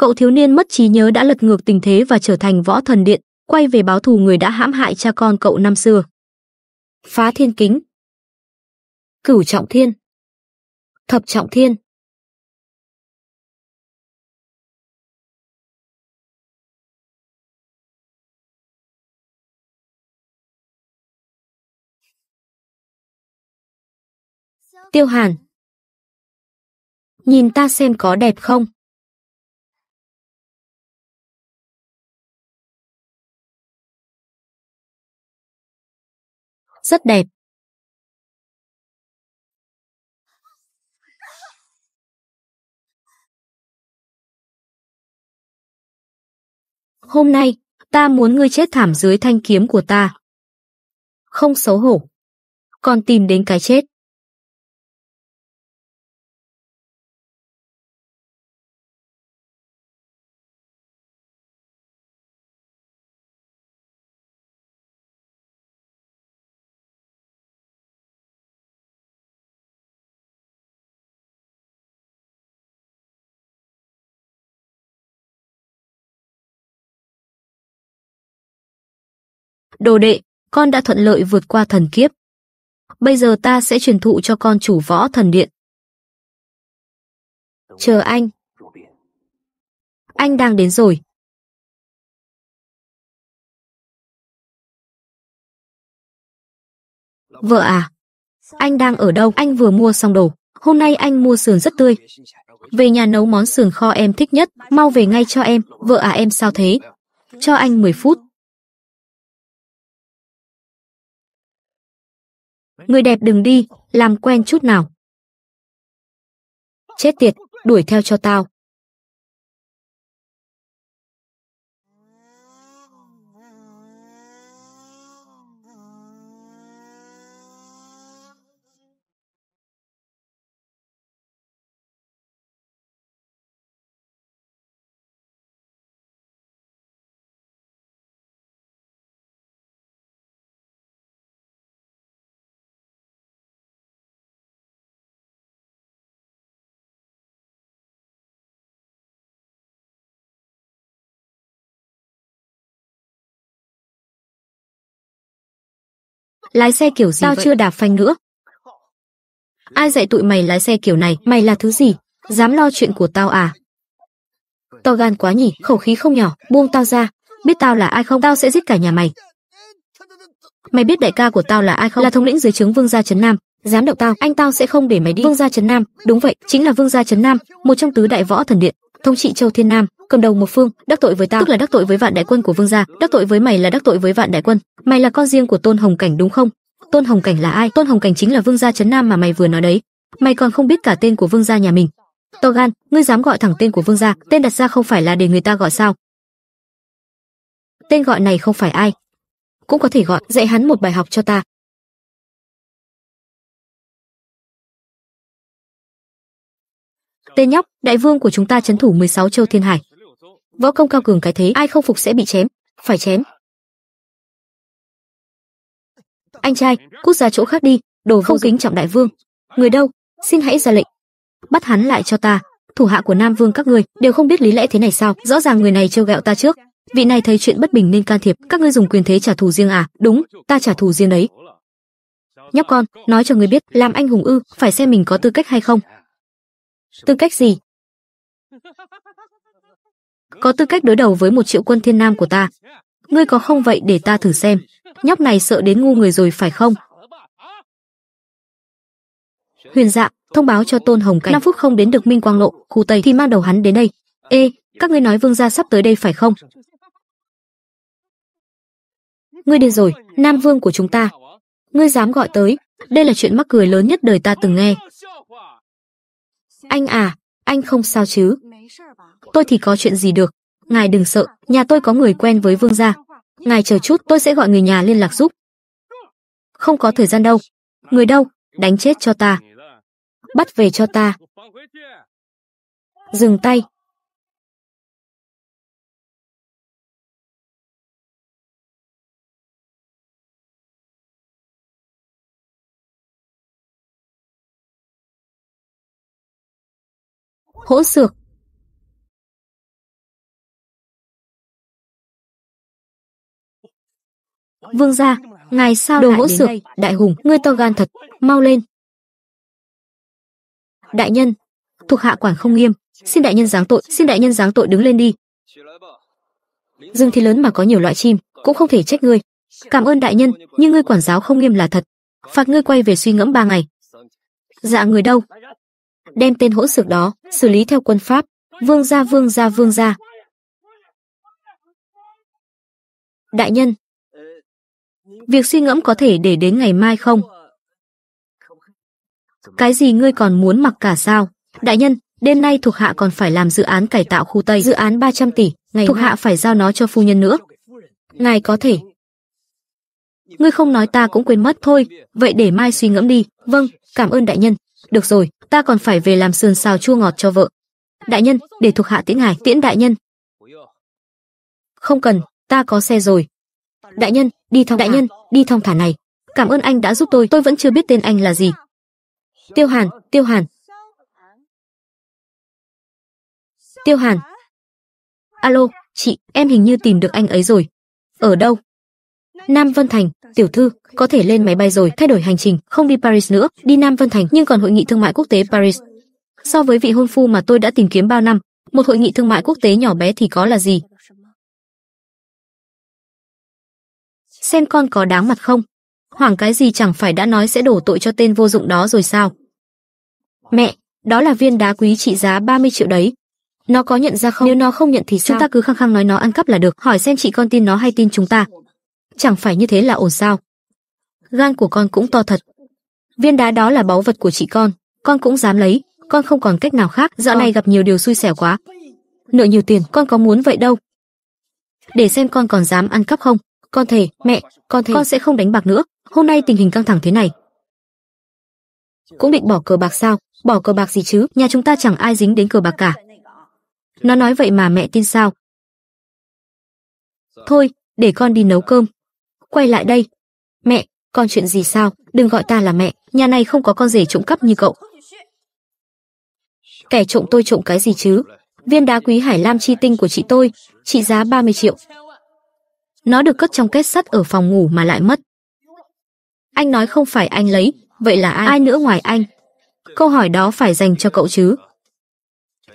cậu thiếu niên mất trí nhớ đã lật ngược tình thế và trở thành võ thần điện, quay về báo thù người đã hãm hại cha con cậu năm xưa. Phá thiên kính Cửu trọng thiên Thập trọng thiên Tiêu Hàn Nhìn ta xem có đẹp không? rất đẹp. Hôm nay, ta muốn ngươi chết thảm dưới thanh kiếm của ta. Không xấu hổ. Còn tìm đến cái chết. Đồ đệ, con đã thuận lợi vượt qua thần kiếp. Bây giờ ta sẽ truyền thụ cho con chủ võ thần điện. Chờ anh. Anh đang đến rồi. Vợ à, anh đang ở đâu? Anh vừa mua xong đồ. Hôm nay anh mua sườn rất tươi. Về nhà nấu món sườn kho em thích nhất, mau về ngay cho em. Vợ à em sao thế? Cho anh 10 phút. Người đẹp đừng đi, làm quen chút nào. Chết tiệt, đuổi theo cho tao. lái xe kiểu gì Tao vậy? chưa đạp phanh nữa. Ai dạy tụi mày lái xe kiểu này, mày là thứ gì? Dám lo chuyện của tao à? Tao gan quá nhỉ, khẩu khí không nhỏ, buông tao ra. Biết tao là ai không, tao sẽ giết cả nhà mày. Mày biết đại ca của tao là ai không? Là thống lĩnh dưới trướng Vương gia trấn Nam, dám động tao, anh tao sẽ không để mày đi. Vương gia trấn Nam, đúng vậy, chính là Vương gia trấn Nam, một trong tứ đại võ thần điện, thống trị châu Thiên Nam, cầm đầu một phương, đắc tội với ta tức là đắc tội với vạn đại quân của vương gia, đắc tội với mày là đắc tội với vạn đại quân. Mày là con riêng của Tôn Hồng Cảnh đúng không? Tôn Hồng Cảnh là ai? Tôn Hồng Cảnh chính là vương gia trấn Nam mà mày vừa nói đấy. Mày còn không biết cả tên của vương gia nhà mình. To gan, ngươi dám gọi thẳng tên của vương gia, tên đặt ra không phải là để người ta gọi sao? Tên gọi này không phải ai, cũng có thể gọi, dạy hắn một bài học cho ta. Tên nhóc, đại vương của chúng ta chấn thủ 16 châu thiên hải võ công cao cường cái thế ai không phục sẽ bị chém, phải chém. Anh trai, cút ra chỗ khác đi, đồ không kính trọng đại vương. Người đâu, xin hãy ra lệnh. Bắt hắn lại cho ta, thủ hạ của Nam Vương các người đều không biết lý lẽ thế này sao? Rõ ràng người này trêu ghẹo ta trước, vị này thấy chuyện bất bình nên can thiệp, các ngươi dùng quyền thế trả thù riêng à? Đúng, ta trả thù riêng đấy. Nhóc con, nói cho người biết, làm anh hùng ư, phải xem mình có tư cách hay không. Tư cách gì? có tư cách đối đầu với một triệu quân thiên nam của ta. Ngươi có không vậy để ta thử xem. Nhóc này sợ đến ngu người rồi phải không? Huyền Dạ thông báo cho Tôn Hồng Cảnh năm phút không đến được Minh Quang Lộ, khu Tây thì mang đầu hắn đến đây. Ê, các ngươi nói vương gia sắp tới đây phải không? Ngươi điên rồi, Nam Vương của chúng ta. Ngươi dám gọi tới, đây là chuyện mắc cười lớn nhất đời ta từng nghe. Anh à, anh không sao chứ? tôi thì có chuyện gì được. Ngài đừng sợ, nhà tôi có người quen với vương gia. Ngài chờ chút, tôi sẽ gọi người nhà liên lạc giúp. Không có thời gian đâu. Người đâu? Đánh chết cho ta. Bắt về cho ta. Dừng tay. Hỗ xược Vương gia, ngài sao đồ hỗn xược, đại hùng, ngươi to gan thật, mau lên. Đại nhân, thuộc hạ quản không nghiêm, xin đại nhân giáng tội, xin đại nhân giáng tội đứng lên đi. Dương thì lớn mà có nhiều loại chim, cũng không thể trách ngươi. Cảm ơn đại nhân, nhưng ngươi quản giáo không nghiêm là thật. Phạt ngươi quay về suy ngẫm ba ngày. Dạ người đâu? Đem tên hỗn xược đó, xử lý theo quân pháp. Vương gia vương gia vương gia. Đại nhân, Việc suy ngẫm có thể để đến ngày mai không? Cái gì ngươi còn muốn mặc cả sao? Đại nhân, đêm nay thuộc hạ còn phải làm dự án cải tạo khu Tây, dự án 300 tỷ, ngày thuộc hạ phải giao nó cho phu nhân nữa. Ngài có thể. Ngươi không nói ta cũng quên mất thôi, vậy để mai suy ngẫm đi. Vâng, cảm ơn đại nhân. Được rồi, ta còn phải về làm sườn xào chua ngọt cho vợ. Đại nhân, để thuộc hạ tiễn ngài, tiễn đại nhân. Không cần, ta có xe rồi. Đại nhân, đi thong đại nhân đi thong thả này cảm ơn anh đã giúp tôi tôi vẫn chưa biết tên anh là gì tiêu hàn tiêu hàn tiêu hàn alo chị em hình như tìm được anh ấy rồi ở đâu nam vân thành tiểu thư có thể lên máy bay rồi thay đổi hành trình không đi paris nữa đi nam vân thành nhưng còn hội nghị thương mại quốc tế paris so với vị hôn phu mà tôi đã tìm kiếm bao năm một hội nghị thương mại quốc tế nhỏ bé thì có là gì xem con có đáng mặt không. Hoàng cái gì chẳng phải đã nói sẽ đổ tội cho tên vô dụng đó rồi sao? Mẹ, đó là viên đá quý trị giá 30 triệu đấy. Nó có nhận ra không? Nếu nó không nhận thì sao? Chúng ta cứ khăng khăng nói nó ăn cắp là được, hỏi xem chị con tin nó hay tin chúng ta. Chẳng phải như thế là ổn sao? Gan của con cũng to thật. Viên đá đó là báu vật của chị con, con cũng dám lấy, con không còn cách nào khác, dạo ờ. này gặp nhiều điều xui xẻo quá. Nợ nhiều tiền, con có muốn vậy đâu. Để xem con còn dám ăn cắp không? con thề, mẹ, con thề con sẽ không đánh bạc nữa, hôm nay tình hình căng thẳng thế này. Cũng định bỏ cờ bạc sao? Bỏ cờ bạc gì chứ, nhà chúng ta chẳng ai dính đến cờ bạc cả. Nó nói vậy mà mẹ tin sao? Thôi, để con đi nấu cơm. Quay lại đây. Mẹ, con chuyện gì sao? Đừng gọi ta là mẹ, nhà này không có con rể trộm cắp như cậu. Kẻ trộm tôi trộm cái gì chứ? Viên đá quý Hải Lam chi tinh của chị tôi, trị giá 30 triệu, nó được cất trong kết sắt ở phòng ngủ mà lại mất. Anh nói không phải anh lấy, vậy là ai? Ai nữa ngoài anh? Câu hỏi đó phải dành cho cậu chứ.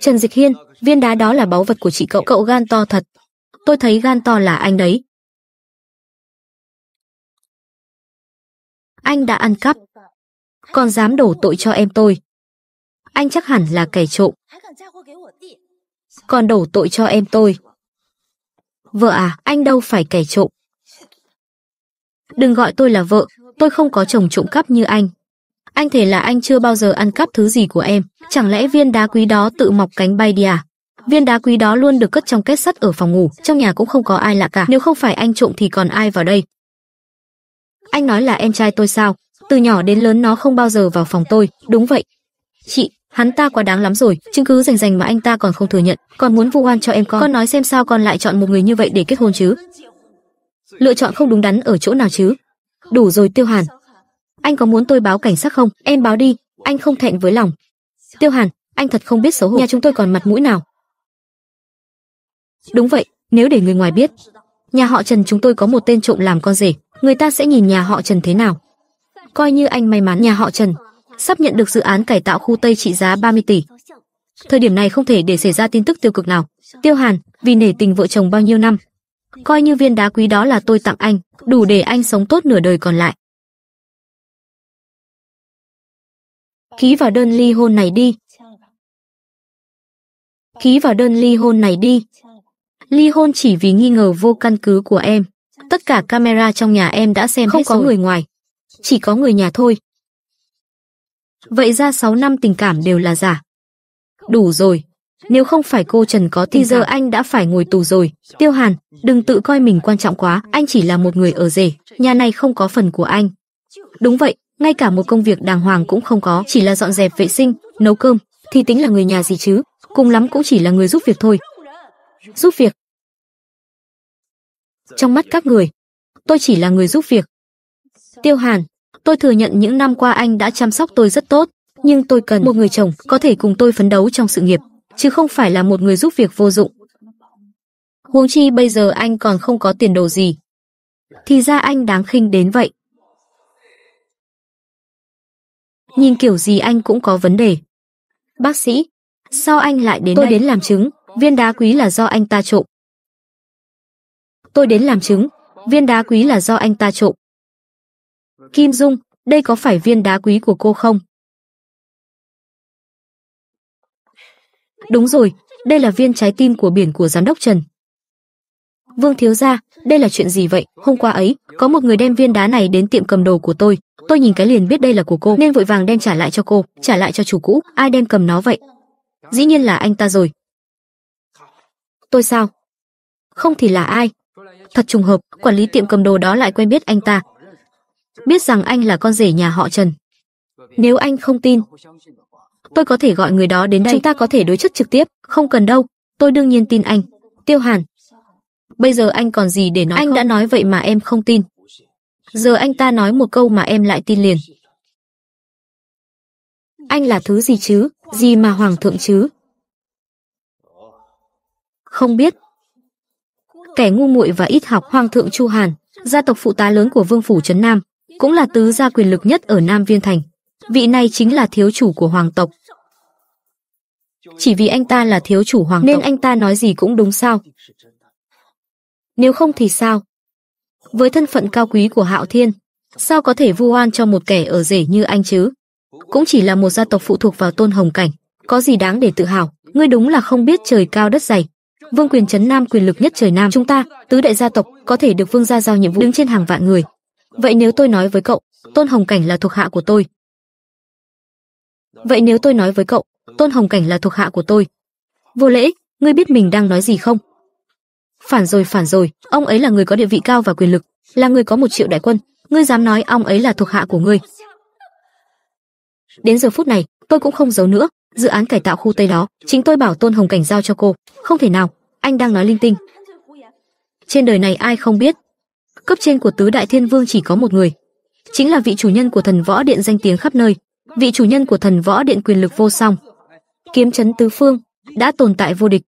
Trần Dịch Hiên, viên đá đó là báu vật của chị cậu. Cậu gan to thật. Tôi thấy gan to là anh đấy. Anh đã ăn cắp. Còn dám đổ tội cho em tôi. Anh chắc hẳn là kẻ trộm. Còn đổ tội cho em tôi. Vợ à, anh đâu phải kẻ trộm. Đừng gọi tôi là vợ, tôi không có chồng trộm cắp như anh. Anh thể là anh chưa bao giờ ăn cắp thứ gì của em, chẳng lẽ viên đá quý đó tự mọc cánh bay đi à? Viên đá quý đó luôn được cất trong kết sắt ở phòng ngủ, trong nhà cũng không có ai lạ cả, nếu không phải anh trộm thì còn ai vào đây. Anh nói là em trai tôi sao? Từ nhỏ đến lớn nó không bao giờ vào phòng tôi, đúng vậy. Chị, hắn ta quá đáng lắm rồi chứng cứ rành rành mà anh ta còn không thừa nhận còn muốn vu oan cho em con con nói xem sao con lại chọn một người như vậy để kết hôn chứ lựa chọn không đúng đắn ở chỗ nào chứ đủ rồi tiêu hàn anh có muốn tôi báo cảnh sát không em báo đi anh không thẹn với lòng tiêu hàn anh thật không biết xấu hổ nhà chúng tôi còn mặt mũi nào đúng vậy nếu để người ngoài biết nhà họ trần chúng tôi có một tên trộm làm con rể người ta sẽ nhìn nhà họ trần thế nào coi như anh may mắn nhà họ trần sắp nhận được dự án cải tạo khu Tây trị giá 30 tỷ. Thời điểm này không thể để xảy ra tin tức tiêu cực nào. Tiêu Hàn, vì nể tình vợ chồng bao nhiêu năm, coi như viên đá quý đó là tôi tặng anh, đủ để anh sống tốt nửa đời còn lại. Ký vào đơn ly hôn này đi. Ký vào đơn ly hôn này đi. Ly hôn chỉ vì nghi ngờ vô căn cứ của em. Tất cả camera trong nhà em đã xem không hết có rồi. người ngoài. Chỉ có người nhà thôi, Vậy ra 6 năm tình cảm đều là giả. Đủ rồi. Nếu không phải cô Trần có teaser anh đã phải ngồi tù rồi. Tiêu Hàn, đừng tự coi mình quan trọng quá. Anh chỉ là một người ở rể. Nhà này không có phần của anh. Đúng vậy, ngay cả một công việc đàng hoàng cũng không có. Chỉ là dọn dẹp vệ sinh, nấu cơm. Thì tính là người nhà gì chứ. Cùng lắm cũng chỉ là người giúp việc thôi. Giúp việc. Trong mắt các người, tôi chỉ là người giúp việc. Tiêu Hàn, Tôi thừa nhận những năm qua anh đã chăm sóc tôi rất tốt, nhưng tôi cần một người chồng có thể cùng tôi phấn đấu trong sự nghiệp, chứ không phải là một người giúp việc vô dụng. Huống chi bây giờ anh còn không có tiền đồ gì. Thì ra anh đáng khinh đến vậy. Nhìn kiểu gì anh cũng có vấn đề. Bác sĩ, sao anh lại đến Tôi đây? đến làm chứng, viên đá quý là do anh ta trộm. Tôi đến làm chứng, viên đá quý là do anh ta trộm. Kim Dung, đây có phải viên đá quý của cô không? Đúng rồi, đây là viên trái tim của biển của giám đốc Trần. Vương thiếu gia, đây là chuyện gì vậy? Hôm qua ấy, có một người đem viên đá này đến tiệm cầm đồ của tôi, tôi nhìn cái liền biết đây là của cô nên vội vàng đem trả lại cho cô, trả lại cho chủ cũ, ai đem cầm nó vậy? Dĩ nhiên là anh ta rồi. Tôi sao? Không thì là ai? Thật trùng hợp, quản lý tiệm cầm đồ đó lại quen biết anh ta, biết rằng anh là con rể nhà họ Trần. Nếu anh không tin, tôi có thể gọi người đó đến đây. Chúng ta có thể đối chất trực tiếp, không cần đâu, tôi đương nhiên tin anh. Tiêu Hàn, bây giờ anh còn gì để nói Anh không? đã nói vậy mà em không tin. Giờ anh ta nói một câu mà em lại tin liền. Anh là thứ gì chứ, gì mà hoàng thượng chứ? Không biết. Kẻ ngu muội và ít học hoàng thượng Chu Hàn, gia tộc phụ tá lớn của vương phủ Trấn Nam, cũng là tứ gia quyền lực nhất ở Nam Viên Thành. Vị này chính là thiếu chủ của hoàng tộc. Chỉ vì anh ta là thiếu chủ hoàng nên tộc. anh ta nói gì cũng đúng sao? Nếu không thì sao? Với thân phận cao quý của Hạo Thiên, sao có thể vu oan cho một kẻ ở rể như anh chứ? Cũng chỉ là một gia tộc phụ thuộc vào tôn hồng cảnh, có gì đáng để tự hào? Ngươi đúng là không biết trời cao đất dày. Vương quyền chấn Nam quyền lực nhất trời Nam chúng ta, tứ đại gia tộc có thể được vương gia giao nhiệm vụ đứng trên hàng vạn người, Vậy nếu tôi nói với cậu, Tôn Hồng Cảnh là thuộc hạ của tôi. Vậy nếu tôi nói với cậu, Tôn Hồng Cảnh là thuộc hạ của tôi. Vô lễ, ngươi biết mình đang nói gì không? Phản rồi, phản rồi, ông ấy là người có địa vị cao và quyền lực, là người có một triệu đại quân, ngươi dám nói ông ấy là thuộc hạ của ngươi. Đến giờ phút này, tôi cũng không giấu nữa, dự án cải tạo khu Tây đó, chính tôi bảo Tôn Hồng Cảnh giao cho cô, không thể nào, anh đang nói linh tinh. Trên đời này ai không biết, cấp trên của tứ đại thiên vương chỉ có một người, chính là vị chủ nhân của thần võ điện danh tiếng khắp nơi, vị chủ nhân của thần võ điện quyền lực vô song, kiếm chấn tứ phương, đã tồn tại vô địch.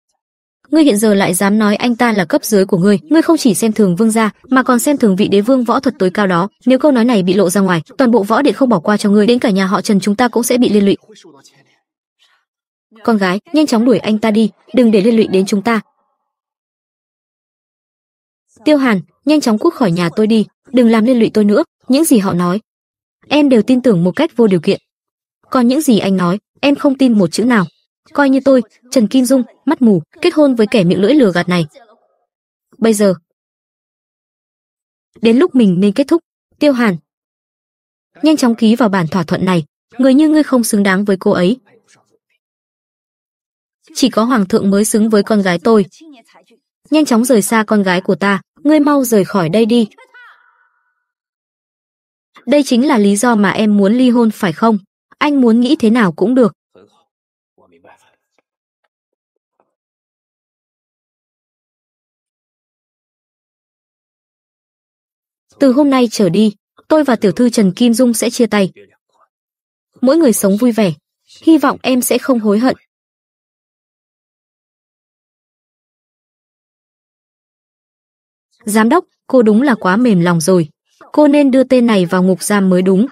Ngươi hiện giờ lại dám nói anh ta là cấp dưới của ngươi, ngươi không chỉ xem thường vương gia, mà còn xem thường vị đế vương võ thuật tối cao đó. Nếu câu nói này bị lộ ra ngoài, toàn bộ võ điện không bỏ qua cho ngươi, đến cả nhà họ Trần chúng ta cũng sẽ bị liên lụy. Con gái, nhanh chóng đuổi anh ta đi, đừng để liên lụy đến chúng ta. Tiêu Hàn, nhanh chóng cút khỏi nhà tôi đi, đừng làm liên lụy tôi nữa, những gì họ nói, em đều tin tưởng một cách vô điều kiện. Còn những gì anh nói, em không tin một chữ nào. Coi như tôi, Trần Kim Dung, mắt mù, kết hôn với kẻ miệng lưỡi lừa gạt này. Bây giờ, đến lúc mình nên kết thúc, Tiêu Hàn. Nhanh chóng ký vào bản thỏa thuận này, người như ngươi không xứng đáng với cô ấy. Chỉ có hoàng thượng mới xứng với con gái tôi. Nhanh chóng rời xa con gái của ta, ngươi mau rời khỏi đây đi. Đây chính là lý do mà em muốn ly hôn phải không? Anh muốn nghĩ thế nào cũng được. Từ hôm nay trở đi, tôi và tiểu thư Trần Kim Dung sẽ chia tay. Mỗi người sống vui vẻ, hy vọng em sẽ không hối hận. Giám đốc, cô đúng là quá mềm lòng rồi. Cô nên đưa tên này vào ngục giam mới đúng.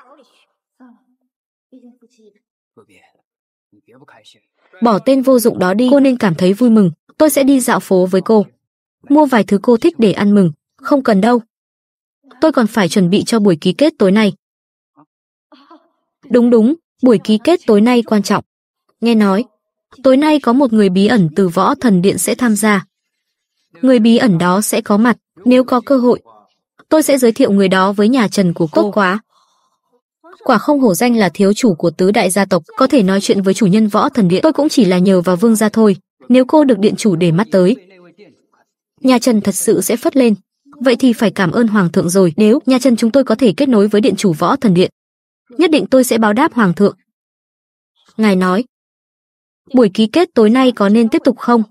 Bỏ tên vô dụng đó đi, cô nên cảm thấy vui mừng. Tôi sẽ đi dạo phố với cô. Mua vài thứ cô thích để ăn mừng. Không cần đâu. Tôi còn phải chuẩn bị cho buổi ký kết tối nay. Đúng đúng, buổi ký kết tối nay quan trọng. Nghe nói, tối nay có một người bí ẩn từ võ thần điện sẽ tham gia. Người bí ẩn đó sẽ có mặt. Nếu có cơ hội, tôi sẽ giới thiệu người đó với nhà Trần của cô. Tốt quá. Quả không hổ danh là thiếu chủ của tứ đại gia tộc, có thể nói chuyện với chủ nhân võ thần điện. Tôi cũng chỉ là nhờ vào vương gia thôi, nếu cô được điện chủ để mắt tới. Nhà Trần thật sự sẽ phất lên. Vậy thì phải cảm ơn Hoàng thượng rồi, nếu nhà Trần chúng tôi có thể kết nối với điện chủ võ thần điện. Nhất định tôi sẽ báo đáp Hoàng thượng. Ngài nói, buổi ký kết tối nay có nên tiếp tục không?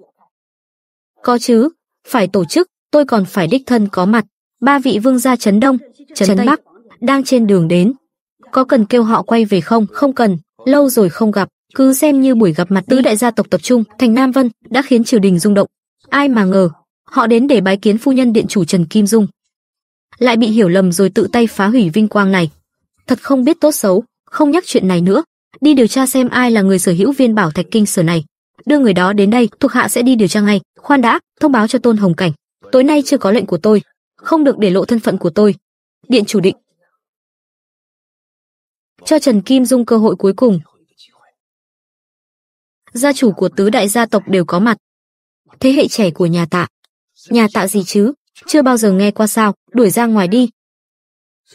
Có chứ, phải tổ chức tôi còn phải đích thân có mặt. Ba vị vương gia Trấn Đông, Trấn Bắc, đang trên đường đến. Có cần kêu họ quay về không? Không cần, lâu rồi không gặp. Cứ xem như buổi gặp mặt tứ đại gia tộc tập trung, thành Nam Vân đã khiến triều đình rung động. Ai mà ngờ, họ đến để bái kiến phu nhân điện chủ Trần Kim Dung. Lại bị hiểu lầm rồi tự tay phá hủy vinh quang này. Thật không biết tốt xấu, không nhắc chuyện này nữa. Đi điều tra xem ai là người sở hữu viên bảo thạch kinh sở này. Đưa người đó đến đây, thuộc hạ sẽ đi điều tra ngay. Khoan đã, thông báo cho Tôn Hồng Cảnh tối nay chưa có lệnh của tôi không được để lộ thân phận của tôi điện chủ định cho trần kim dung cơ hội cuối cùng gia chủ của tứ đại gia tộc đều có mặt thế hệ trẻ của nhà tạ nhà tạ gì chứ chưa bao giờ nghe qua sao đuổi ra ngoài đi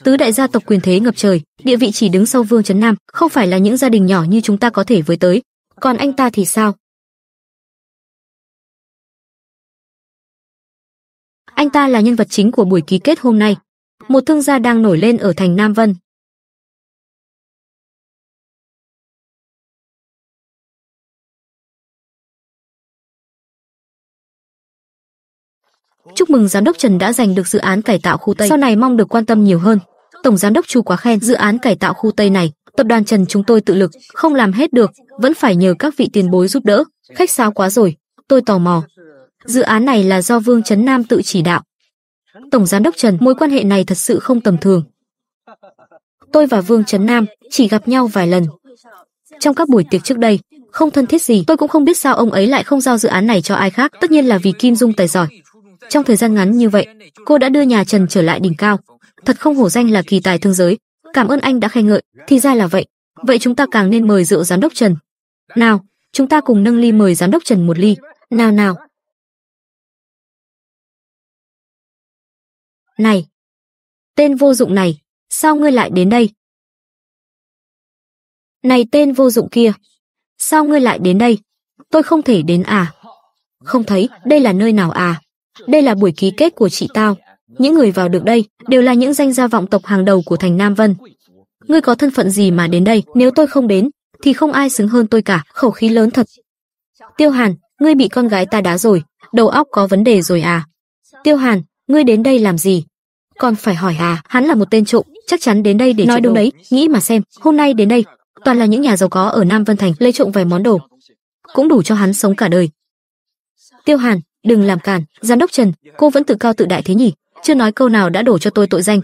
tứ đại gia tộc quyền thế ngập trời địa vị chỉ đứng sau vương chấn nam không phải là những gia đình nhỏ như chúng ta có thể với tới còn anh ta thì sao Anh ta là nhân vật chính của buổi ký kết hôm nay, một thương gia đang nổi lên ở thành Nam Vân. Chúc mừng giám đốc Trần đã giành được dự án cải tạo khu Tây. Sau này mong được quan tâm nhiều hơn. Tổng giám đốc Chu quá khen dự án cải tạo khu Tây này, tập đoàn Trần chúng tôi tự lực, không làm hết được, vẫn phải nhờ các vị tiền bối giúp đỡ. Khách sáo quá rồi, tôi tò mò, Dự án này là do Vương Chấn Nam tự chỉ đạo. Tổng giám đốc Trần, mối quan hệ này thật sự không tầm thường. Tôi và Vương Chấn Nam chỉ gặp nhau vài lần. Trong các buổi tiệc trước đây, không thân thiết gì, tôi cũng không biết sao ông ấy lại không giao dự án này cho ai khác, tất nhiên là vì Kim Dung tài giỏi. Trong thời gian ngắn như vậy, cô đã đưa nhà Trần trở lại đỉnh cao. Thật không hổ danh là kỳ tài thương giới. Cảm ơn anh đã khen ngợi, thì ra là vậy. Vậy chúng ta càng nên mời rượu giám đốc Trần. Nào, chúng ta cùng nâng ly mời giám đốc Trần một ly. Nào nào, Này! Tên vô dụng này, sao ngươi lại đến đây? Này tên vô dụng kia! Sao ngươi lại đến đây? Tôi không thể đến à? Không thấy, đây là nơi nào à? Đây là buổi ký kết của chị tao. Những người vào được đây đều là những danh gia vọng tộc hàng đầu của thành Nam Vân. Ngươi có thân phận gì mà đến đây? Nếu tôi không đến, thì không ai xứng hơn tôi cả, khẩu khí lớn thật. Tiêu Hàn, ngươi bị con gái ta đá rồi, đầu óc có vấn đề rồi à? Tiêu Hàn, ngươi đến đây làm gì? còn phải hỏi à? Hắn là một tên trộm, chắc chắn đến đây để nói đúng đồ. đấy. Nghĩ mà xem, hôm nay đến đây toàn là những nhà giàu có ở Nam Vân Thành lấy trộm vài món đồ, cũng đủ cho hắn sống cả đời. Tiêu Hàn, đừng làm càn, giám đốc Trần, cô vẫn tự cao tự đại thế nhỉ? Chưa nói câu nào đã đổ cho tôi tội danh.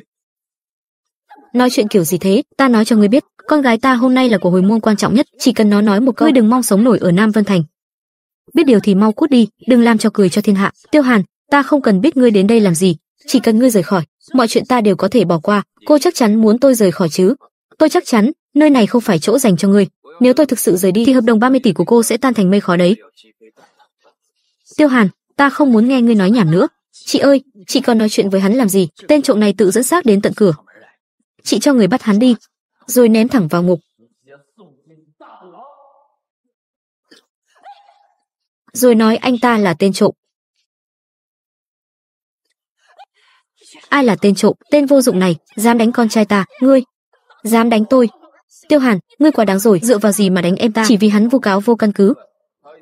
Nói chuyện kiểu gì thế? Ta nói cho ngươi biết, con gái ta hôm nay là của hồi môn quan trọng nhất, chỉ cần nó nói một câu, ngươi đừng mong sống nổi ở Nam Vân Thành. Biết điều thì mau cút đi, đừng làm cho cười cho thiên hạ. Tiêu Hàn, ta không cần biết ngươi đến đây làm gì, chỉ cần ngươi rời khỏi, mọi chuyện ta đều có thể bỏ qua, cô chắc chắn muốn tôi rời khỏi chứ? Tôi chắc chắn, nơi này không phải chỗ dành cho ngươi. Nếu tôi thực sự rời đi thì hợp đồng 30 tỷ của cô sẽ tan thành mây khói đấy. Tiêu Hàn, ta không muốn nghe ngươi nói nhảm nữa. Chị ơi, chị còn nói chuyện với hắn làm gì? Tên trộm này tự dẫn xác đến tận cửa. Chị cho người bắt hắn đi, rồi ném thẳng vào ngục. Rồi nói anh ta là tên trộm. ai là tên trộm, tên vô dụng này, dám đánh con trai ta, ngươi, dám đánh tôi. Tiêu Hàn, ngươi quá đáng rồi, dựa vào gì mà đánh em ta? Chỉ vì hắn vu cáo vô căn cứ,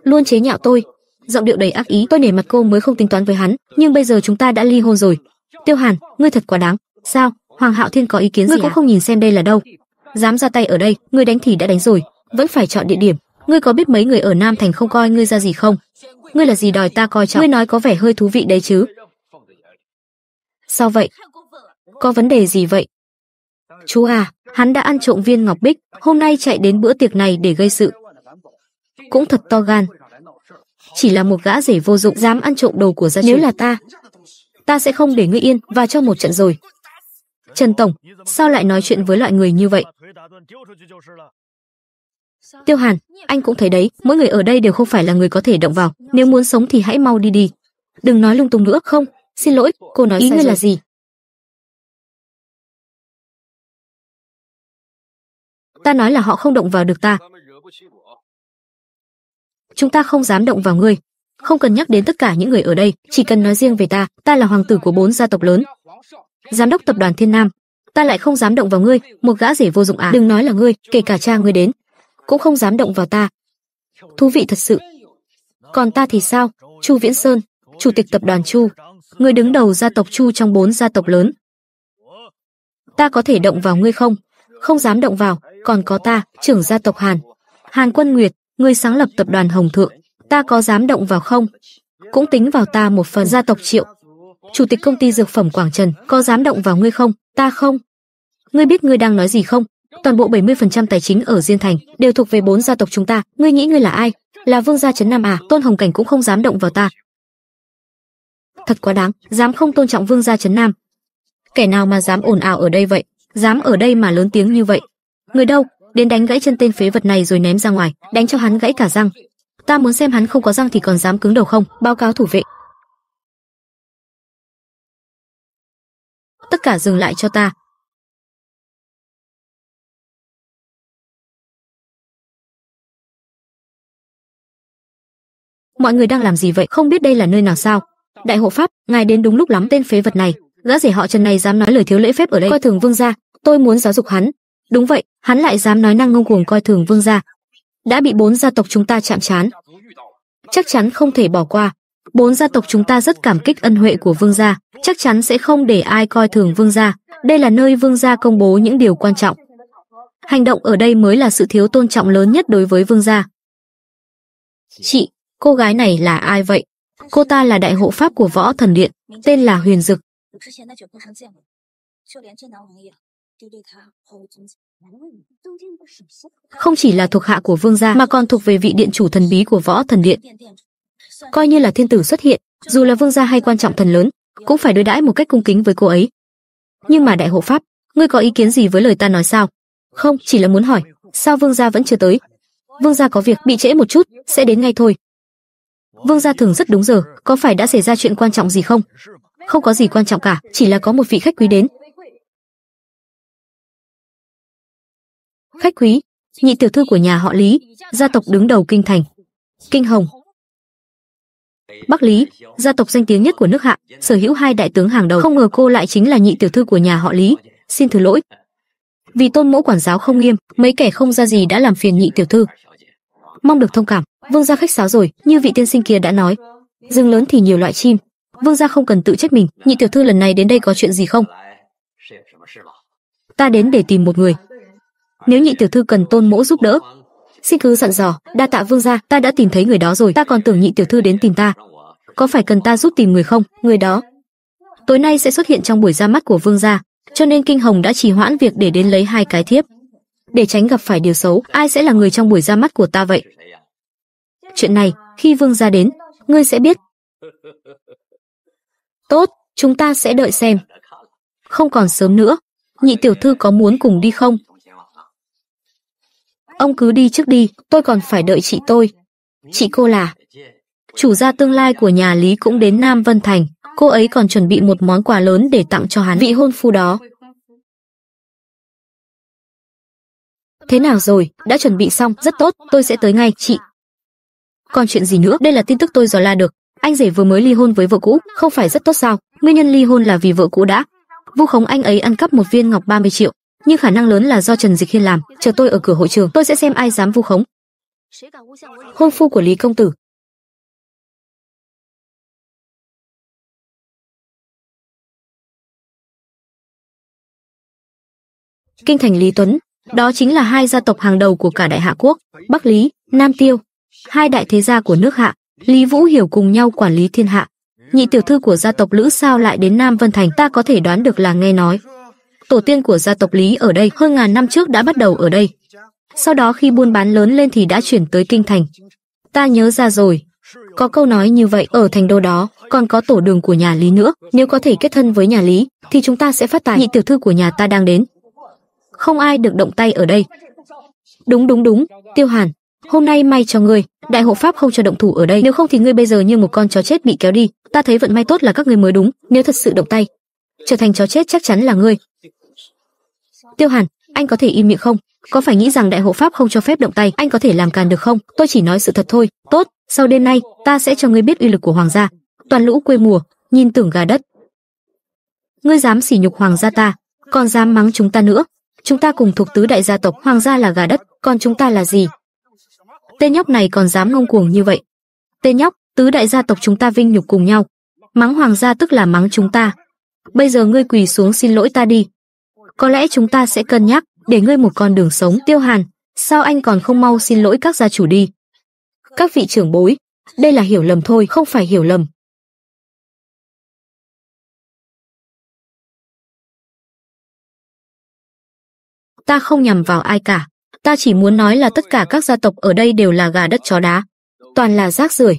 luôn chế nhạo tôi. Giọng điệu đầy ác ý, tôi nể mặt cô mới không tính toán với hắn, nhưng bây giờ chúng ta đã ly hôn rồi. Tiêu Hàn, ngươi thật quá đáng. Sao? Hoàng Hạo Thiên có ý kiến ngươi gì? Ngươi cũng à? không nhìn xem đây là đâu? Dám ra tay ở đây, ngươi đánh thì đã đánh rồi, vẫn phải chọn địa điểm. Ngươi có biết mấy người ở Nam Thành không coi ngươi ra gì không? Ngươi là gì đòi ta coi trọng? Ngươi nói có vẻ hơi thú vị đấy chứ? Sao vậy? Có vấn đề gì vậy? Chú à, hắn đã ăn trộm viên ngọc bích, hôm nay chạy đến bữa tiệc này để gây sự. Cũng thật to gan. Chỉ là một gã rể vô dụng dám ăn trộm đồ của gia chủ. Nếu là ta, ta sẽ không để ngươi yên và cho một trận rồi. Trần Tổng, sao lại nói chuyện với loại người như vậy? Tiêu Hàn, anh cũng thấy đấy, mỗi người ở đây đều không phải là người có thể động vào. Nếu muốn sống thì hãy mau đi đi. Đừng nói lung tung nữa, không, Xin lỗi, cô nói Ý ngươi là gì? Ta nói là họ không động vào được ta. Chúng ta không dám động vào ngươi. Không cần nhắc đến tất cả những người ở đây, chỉ cần nói riêng về ta, ta là hoàng tử của bốn gia tộc lớn. Giám đốc tập đoàn Thiên Nam, ta lại không dám động vào ngươi, một gã rể vô dụng à? Đừng nói là ngươi, kể cả cha ngươi đến, cũng không dám động vào ta. Thú vị thật sự. Còn ta thì sao? Chu Viễn Sơn, chủ tịch tập đoàn Chu, ngươi đứng đầu gia tộc Chu trong bốn gia tộc lớn. Ta có thể động vào ngươi không? Không dám động vào, còn có ta, trưởng gia tộc Hàn. Hàn Quân Nguyệt, ngươi sáng lập tập đoàn Hồng Thượng, ta có dám động vào không? Cũng tính vào ta một phần gia tộc Triệu. Chủ tịch công ty dược phẩm Quảng Trần, có dám động vào ngươi không? Ta không. Ngươi biết ngươi đang nói gì không? Toàn bộ 70% tài chính ở Diên Thành đều thuộc về bốn gia tộc chúng ta, ngươi nghĩ ngươi là ai? Là vương gia trấn Nam à? Tôn Hồng Cảnh cũng không dám động vào ta, thật quá đáng dám không tôn trọng vương gia trấn nam kẻ nào mà dám ồn ào ở đây vậy dám ở đây mà lớn tiếng như vậy người đâu đến đánh gãy chân tên phế vật này rồi ném ra ngoài đánh cho hắn gãy cả răng ta muốn xem hắn không có răng thì còn dám cứng đầu không báo cáo thủ vệ tất cả dừng lại cho ta mọi người đang làm gì vậy không biết đây là nơi nào sao đại hộ pháp ngài đến đúng lúc lắm tên phế vật này gã rể họ trần này dám nói lời thiếu lễ phép ở đây coi thường vương gia tôi muốn giáo dục hắn đúng vậy hắn lại dám nói năng ngông cuồng coi thường vương gia đã bị bốn gia tộc chúng ta chạm trán, chắc chắn không thể bỏ qua bốn gia tộc chúng ta rất cảm kích ân huệ của vương gia chắc chắn sẽ không để ai coi thường vương gia đây là nơi vương gia công bố những điều quan trọng hành động ở đây mới là sự thiếu tôn trọng lớn nhất đối với vương gia chị cô gái này là ai vậy Cô ta là đại hộ pháp của võ thần điện, tên là Huyền Dực. Không chỉ là thuộc hạ của vương gia mà còn thuộc về vị điện chủ thần bí của võ thần điện. Coi như là thiên tử xuất hiện, dù là vương gia hay quan trọng thần lớn, cũng phải đối đãi một cách cung kính với cô ấy. Nhưng mà đại hộ pháp, ngươi có ý kiến gì với lời ta nói sao? Không, chỉ là muốn hỏi, sao vương gia vẫn chưa tới? Vương gia có việc bị trễ một chút, sẽ đến ngay thôi. Vương gia thường rất đúng giờ, có phải đã xảy ra chuyện quan trọng gì không? Không có gì quan trọng cả, chỉ là có một vị khách quý đến. Khách quý, nhị tiểu thư của nhà họ Lý, gia tộc đứng đầu kinh thành. Kinh Hồng. Bắc Lý, gia tộc danh tiếng nhất của nước Hạ, sở hữu hai đại tướng hàng đầu. Không ngờ cô lại chính là nhị tiểu thư của nhà họ Lý, xin thứ lỗi. Vì tôn mẫu quản giáo không nghiêm, mấy kẻ không ra gì đã làm phiền nhị tiểu thư, mong được thông cảm vương gia khách sáo rồi như vị tiên sinh kia đã nói rừng lớn thì nhiều loại chim vương gia không cần tự trách mình nhị tiểu thư lần này đến đây có chuyện gì không ta đến để tìm một người nếu nhị tiểu thư cần tôn mỗ giúp đỡ xin cứ dặn dò đa tạ vương gia ta đã tìm thấy người đó rồi ta còn tưởng nhị tiểu thư đến tìm ta có phải cần ta giúp tìm người không người đó tối nay sẽ xuất hiện trong buổi ra mắt của vương gia cho nên kinh hồng đã trì hoãn việc để đến lấy hai cái thiếp để tránh gặp phải điều xấu, ai sẽ là người trong buổi ra mắt của ta vậy? Chuyện này, khi vương gia đến, ngươi sẽ biết. Tốt, chúng ta sẽ đợi xem. Không còn sớm nữa, nhị tiểu thư có muốn cùng đi không? Ông cứ đi trước đi, tôi còn phải đợi chị tôi. Chị cô là chủ gia tương lai của nhà Lý cũng đến Nam Vân Thành, cô ấy còn chuẩn bị một món quà lớn để tặng cho hắn vị hôn phu đó. Thế nào rồi, đã chuẩn bị xong, rất tốt, tôi sẽ tới ngay, chị. Còn chuyện gì nữa, đây là tin tức tôi dò la được. Anh rể vừa mới ly hôn với vợ cũ, không phải rất tốt sao? Nguyên nhân ly hôn là vì vợ cũ đã vu khống anh ấy ăn cắp một viên ngọc 30 triệu, nhưng khả năng lớn là do Trần Dịch Hiên làm, chờ tôi ở cửa hội trường, tôi sẽ xem ai dám vu khống. Hôn phu của Lý công tử, kinh thành Lý Tuấn, đó chính là hai gia tộc hàng đầu của cả Đại Hạ Quốc, Bắc Lý, Nam Tiêu, hai đại thế gia của nước Hạ, Lý Vũ Hiểu cùng nhau quản lý thiên hạ. Nhị tiểu thư của gia tộc Lữ sao lại đến Nam Vân Thành ta có thể đoán được là nghe nói. Tổ tiên của gia tộc Lý ở đây hơn ngàn năm trước đã bắt đầu ở đây. Sau đó khi buôn bán lớn lên thì đã chuyển tới Kinh Thành. Ta nhớ ra rồi. Có câu nói như vậy ở thành đô đó, còn có tổ đường của nhà Lý nữa. Nếu có thể kết thân với nhà Lý, thì chúng ta sẽ phát tài nhị tiểu thư của nhà ta đang đến không ai được động tay ở đây. Đúng đúng đúng, Tiêu Hàn, hôm nay may cho ngươi, đại hộ pháp không cho động thủ ở đây, nếu không thì ngươi bây giờ như một con chó chết bị kéo đi, ta thấy vận may tốt là các ngươi mới đúng, nếu thật sự động tay, trở thành chó chết chắc chắn là ngươi. Tiêu Hàn, anh có thể im miệng không? Có phải nghĩ rằng đại hộ pháp không cho phép động tay, anh có thể làm càn được không? Tôi chỉ nói sự thật thôi. Tốt, sau đêm nay, ta sẽ cho ngươi biết uy lực của hoàng gia. Toàn lũ quê mùa, nhìn tưởng gà đất. Ngươi dám sỉ nhục hoàng gia ta, còn dám mắng chúng ta nữa, chúng ta cùng thuộc tứ đại gia tộc, hoàng gia là gà đất, còn chúng ta là gì? Tên nhóc này còn dám ngông cuồng như vậy. Tên nhóc, tứ đại gia tộc chúng ta vinh nhục cùng nhau. Mắng hoàng gia tức là mắng chúng ta. Bây giờ ngươi quỳ xuống xin lỗi ta đi. Có lẽ chúng ta sẽ cân nhắc, để ngươi một con đường sống tiêu hàn. Sao anh còn không mau xin lỗi các gia chủ đi? Các vị trưởng bối, đây là hiểu lầm thôi, không phải hiểu lầm. ta không nhằm vào ai cả. Ta chỉ muốn nói là tất cả các gia tộc ở đây đều là gà đất chó đá. Toàn là rác rưởi.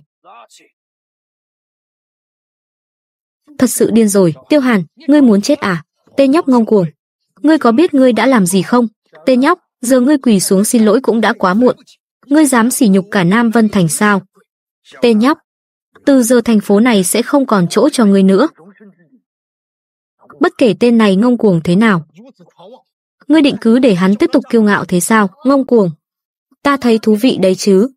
Thật sự điên rồi, Tiêu Hàn, ngươi muốn chết à? Tên nhóc ngông cuồng. Ngươi có biết ngươi đã làm gì không? Tên nhóc, giờ ngươi quỳ xuống xin lỗi cũng đã quá muộn. Ngươi dám sỉ nhục cả Nam Vân Thành sao? Tên nhóc, từ giờ thành phố này sẽ không còn chỗ cho ngươi nữa. Bất kể tên này ngông cuồng thế nào, ngươi định cứ để hắn tiếp tục kiêu ngạo thế sao, ngông cuồng. Ta thấy thú vị đấy chứ.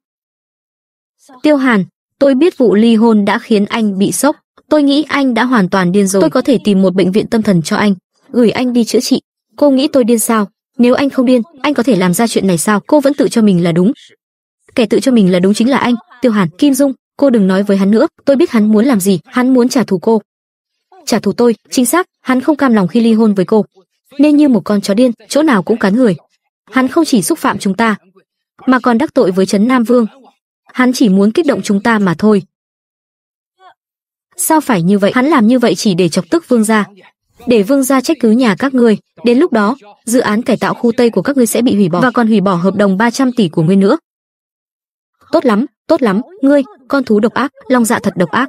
Tiêu Hàn, tôi biết vụ ly hôn đã khiến anh bị sốc, tôi nghĩ anh đã hoàn toàn điên rồi. Tôi có thể tìm một bệnh viện tâm thần cho anh, gửi anh đi chữa trị. Cô nghĩ tôi điên sao? Nếu anh không điên, anh có thể làm ra chuyện này sao? Cô vẫn tự cho mình là đúng. Kẻ tự cho mình là đúng chính là anh, Tiêu Hàn, Kim Dung, cô đừng nói với hắn nữa, tôi biết hắn muốn làm gì, hắn muốn trả thù cô. Trả thù tôi, chính xác, hắn không cam lòng khi ly hôn với cô, nên như một con chó điên, chỗ nào cũng cắn người. Hắn không chỉ xúc phạm chúng ta, mà còn đắc tội với Trấn Nam Vương. Hắn chỉ muốn kích động chúng ta mà thôi. Sao phải như vậy? Hắn làm như vậy chỉ để chọc tức Vương gia, để Vương gia trách cứ nhà các ngươi, đến lúc đó, dự án cải tạo khu Tây của các ngươi sẽ bị hủy bỏ và còn hủy bỏ hợp đồng 300 tỷ của ngươi nữa. Tốt lắm, tốt lắm, ngươi, con thú độc ác, lòng dạ thật độc ác.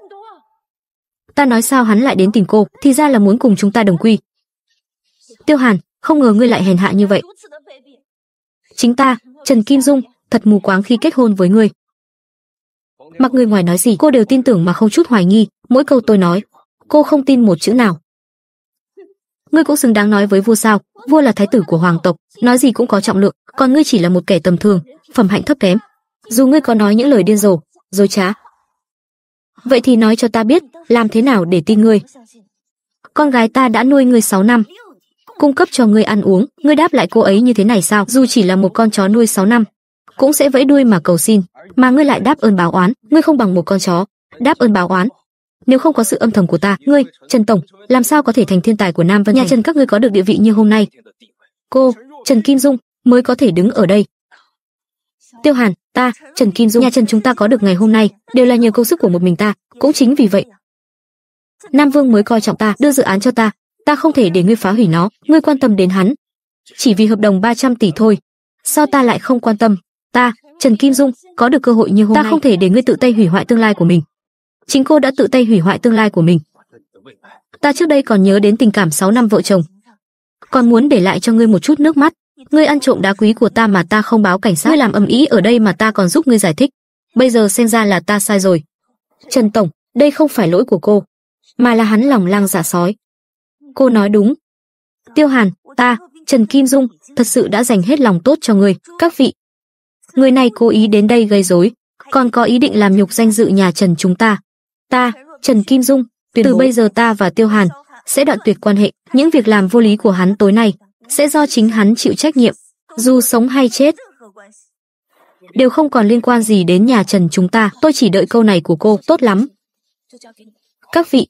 Ta nói sao hắn lại đến tìm cô, thì ra là muốn cùng chúng ta đồng quy, Tiêu Hàn, không ngờ ngươi lại hèn hạ như vậy. Chính ta, Trần Kim Dung, thật mù quáng khi kết hôn với ngươi. Mặc người ngoài nói gì cô đều tin tưởng mà không chút hoài nghi, mỗi câu tôi nói, cô không tin một chữ nào. Ngươi cũng xứng đáng nói với vua sao, vua là thái tử của hoàng tộc, nói gì cũng có trọng lượng, còn ngươi chỉ là một kẻ tầm thường, phẩm hạnh thấp kém. Dù ngươi có nói những lời điên rồ, dối trá. Vậy thì nói cho ta biết, làm thế nào để tin ngươi? Con gái ta đã nuôi ngươi 6 năm, cung cấp cho ngươi ăn uống, ngươi đáp lại cô ấy như thế này sao? Dù chỉ là một con chó nuôi 6 năm, cũng sẽ vẫy đuôi mà cầu xin, mà ngươi lại đáp ơn báo oán, ngươi không bằng một con chó, đáp ơn báo oán. Nếu không có sự âm thầm của ta, ngươi, Trần tổng, làm sao có thể thành thiên tài của Nam Vân Nhà Trần các ngươi có được địa vị như hôm nay? Cô, Trần Kim Dung mới có thể đứng ở đây. Tiêu Hàn, ta, Trần Kim Dung, nhà Trần chúng ta có được ngày hôm nay đều là nhờ công sức của một mình ta, cũng chính vì vậy Nam Vương mới coi trọng ta, đưa dự án cho ta, ta không thể để ngươi phá hủy nó, ngươi quan tâm đến hắn. Chỉ vì hợp đồng 300 tỷ thôi, sao ta lại không quan tâm? Ta, Trần Kim Dung, có được cơ hội như hôm ta nay. Ta không thể để ngươi tự tay hủy hoại tương lai của mình. Chính cô đã tự tay hủy hoại tương lai của mình. Ta trước đây còn nhớ đến tình cảm 6 năm vợ chồng. Còn muốn để lại cho ngươi một chút nước mắt. Ngươi ăn trộm đá quý của ta mà ta không báo cảnh sát. Ngươi làm ầm ĩ ở đây mà ta còn giúp ngươi giải thích. Bây giờ xem ra là ta sai rồi. Trần Tổng, đây không phải lỗi của cô, mà là hắn lòng lang dạ sói cô nói đúng. Tiêu Hàn, ta, Trần Kim Dung, thật sự đã dành hết lòng tốt cho người, các vị. Người này cố ý đến đây gây rối, còn có ý định làm nhục danh dự nhà Trần chúng ta. Ta, Trần Kim Dung, từ bây giờ ta và Tiêu Hàn sẽ đoạn tuyệt quan hệ, những việc làm vô lý của hắn tối nay sẽ do chính hắn chịu trách nhiệm, dù sống hay chết. Đều không còn liên quan gì đến nhà Trần chúng ta, tôi chỉ đợi câu này của cô, tốt lắm. Các vị,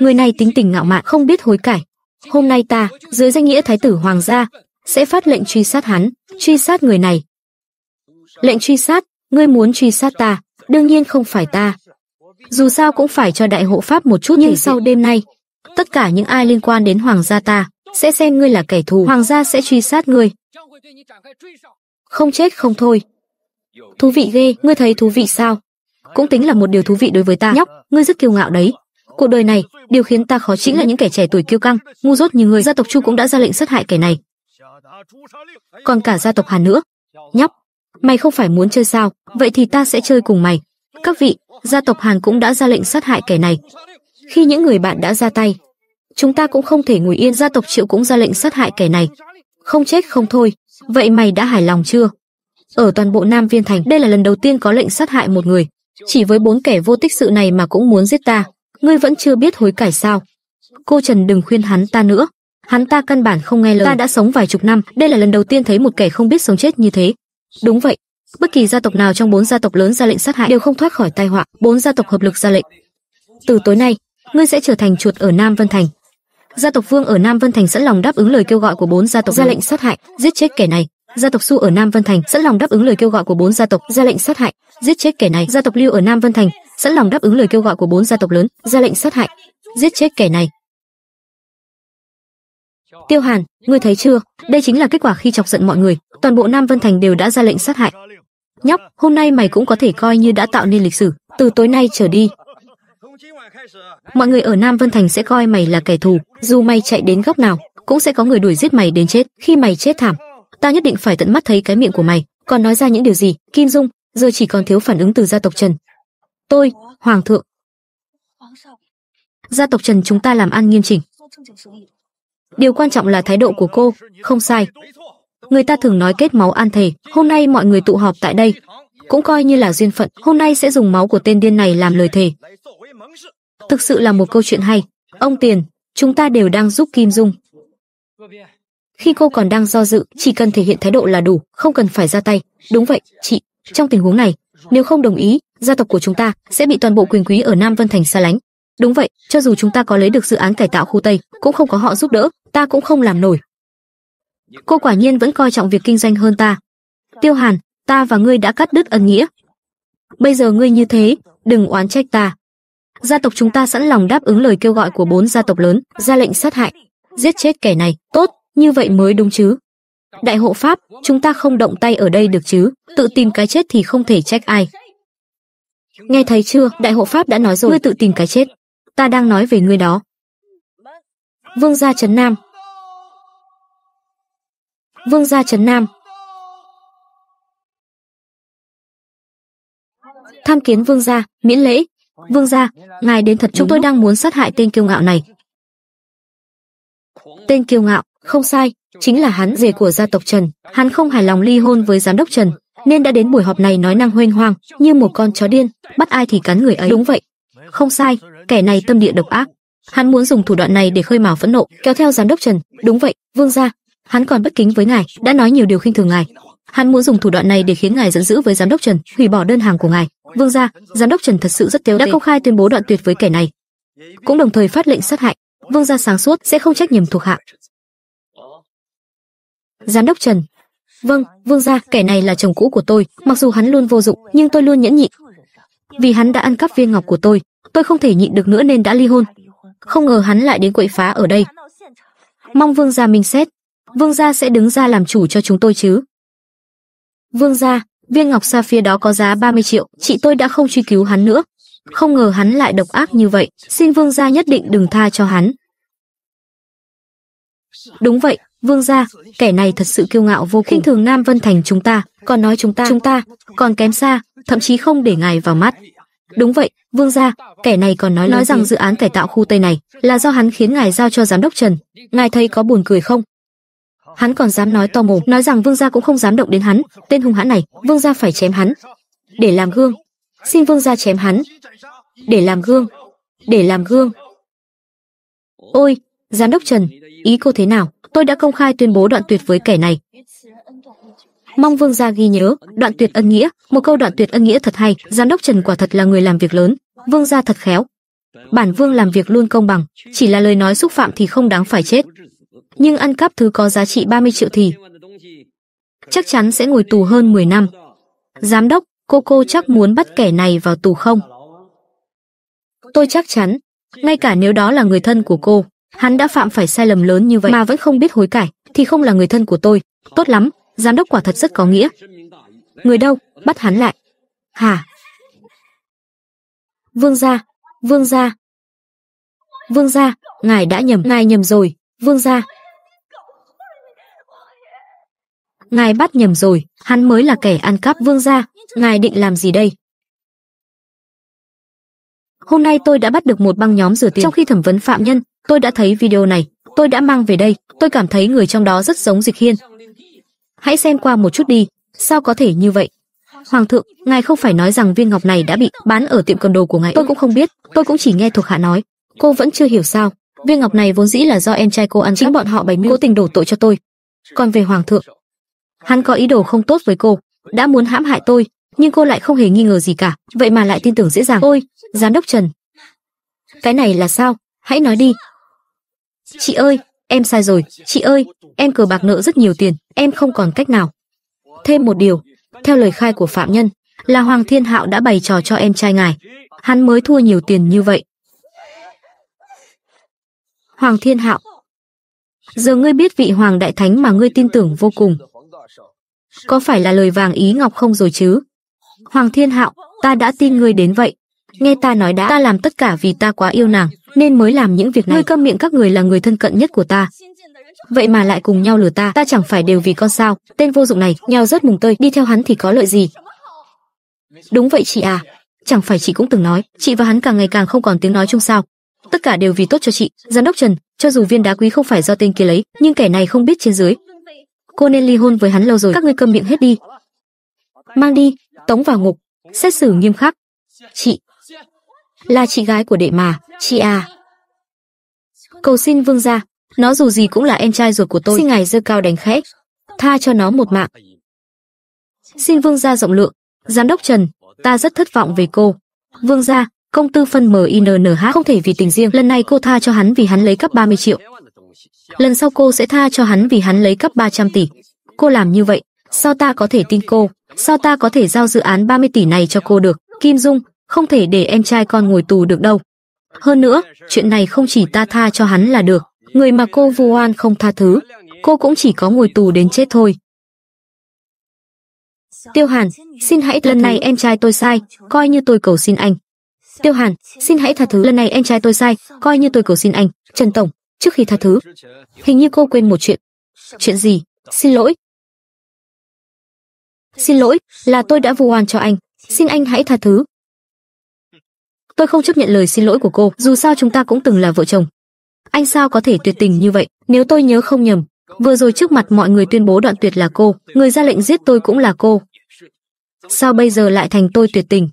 người này tính tình ngạo mạn không biết hối cải hôm nay ta dưới danh nghĩa thái tử hoàng gia sẽ phát lệnh truy sát hắn truy sát người này lệnh truy sát ngươi muốn truy sát ta đương nhiên không phải ta dù sao cũng phải cho đại hộ pháp một chút nhưng sau đêm nay tất cả những ai liên quan đến hoàng gia ta sẽ xem ngươi là kẻ thù hoàng gia sẽ truy sát ngươi không chết không thôi thú vị ghê ngươi thấy thú vị sao cũng tính là một điều thú vị đối với ta nhóc ngươi rất kiêu ngạo đấy Cuộc đời này, điều khiến ta khó chính là những kẻ trẻ tuổi kiêu căng, ngu dốt như người gia tộc Chu cũng đã ra lệnh sát hại kẻ này. Còn cả gia tộc Hàn nữa. Nhóc, mày không phải muốn chơi sao? Vậy thì ta sẽ chơi cùng mày. Các vị, gia tộc Hàn cũng đã ra lệnh sát hại kẻ này. Khi những người bạn đã ra tay, chúng ta cũng không thể ngồi yên, gia tộc Triệu cũng ra lệnh sát hại kẻ này. Không chết không thôi, vậy mày đã hài lòng chưa? Ở toàn bộ Nam Viên Thành, đây là lần đầu tiên có lệnh sát hại một người. Chỉ với bốn kẻ vô tích sự này mà cũng muốn giết ta, ngươi vẫn chưa biết hối cải sao? Cô Trần đừng khuyên hắn ta nữa. Hắn ta căn bản không nghe lời. Ta đã sống vài chục năm, đây là lần đầu tiên thấy một kẻ không biết sống chết như thế. Đúng vậy, bất kỳ gia tộc nào trong bốn gia tộc lớn ra lệnh sát hại đều không thoát khỏi tai họa, bốn gia tộc hợp lực ra lệnh. Từ tối nay, ngươi sẽ trở thành chuột ở Nam Vân Thành. Gia tộc Vương ở Nam Vân Thành sẵn lòng đáp ứng lời kêu gọi của bốn gia tộc ra lệnh sát hại, giết chết kẻ này gia tộc Su ở Nam Vân Thành sẵn lòng đáp ứng lời kêu gọi của bốn gia tộc, ra lệnh sát hại, giết chết kẻ này. Gia tộc Lưu ở Nam Vân Thành sẵn lòng đáp ứng lời kêu gọi của bốn gia tộc lớn, ra lệnh sát hại, giết chết kẻ này. Tiêu Hàn, ngươi thấy chưa? Đây chính là kết quả khi chọc giận mọi người, toàn bộ Nam Vân Thành đều đã ra lệnh sát hại. Nhóc, hôm nay mày cũng có thể coi như đã tạo nên lịch sử, từ tối nay trở đi. Mọi người ở Nam Vân Thành sẽ coi mày là kẻ thù, dù mày chạy đến góc nào, cũng sẽ có người đuổi giết mày đến chết, khi mày chết thảm, ta nhất định phải tận mắt thấy cái miệng của mày, còn nói ra những điều gì, Kim Dung, giờ chỉ còn thiếu phản ứng từ gia tộc Trần. Tôi, hoàng thượng. Gia tộc Trần chúng ta làm ăn nghiêm chỉnh. Điều quan trọng là thái độ của cô, không sai. Người ta thường nói kết máu an thề, hôm nay mọi người tụ họp tại đây, cũng coi như là duyên phận, hôm nay sẽ dùng máu của tên điên này làm lời thề. Thực sự là một câu chuyện hay. Ông Tiền, chúng ta đều đang giúp Kim Dung. Khi cô còn đang do dự, chỉ cần thể hiện thái độ là đủ, không cần phải ra tay. Đúng vậy, chị, trong tình huống này, nếu không đồng ý, gia tộc của chúng ta sẽ bị toàn bộ quyền quý ở Nam Vân Thành xa lánh. Đúng vậy, cho dù chúng ta có lấy được dự án cải tạo khu Tây, cũng không có họ giúp đỡ, ta cũng không làm nổi. Cô quả nhiên vẫn coi trọng việc kinh doanh hơn ta. Tiêu Hàn, ta và ngươi đã cắt đứt ân nghĩa. Bây giờ ngươi như thế, đừng oán trách ta. Gia tộc chúng ta sẵn lòng đáp ứng lời kêu gọi của bốn gia tộc lớn, ra lệnh sát hại, giết chết kẻ này, tốt, như vậy mới đúng chứ. Đại hộ pháp, chúng ta không động tay ở đây được chứ, tự tìm cái chết thì không thể trách ai. Nghe thấy chưa, đại hộ pháp đã nói rồi, ngươi tự tìm cái chết. Ta đang nói về ngươi đó. Vương gia Trấn Nam Vương gia Trấn Nam Tham kiến vương gia, miễn lễ. Vương gia, ngài đến thật chúng tôi đang muốn sát hại tên kiêu ngạo này. Tên kiêu ngạo, không sai, chính là hắn rể của gia tộc Trần. Hắn không hài lòng ly hôn với giám đốc Trần, nên đã đến buổi họp này nói năng huênh hoang, như một con chó điên, bắt ai thì cắn người ấy. Đúng vậy. Không sai, kẻ này tâm địa độc ác. Hắn muốn dùng thủ đoạn này để khơi mào phẫn nộ, kéo theo giám đốc Trần. Đúng vậy, vương gia, hắn còn bất kính với ngài, đã nói nhiều điều khinh thường ngài. Hắn muốn dùng thủ đoạn này để khiến ngài giận dữ với giám đốc Trần, hủy bỏ đơn hàng của ngài. Vương gia, giám đốc Trần thật sự rất tiêu đã công khai tuyên bố đoạn tuyệt với kẻ này, cũng đồng thời phát lệnh sát hại. Vương gia sáng suốt sẽ không trách nhiệm thuộc hạ, Giám đốc Trần. Vâng, vương gia, kẻ này là chồng cũ của tôi, mặc dù hắn luôn vô dụng, nhưng tôi luôn nhẫn nhịn. Vì hắn đã ăn cắp viên ngọc của tôi, tôi không thể nhịn được nữa nên đã ly hôn. Không ngờ hắn lại đến quậy phá ở đây. Mong vương gia minh xét, vương gia sẽ đứng ra làm chủ cho chúng tôi chứ. Vương gia, viên ngọc sa phía đó có giá 30 triệu, chị tôi đã không truy cứu hắn nữa. Không ngờ hắn lại độc ác như vậy, xin vương gia nhất định đừng tha cho hắn. Đúng vậy, Vương gia, kẻ này thật sự kiêu ngạo vô cùng. Khinh thường Nam Vân Thành chúng ta, còn nói chúng ta, chúng ta còn kém xa, thậm chí không để ngài vào mắt. Đúng vậy, vương gia, kẻ này còn nói nói rằng dự án cải tạo khu Tây này là do hắn khiến ngài giao cho giám đốc Trần. Ngài thấy có buồn cười không? Hắn còn dám nói to mồm, nói rằng vương gia cũng không dám động đến hắn, tên hung hãn này, vương gia phải chém hắn. Để làm gương. Xin vương gia chém hắn. Để làm gương. Để làm gương. Ôi, giám đốc Trần, ý cô thế nào? tôi đã công khai tuyên bố đoạn tuyệt với kẻ này. Mong vương gia ghi nhớ, đoạn tuyệt ân nghĩa, một câu đoạn tuyệt ân nghĩa thật hay, giám đốc Trần quả thật là người làm việc lớn, vương gia thật khéo. Bản vương làm việc luôn công bằng, chỉ là lời nói xúc phạm thì không đáng phải chết. Nhưng ăn cắp thứ có giá trị 30 triệu thì chắc chắn sẽ ngồi tù hơn 10 năm. Giám đốc, cô cô chắc muốn bắt kẻ này vào tù không? Tôi chắc chắn, ngay cả nếu đó là người thân của cô hắn đã phạm phải sai lầm lớn như vậy mà vẫn không biết hối cải, thì không là người thân của tôi. Tốt lắm, giám đốc quả thật rất có nghĩa. Người đâu? Bắt hắn lại. Hà. Vương gia, vương gia. Vương gia, ngài đã nhầm, ngài nhầm rồi, vương gia. Ngài bắt nhầm rồi, hắn mới là kẻ ăn cắp vương gia, ngài định làm gì đây? Hôm nay tôi đã bắt được một băng nhóm rửa tiền trong khi thẩm vấn phạm nhân, tôi đã thấy video này, tôi đã mang về đây, tôi cảm thấy người trong đó rất giống Dịch Hiên. Hãy xem qua một chút đi, sao có thể như vậy? Hoàng thượng, ngài không phải nói rằng viên ngọc này đã bị bán ở tiệm cầm đồ của ngài. Tôi cũng không biết, tôi cũng chỉ nghe thuộc hạ nói. Cô vẫn chưa hiểu sao? Viên ngọc này vốn dĩ là do em trai cô ăn chính bọn họ bày mưu cố tình đổ tội cho tôi. Còn về hoàng thượng, hắn có ý đồ không tốt với cô, đã muốn hãm hại tôi, nhưng cô lại không hề nghi ngờ gì cả, vậy mà lại tin tưởng dễ dàng. Ôi, giám đốc Trần, cái này là sao? Hãy nói đi, Chị ơi, em sai rồi, chị ơi, em cờ bạc nợ rất nhiều tiền, em không còn cách nào. Thêm một điều, theo lời khai của phạm nhân, là Hoàng Thiên Hạo đã bày trò cho em trai ngài, hắn mới thua nhiều tiền như vậy. Hoàng Thiên Hạo, giờ ngươi biết vị Hoàng Đại Thánh mà ngươi tin tưởng vô cùng. Có phải là lời vàng ý ngọc không rồi chứ? Hoàng Thiên Hạo, ta đã tin ngươi đến vậy. Nghe ta nói đã, ta làm tất cả vì ta quá yêu nàng nên mới làm những việc này ngươi câm miệng các người là người thân cận nhất của ta vậy mà lại cùng nhau lừa ta ta chẳng phải đều vì con sao tên vô dụng này nhau rớt mùng tơi đi theo hắn thì có lợi gì đúng vậy chị à chẳng phải chị cũng từng nói chị và hắn càng ngày càng không còn tiếng nói chung sao tất cả đều vì tốt cho chị giám đốc trần cho dù viên đá quý không phải do tên kia lấy nhưng kẻ này không biết trên dưới cô nên ly hôn với hắn lâu rồi các ngươi câm miệng hết đi mang đi tống vào ngục xét xử nghiêm khắc chị là chị gái của đệ mà, chị à. Cầu xin vương gia, nó dù gì cũng là em trai ruột của tôi. Xin ngài dơ cao đánh khẽ, tha cho nó một mạng. Xin vương gia rộng lượng, giám đốc Trần, ta rất thất vọng về cô. Vương gia, công tư phân MINNH không thể vì tình riêng, lần này cô tha cho hắn vì hắn lấy cấp 30 triệu. Lần sau cô sẽ tha cho hắn vì hắn lấy cấp 300 tỷ. Cô làm như vậy, sao ta có thể tin cô? Sao ta có thể giao dự án 30 tỷ này cho cô được? Kim Dung, không thể để em trai con ngồi tù được đâu. Hơn nữa, chuyện này không chỉ ta tha cho hắn là được, người mà cô vu oan không tha thứ, cô cũng chỉ có ngồi tù đến chết thôi. Tiêu Hàn, xin hãy lần này em trai tôi sai, coi như tôi cầu xin anh. Tiêu Hàn, xin hãy tha thứ lần này em trai tôi sai, coi như tôi cầu xin anh. Trần Tổng, trước khi tha thứ, hình như cô quên một chuyện. Chuyện gì? Xin lỗi. Xin lỗi, là tôi đã vu oan cho anh. Xin anh hãy tha thứ, tôi không chấp nhận lời xin lỗi của cô dù sao chúng ta cũng từng là vợ chồng anh sao có thể tuyệt tình như vậy nếu tôi nhớ không nhầm vừa rồi trước mặt mọi người tuyên bố đoạn tuyệt là cô người ra lệnh giết tôi cũng là cô sao bây giờ lại thành tôi tuyệt tình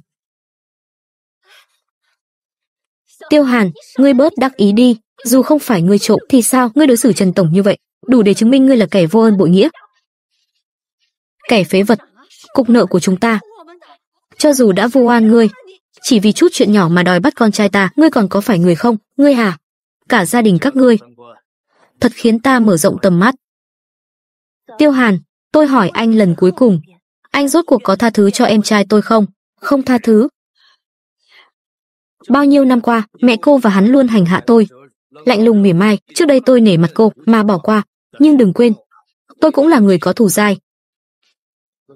tiêu hàn ngươi bớt đắc ý đi dù không phải ngươi trộm thì sao ngươi đối xử trần tổng như vậy đủ để chứng minh ngươi là kẻ vô ơn bội nghĩa kẻ phế vật cục nợ của chúng ta cho dù đã vu oan ngươi chỉ vì chút chuyện nhỏ mà đòi bắt con trai ta ngươi còn có phải người không ngươi hả à? cả gia đình các ngươi thật khiến ta mở rộng tầm mắt tiêu hàn tôi hỏi anh lần cuối cùng anh rốt cuộc có tha thứ cho em trai tôi không không tha thứ bao nhiêu năm qua mẹ cô và hắn luôn hành hạ tôi lạnh lùng mỉa mai trước đây tôi nể mặt cô mà bỏ qua nhưng đừng quên tôi cũng là người có thù dai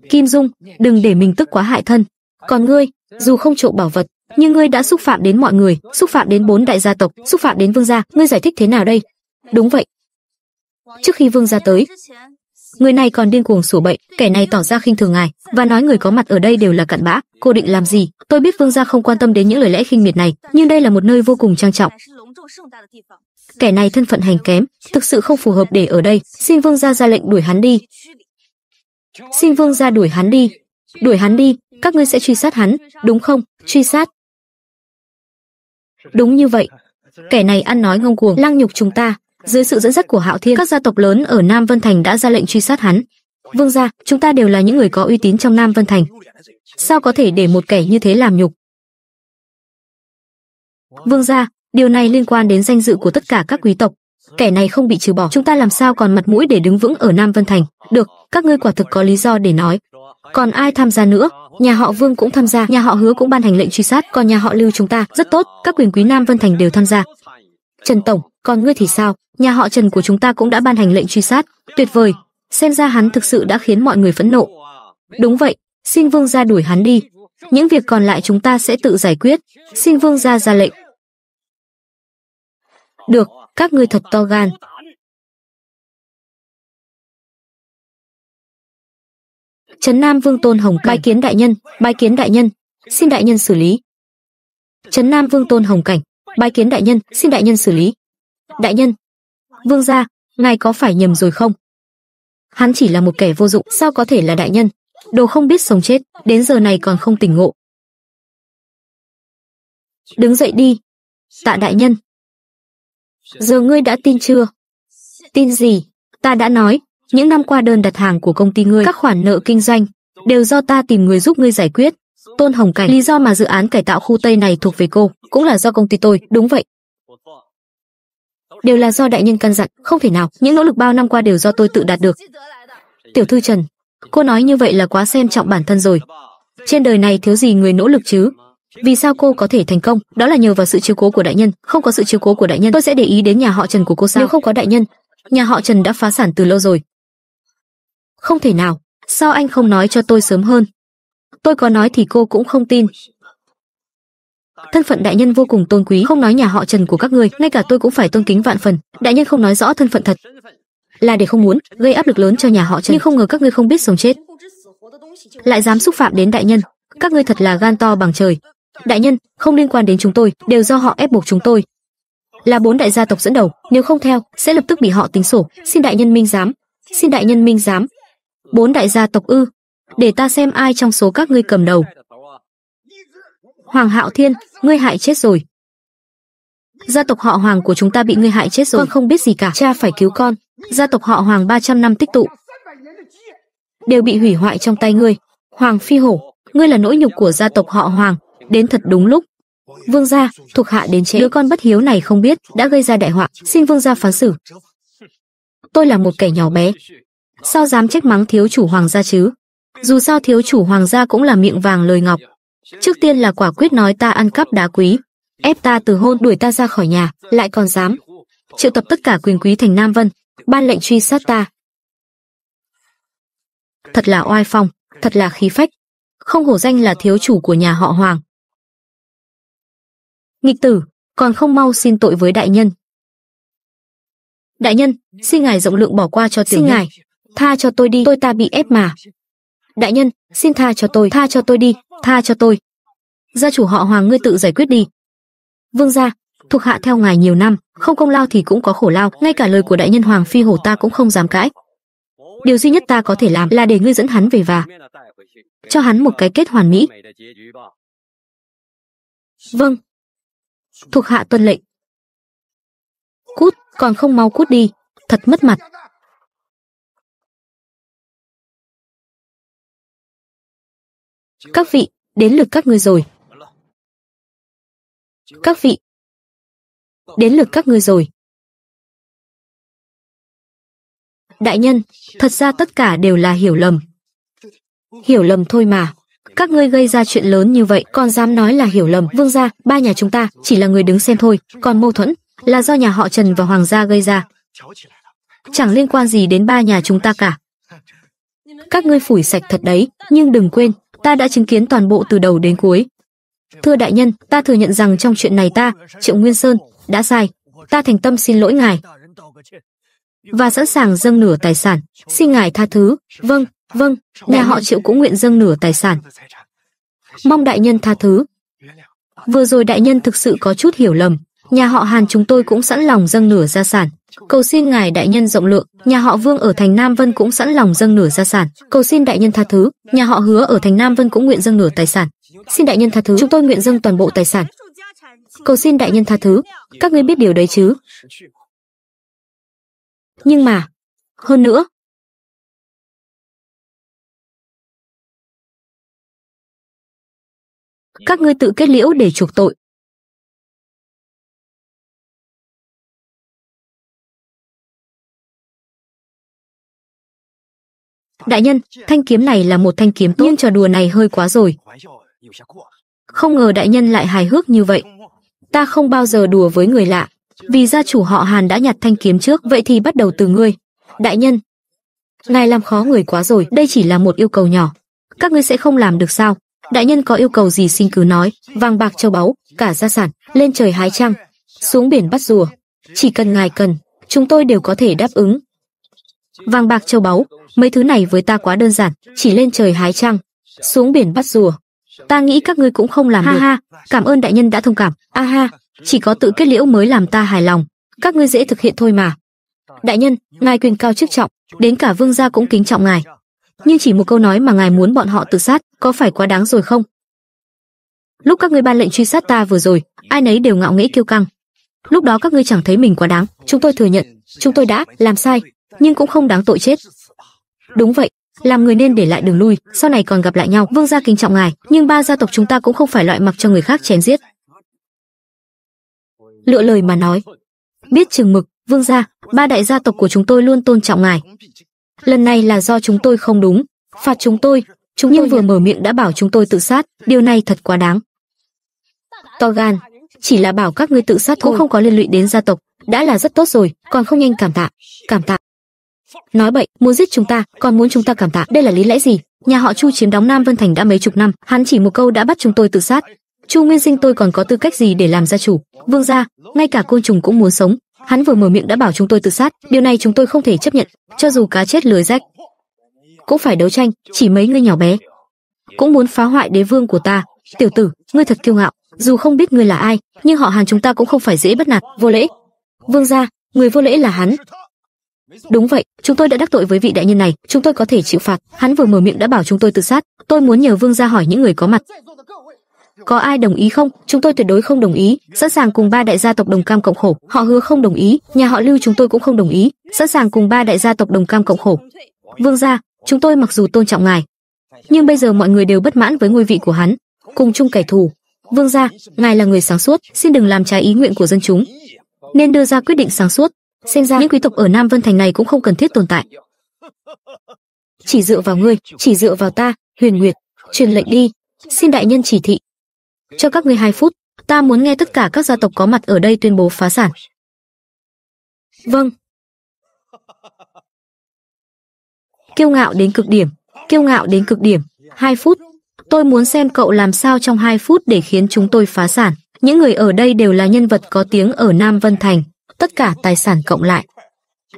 kim dung đừng để mình tức quá hại thân còn ngươi, dù không trộm bảo vật, nhưng ngươi đã xúc phạm đến mọi người, xúc phạm đến bốn đại gia tộc, xúc phạm đến vương gia, ngươi giải thích thế nào đây? Đúng vậy. Trước khi vương gia tới, người này còn điên cuồng sủa bậy, kẻ này tỏ ra khinh thường ngài và nói người có mặt ở đây đều là cặn bã, cô định làm gì? Tôi biết vương gia không quan tâm đến những lời lẽ khinh miệt này, nhưng đây là một nơi vô cùng trang trọng. Kẻ này thân phận hành kém, thực sự không phù hợp để ở đây, xin vương gia ra lệnh đuổi hắn đi. Xin vương gia đuổi hắn đi. Đuổi hắn đi, các ngươi sẽ truy sát hắn, đúng không? Truy sát. Đúng như vậy. Kẻ này ăn nói ngông cuồng, lang nhục chúng ta. Dưới sự dẫn dắt của Hạo Thiên, các gia tộc lớn ở Nam Vân Thành đã ra lệnh truy sát hắn. Vương gia, chúng ta đều là những người có uy tín trong Nam Vân Thành. Sao có thể để một kẻ như thế làm nhục? Vương gia, điều này liên quan đến danh dự của tất cả các quý tộc. Kẻ này không bị trừ bỏ, chúng ta làm sao còn mặt mũi để đứng vững ở Nam Vân Thành? Được, các ngươi quả thực có lý do để nói, còn ai tham gia nữa nhà họ Vương cũng tham gia, nhà họ Hứa cũng ban hành lệnh truy sát, còn nhà họ Lưu chúng ta rất tốt, các quyền quý Nam Vân Thành đều tham gia. Trần tổng, còn ngươi thì sao? Nhà họ Trần của chúng ta cũng đã ban hành lệnh truy sát, tuyệt vời. Xem ra hắn thực sự đã khiến mọi người phẫn nộ. Đúng vậy, xin Vương gia đuổi hắn đi. Những việc còn lại chúng ta sẽ tự giải quyết. Xin Vương gia ra lệnh. Được, các ngươi thật to gan, Trấn Nam Vương Tôn Hồng Cảnh. Bái kiến đại nhân, bái kiến đại nhân, xin đại nhân xử lý. Trấn Nam Vương Tôn Hồng Cảnh, bái kiến đại nhân, xin đại nhân xử lý. Đại nhân, Vương gia, ngài có phải nhầm rồi không? Hắn chỉ là một kẻ vô dụng, sao có thể là đại nhân? Đồ không biết sống chết, đến giờ này còn không tỉnh ngộ. Đứng dậy đi. Tạ đại nhân. Giờ ngươi đã tin chưa? Tin gì? Ta đã nói, những năm qua đơn đặt hàng của công ty ngươi, các khoản nợ kinh doanh đều do ta tìm người giúp ngươi giải quyết. Tôn Hồng Cảnh, lý do mà dự án cải tạo khu Tây này thuộc về cô, cũng là do công ty tôi, đúng vậy. Đều là do đại nhân căn dặn, không thể nào, những nỗ lực bao năm qua đều do tôi tự đạt được. Tiểu thư Trần, cô nói như vậy là quá xem trọng bản thân rồi. Trên đời này thiếu gì người nỗ lực chứ? Vì sao cô có thể thành công? Đó là nhờ vào sự chiếu cố của đại nhân, không có sự chiếu cố của đại nhân, tôi sẽ để ý đến nhà họ Trần của cô sao? Nếu không có đại nhân, nhà họ Trần đã phá sản từ lâu rồi. Không thể nào, sao anh không nói cho tôi sớm hơn? Tôi có nói thì cô cũng không tin. Thân phận đại nhân vô cùng tôn quý, không nói nhà họ Trần của các người, ngay cả tôi cũng phải tôn kính vạn phần. Đại nhân không nói rõ thân phận thật, là để không muốn gây áp lực lớn cho nhà họ Trần, nhưng không ngờ các ngươi không biết sống chết, lại dám xúc phạm đến đại nhân, các ngươi thật là gan to bằng trời. Đại nhân, không liên quan đến chúng tôi, đều do họ ép buộc chúng tôi. Là bốn đại gia tộc dẫn đầu, nếu không theo, sẽ lập tức bị họ tính sổ, xin đại nhân minh giám. Xin đại nhân minh giám. Bốn đại gia tộc ư? Để ta xem ai trong số các ngươi cầm đầu. Hoàng Hạo Thiên, ngươi hại chết rồi. Gia tộc họ Hoàng của chúng ta bị ngươi hại chết rồi. Con không biết gì cả, cha phải cứu con. Gia tộc họ Hoàng 300 năm tích tụ đều bị hủy hoại trong tay ngươi. Hoàng Phi Hổ, ngươi là nỗi nhục của gia tộc họ Hoàng, đến thật đúng lúc. Vương gia, thuộc hạ đến chế đứa con bất hiếu này không biết đã gây ra đại họa, xin vương gia phán xử. Tôi là một kẻ nhỏ bé, sao dám trách mắng thiếu chủ hoàng gia chứ? Dù sao thiếu chủ hoàng gia cũng là miệng vàng lời ngọc. Trước tiên là quả quyết nói ta ăn cắp đá quý, ép ta từ hôn đuổi ta ra khỏi nhà, lại còn dám. Triệu tập tất cả quyền quý thành Nam Vân, ban lệnh truy sát ta. Thật là oai phong, thật là khí phách. Không hổ danh là thiếu chủ của nhà họ Hoàng. Nghịch tử, còn không mau xin tội với đại nhân. Đại nhân, xin ngài rộng lượng bỏ qua cho tiểu xin nhân. ngài, tha cho tôi đi, tôi ta bị ép mà. Đại nhân, xin tha cho tôi, tha cho tôi đi, tha cho tôi. Gia chủ họ Hoàng ngươi tự giải quyết đi. Vương gia, thuộc hạ theo ngài nhiều năm, không công lao thì cũng có khổ lao, ngay cả lời của đại nhân Hoàng Phi Hổ ta cũng không dám cãi. Điều duy nhất ta có thể làm là để ngươi dẫn hắn về và cho hắn một cái kết hoàn mỹ. Vâng. Thuộc hạ tuân lệnh. Cút, còn không mau cút đi, thật mất mặt. Các vị, đến lượt các ngươi rồi. Các vị, đến lượt các ngươi rồi. Đại nhân, thật ra tất cả đều là hiểu lầm. Hiểu lầm thôi mà. Các ngươi gây ra chuyện lớn như vậy còn dám nói là hiểu lầm. Vương gia, ba nhà chúng ta chỉ là người đứng xem thôi. Còn mâu thuẫn là do nhà họ Trần và Hoàng gia gây ra. Chẳng liên quan gì đến ba nhà chúng ta cả. Các ngươi phủi sạch thật đấy, nhưng đừng quên, ta đã chứng kiến toàn bộ từ đầu đến cuối. Thưa đại nhân, ta thừa nhận rằng trong chuyện này ta, Triệu Nguyên Sơn, đã sai. Ta thành tâm xin lỗi ngài. Và sẵn sàng dâng nửa tài sản, xin ngài tha thứ. Vâng, vâng, nhà họ Triệu cũng nguyện dâng nửa tài sản. Mong đại nhân tha thứ. Vừa rồi đại nhân thực sự có chút hiểu lầm, nhà họ Hàn chúng tôi cũng sẵn lòng dâng nửa gia sản. Cầu xin ngài đại nhân rộng lượng, nhà họ Vương ở thành Nam Vân cũng sẵn lòng dâng nửa gia sản, cầu xin đại nhân tha thứ, nhà họ Hứa ở thành Nam Vân cũng nguyện dâng nửa tài sản. Xin đại nhân tha thứ, chúng tôi nguyện dâng toàn bộ tài sản. Cầu xin đại nhân tha thứ, các ngươi biết điều đấy chứ? Nhưng mà, hơn nữa, các ngươi tự kết liễu để chuộc tội. Đại nhân, thanh kiếm này là một thanh kiếm tốt nhưng trò đùa này hơi quá rồi. Không ngờ đại nhân lại hài hước như vậy. Ta không bao giờ đùa với người lạ. Vì gia chủ họ Hàn đã nhặt thanh kiếm trước, vậy thì bắt đầu từ ngươi. Đại nhân, ngài làm khó người quá rồi, đây chỉ là một yêu cầu nhỏ. Các ngươi sẽ không làm được sao? Đại nhân có yêu cầu gì xin cứ nói, vàng bạc châu báu, cả gia sản, lên trời hái trăng, xuống biển bắt rùa. Chỉ cần ngài cần, chúng tôi đều có thể đáp ứng vàng bạc châu báu, mấy thứ này với ta quá đơn giản, chỉ lên trời hái trăng, xuống biển bắt rùa. Ta nghĩ các ngươi cũng không làm ha được. Ha, cảm ơn đại nhân đã thông cảm. A ha, chỉ có tự kết liễu mới làm ta hài lòng, các ngươi dễ thực hiện thôi mà. Đại nhân, ngài quyền cao chức trọng, đến cả vương gia cũng kính trọng ngài. Nhưng chỉ một câu nói mà ngài muốn bọn họ tự sát, có phải quá đáng rồi không? Lúc các ngươi ban lệnh truy sát ta vừa rồi, ai nấy đều ngạo nghễ kiêu căng. Lúc đó các ngươi chẳng thấy mình quá đáng, chúng tôi thừa nhận, chúng tôi đã làm sai, nhưng cũng không đáng tội chết. Đúng vậy, làm người nên để lại đường lui, sau này còn gặp lại nhau. Vương gia kính trọng ngài, nhưng ba gia tộc chúng ta cũng không phải loại mặc cho người khác chém giết. Lựa lời mà nói, biết chừng mực, vương gia, ba đại gia tộc của chúng tôi luôn tôn trọng ngài. Lần này là do chúng tôi không đúng, phạt chúng tôi, chúng nhưng vừa mở miệng đã bảo chúng tôi tự sát, điều này thật quá đáng. To gan, chỉ là bảo các ngươi tự sát cũng không có liên lụy đến gia tộc, đã là rất tốt rồi, còn không nhanh cảm tạ, cảm tạ nói bậy muốn giết chúng ta còn muốn chúng ta cảm tạ đây là lý lẽ gì nhà họ chu chiếm đóng nam vân thành đã mấy chục năm hắn chỉ một câu đã bắt chúng tôi tự sát chu nguyên sinh tôi còn có tư cách gì để làm gia chủ vương gia ngay cả côn trùng cũng muốn sống hắn vừa mở miệng đã bảo chúng tôi tự sát điều này chúng tôi không thể chấp nhận cho dù cá chết lưới rách cũng phải đấu tranh chỉ mấy ngươi nhỏ bé cũng muốn phá hoại đế vương của ta tiểu tử ngươi thật kiêu ngạo dù không biết ngươi là ai nhưng họ hàng chúng ta cũng không phải dễ bắt nạt vô lễ vương gia người vô lễ là hắn Đúng vậy, chúng tôi đã đắc tội với vị đại nhân này, chúng tôi có thể chịu phạt. Hắn vừa mở miệng đã bảo chúng tôi tự sát, tôi muốn nhờ vương gia hỏi những người có mặt. Có ai đồng ý không? Chúng tôi tuyệt đối không đồng ý, sẵn sàng cùng ba đại gia tộc đồng cam cộng khổ. Họ hứa không đồng ý, nhà họ Lưu chúng tôi cũng không đồng ý, sẵn sàng cùng ba đại gia tộc đồng cam cộng khổ. Vương gia, chúng tôi mặc dù tôn trọng ngài, nhưng bây giờ mọi người đều bất mãn với ngôi vị của hắn, cùng chung kẻ thù. Vương gia, ngài là người sáng suốt, xin đừng làm trái ý nguyện của dân chúng, nên đưa ra quyết định sáng suốt xem ra những quý tộc ở Nam Vân Thành này cũng không cần thiết tồn tại. Chỉ dựa vào ngươi, chỉ dựa vào ta, Huyền Nguyệt, truyền lệnh đi, xin đại nhân chỉ thị. Cho các ngươi hai phút, ta muốn nghe tất cả các gia tộc có mặt ở đây tuyên bố phá sản. Vâng. Kiêu ngạo đến cực điểm, kiêu ngạo đến cực điểm, Hai phút. Tôi muốn xem cậu làm sao trong hai phút để khiến chúng tôi phá sản. Những người ở đây đều là nhân vật có tiếng ở Nam Vân Thành tất cả tài sản cộng lại.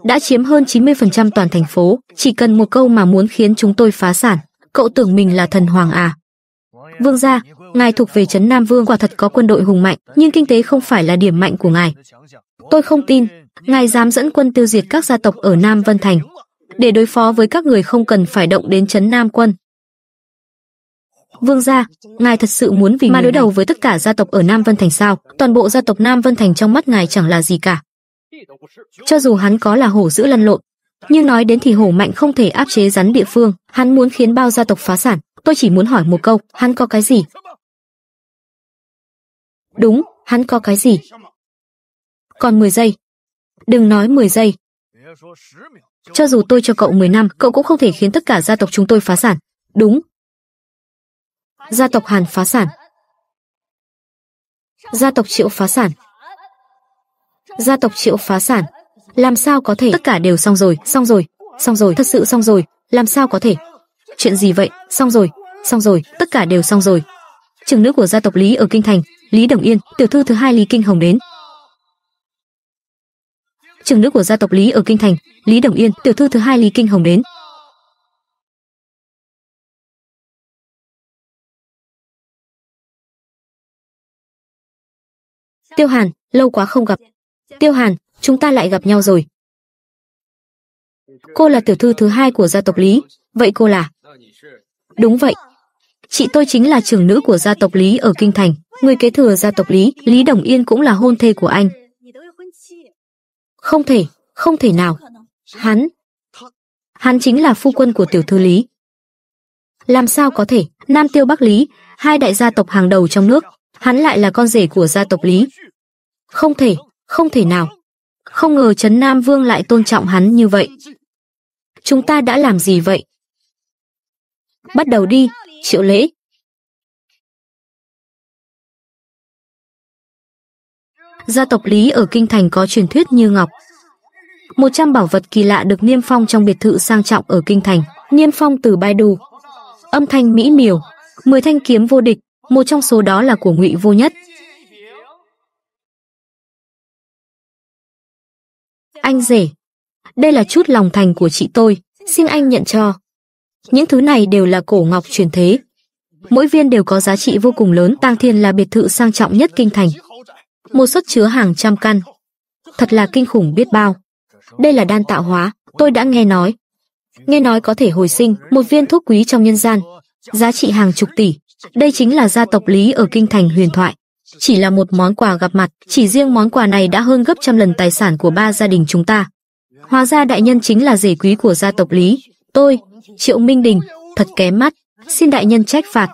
Đã chiếm hơn 90% toàn thành phố, chỉ cần một câu mà muốn khiến chúng tôi phá sản, cậu tưởng mình là thần hoàng à. Vương gia, ngài thuộc về Trấn Nam Vương quả thật có quân đội hùng mạnh, nhưng kinh tế không phải là điểm mạnh của ngài. Tôi không tin, ngài dám dẫn quân tiêu diệt các gia tộc ở Nam Vân Thành, để đối phó với các người không cần phải động đến Trấn Nam quân. Vương gia, ngài thật sự muốn vì mà đối đầu với tất cả gia tộc ở Nam Vân Thành sao? Toàn bộ gia tộc Nam Vân Thành trong mắt ngài chẳng là gì cả. Cho dù hắn có là hổ dữ lăn lộn, nhưng nói đến thì hổ mạnh không thể áp chế rắn địa phương, hắn muốn khiến bao gia tộc phá sản, tôi chỉ muốn hỏi một câu, hắn có cái gì? Đúng, hắn có cái gì? Còn 10 giây. Đừng nói 10 giây. Cho dù tôi cho cậu 10 năm, cậu cũng không thể khiến tất cả gia tộc chúng tôi phá sản. Đúng. Gia tộc Hàn phá sản. Gia tộc Triệu phá sản gia tộc Triệu phá sản. Làm sao có thể? Tất cả đều xong rồi, xong rồi, xong rồi, thật sự xong rồi, làm sao có thể? Chuyện gì vậy? Xong rồi, xong rồi, tất cả đều xong rồi. Trưởng nữ của gia tộc Lý ở kinh thành, Lý Đồng Yên, tiểu thư thứ hai Lý Kinh Hồng đến. Trưởng nữ của gia tộc Lý ở kinh thành, Lý Đồng Yên, tiểu thư thứ hai Lý Kinh Hồng đến. Tiêu Hàn, lâu quá không gặp, Tiêu Hàn, chúng ta lại gặp nhau rồi. Cô là tiểu thư thứ hai của gia tộc Lý, vậy cô là? Đúng vậy. Chị tôi chính là trưởng nữ của gia tộc Lý ở Kinh Thành, người kế thừa gia tộc Lý, Lý Đồng Yên cũng là hôn thê của anh. Không thể, không thể nào. Hắn, hắn chính là phu quân của tiểu thư Lý. Làm sao có thể, Nam Tiêu Bắc Lý, hai đại gia tộc hàng đầu trong nước, hắn lại là con rể của gia tộc Lý. Không thể, không thể nào. Không ngờ Trấn Nam Vương lại tôn trọng hắn như vậy. Chúng ta đã làm gì vậy? Bắt đầu đi, triệu lễ. Gia tộc Lý ở Kinh Thành có truyền thuyết như Ngọc. một trăm bảo vật kỳ lạ được niêm phong trong biệt thự sang trọng ở Kinh Thành. Niêm phong từ Baidu. Âm thanh mỹ miều. mười thanh kiếm vô địch, một trong số đó là của ngụy vô nhất Anh rể, đây là chút lòng thành của chị tôi, xin anh nhận cho. Những thứ này đều là cổ ngọc truyền thế. Mỗi viên đều có giá trị vô cùng lớn, Tang Thiên là biệt thự sang trọng nhất kinh thành. Một suất chứa hàng trăm căn. Thật là kinh khủng biết bao. Đây là đan tạo hóa, tôi đã nghe nói. Nghe nói có thể hồi sinh, một viên thuốc quý trong nhân gian, giá trị hàng chục tỷ. Đây chính là gia tộc Lý ở kinh thành huyền thoại chỉ là một món quà gặp mặt, chỉ riêng món quà này đã hơn gấp trăm lần tài sản của ba gia đình chúng ta. Hóa ra đại nhân chính là rể quý của gia tộc Lý, tôi, Triệu Minh Đình, thật kém mắt, xin đại nhân trách phạt.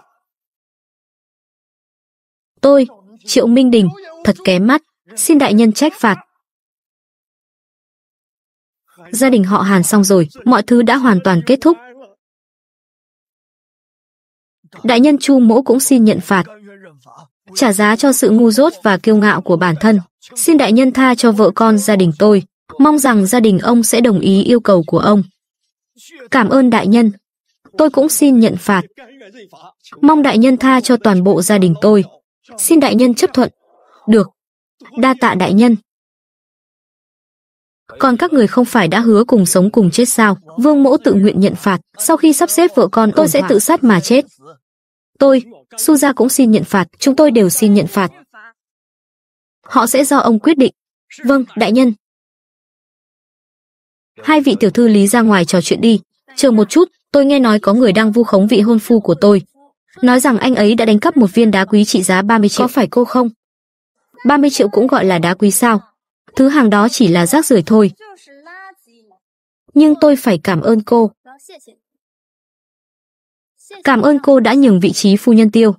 Tôi, Triệu Minh Đình, thật kém mắt, xin đại nhân trách phạt. Gia đình họ Hàn xong rồi, mọi thứ đã hoàn toàn kết thúc. Đại nhân Chu Mỗ cũng xin nhận phạt trả giá cho sự ngu dốt và kiêu ngạo của bản thân. Xin đại nhân tha cho vợ con gia đình tôi, mong rằng gia đình ông sẽ đồng ý yêu cầu của ông. Cảm ơn đại nhân. Tôi cũng xin nhận phạt. Mong đại nhân tha cho toàn bộ gia đình tôi. Xin đại nhân chấp thuận. Được. Đa tạ đại nhân. Còn các người không phải đã hứa cùng sống cùng chết sao? Vương mẫu tự nguyện nhận phạt. Sau khi sắp xếp vợ con tôi sẽ tự sát mà chết. Tôi, Su gia cũng xin nhận phạt, chúng tôi đều xin nhận phạt. Họ sẽ do ông quyết định. Vâng, đại nhân. Hai vị tiểu thư Lý ra ngoài trò chuyện đi. Chờ một chút, tôi nghe nói có người đang vu khống vị hôn phu của tôi. Nói rằng anh ấy đã đánh cắp một viên đá quý trị giá 30 triệu. Có phải cô không? 30 triệu cũng gọi là đá quý sao? Thứ hàng đó chỉ là rác rưởi thôi. Nhưng tôi phải cảm ơn cô. Cảm ơn cô đã nhường vị trí phu nhân tiêu.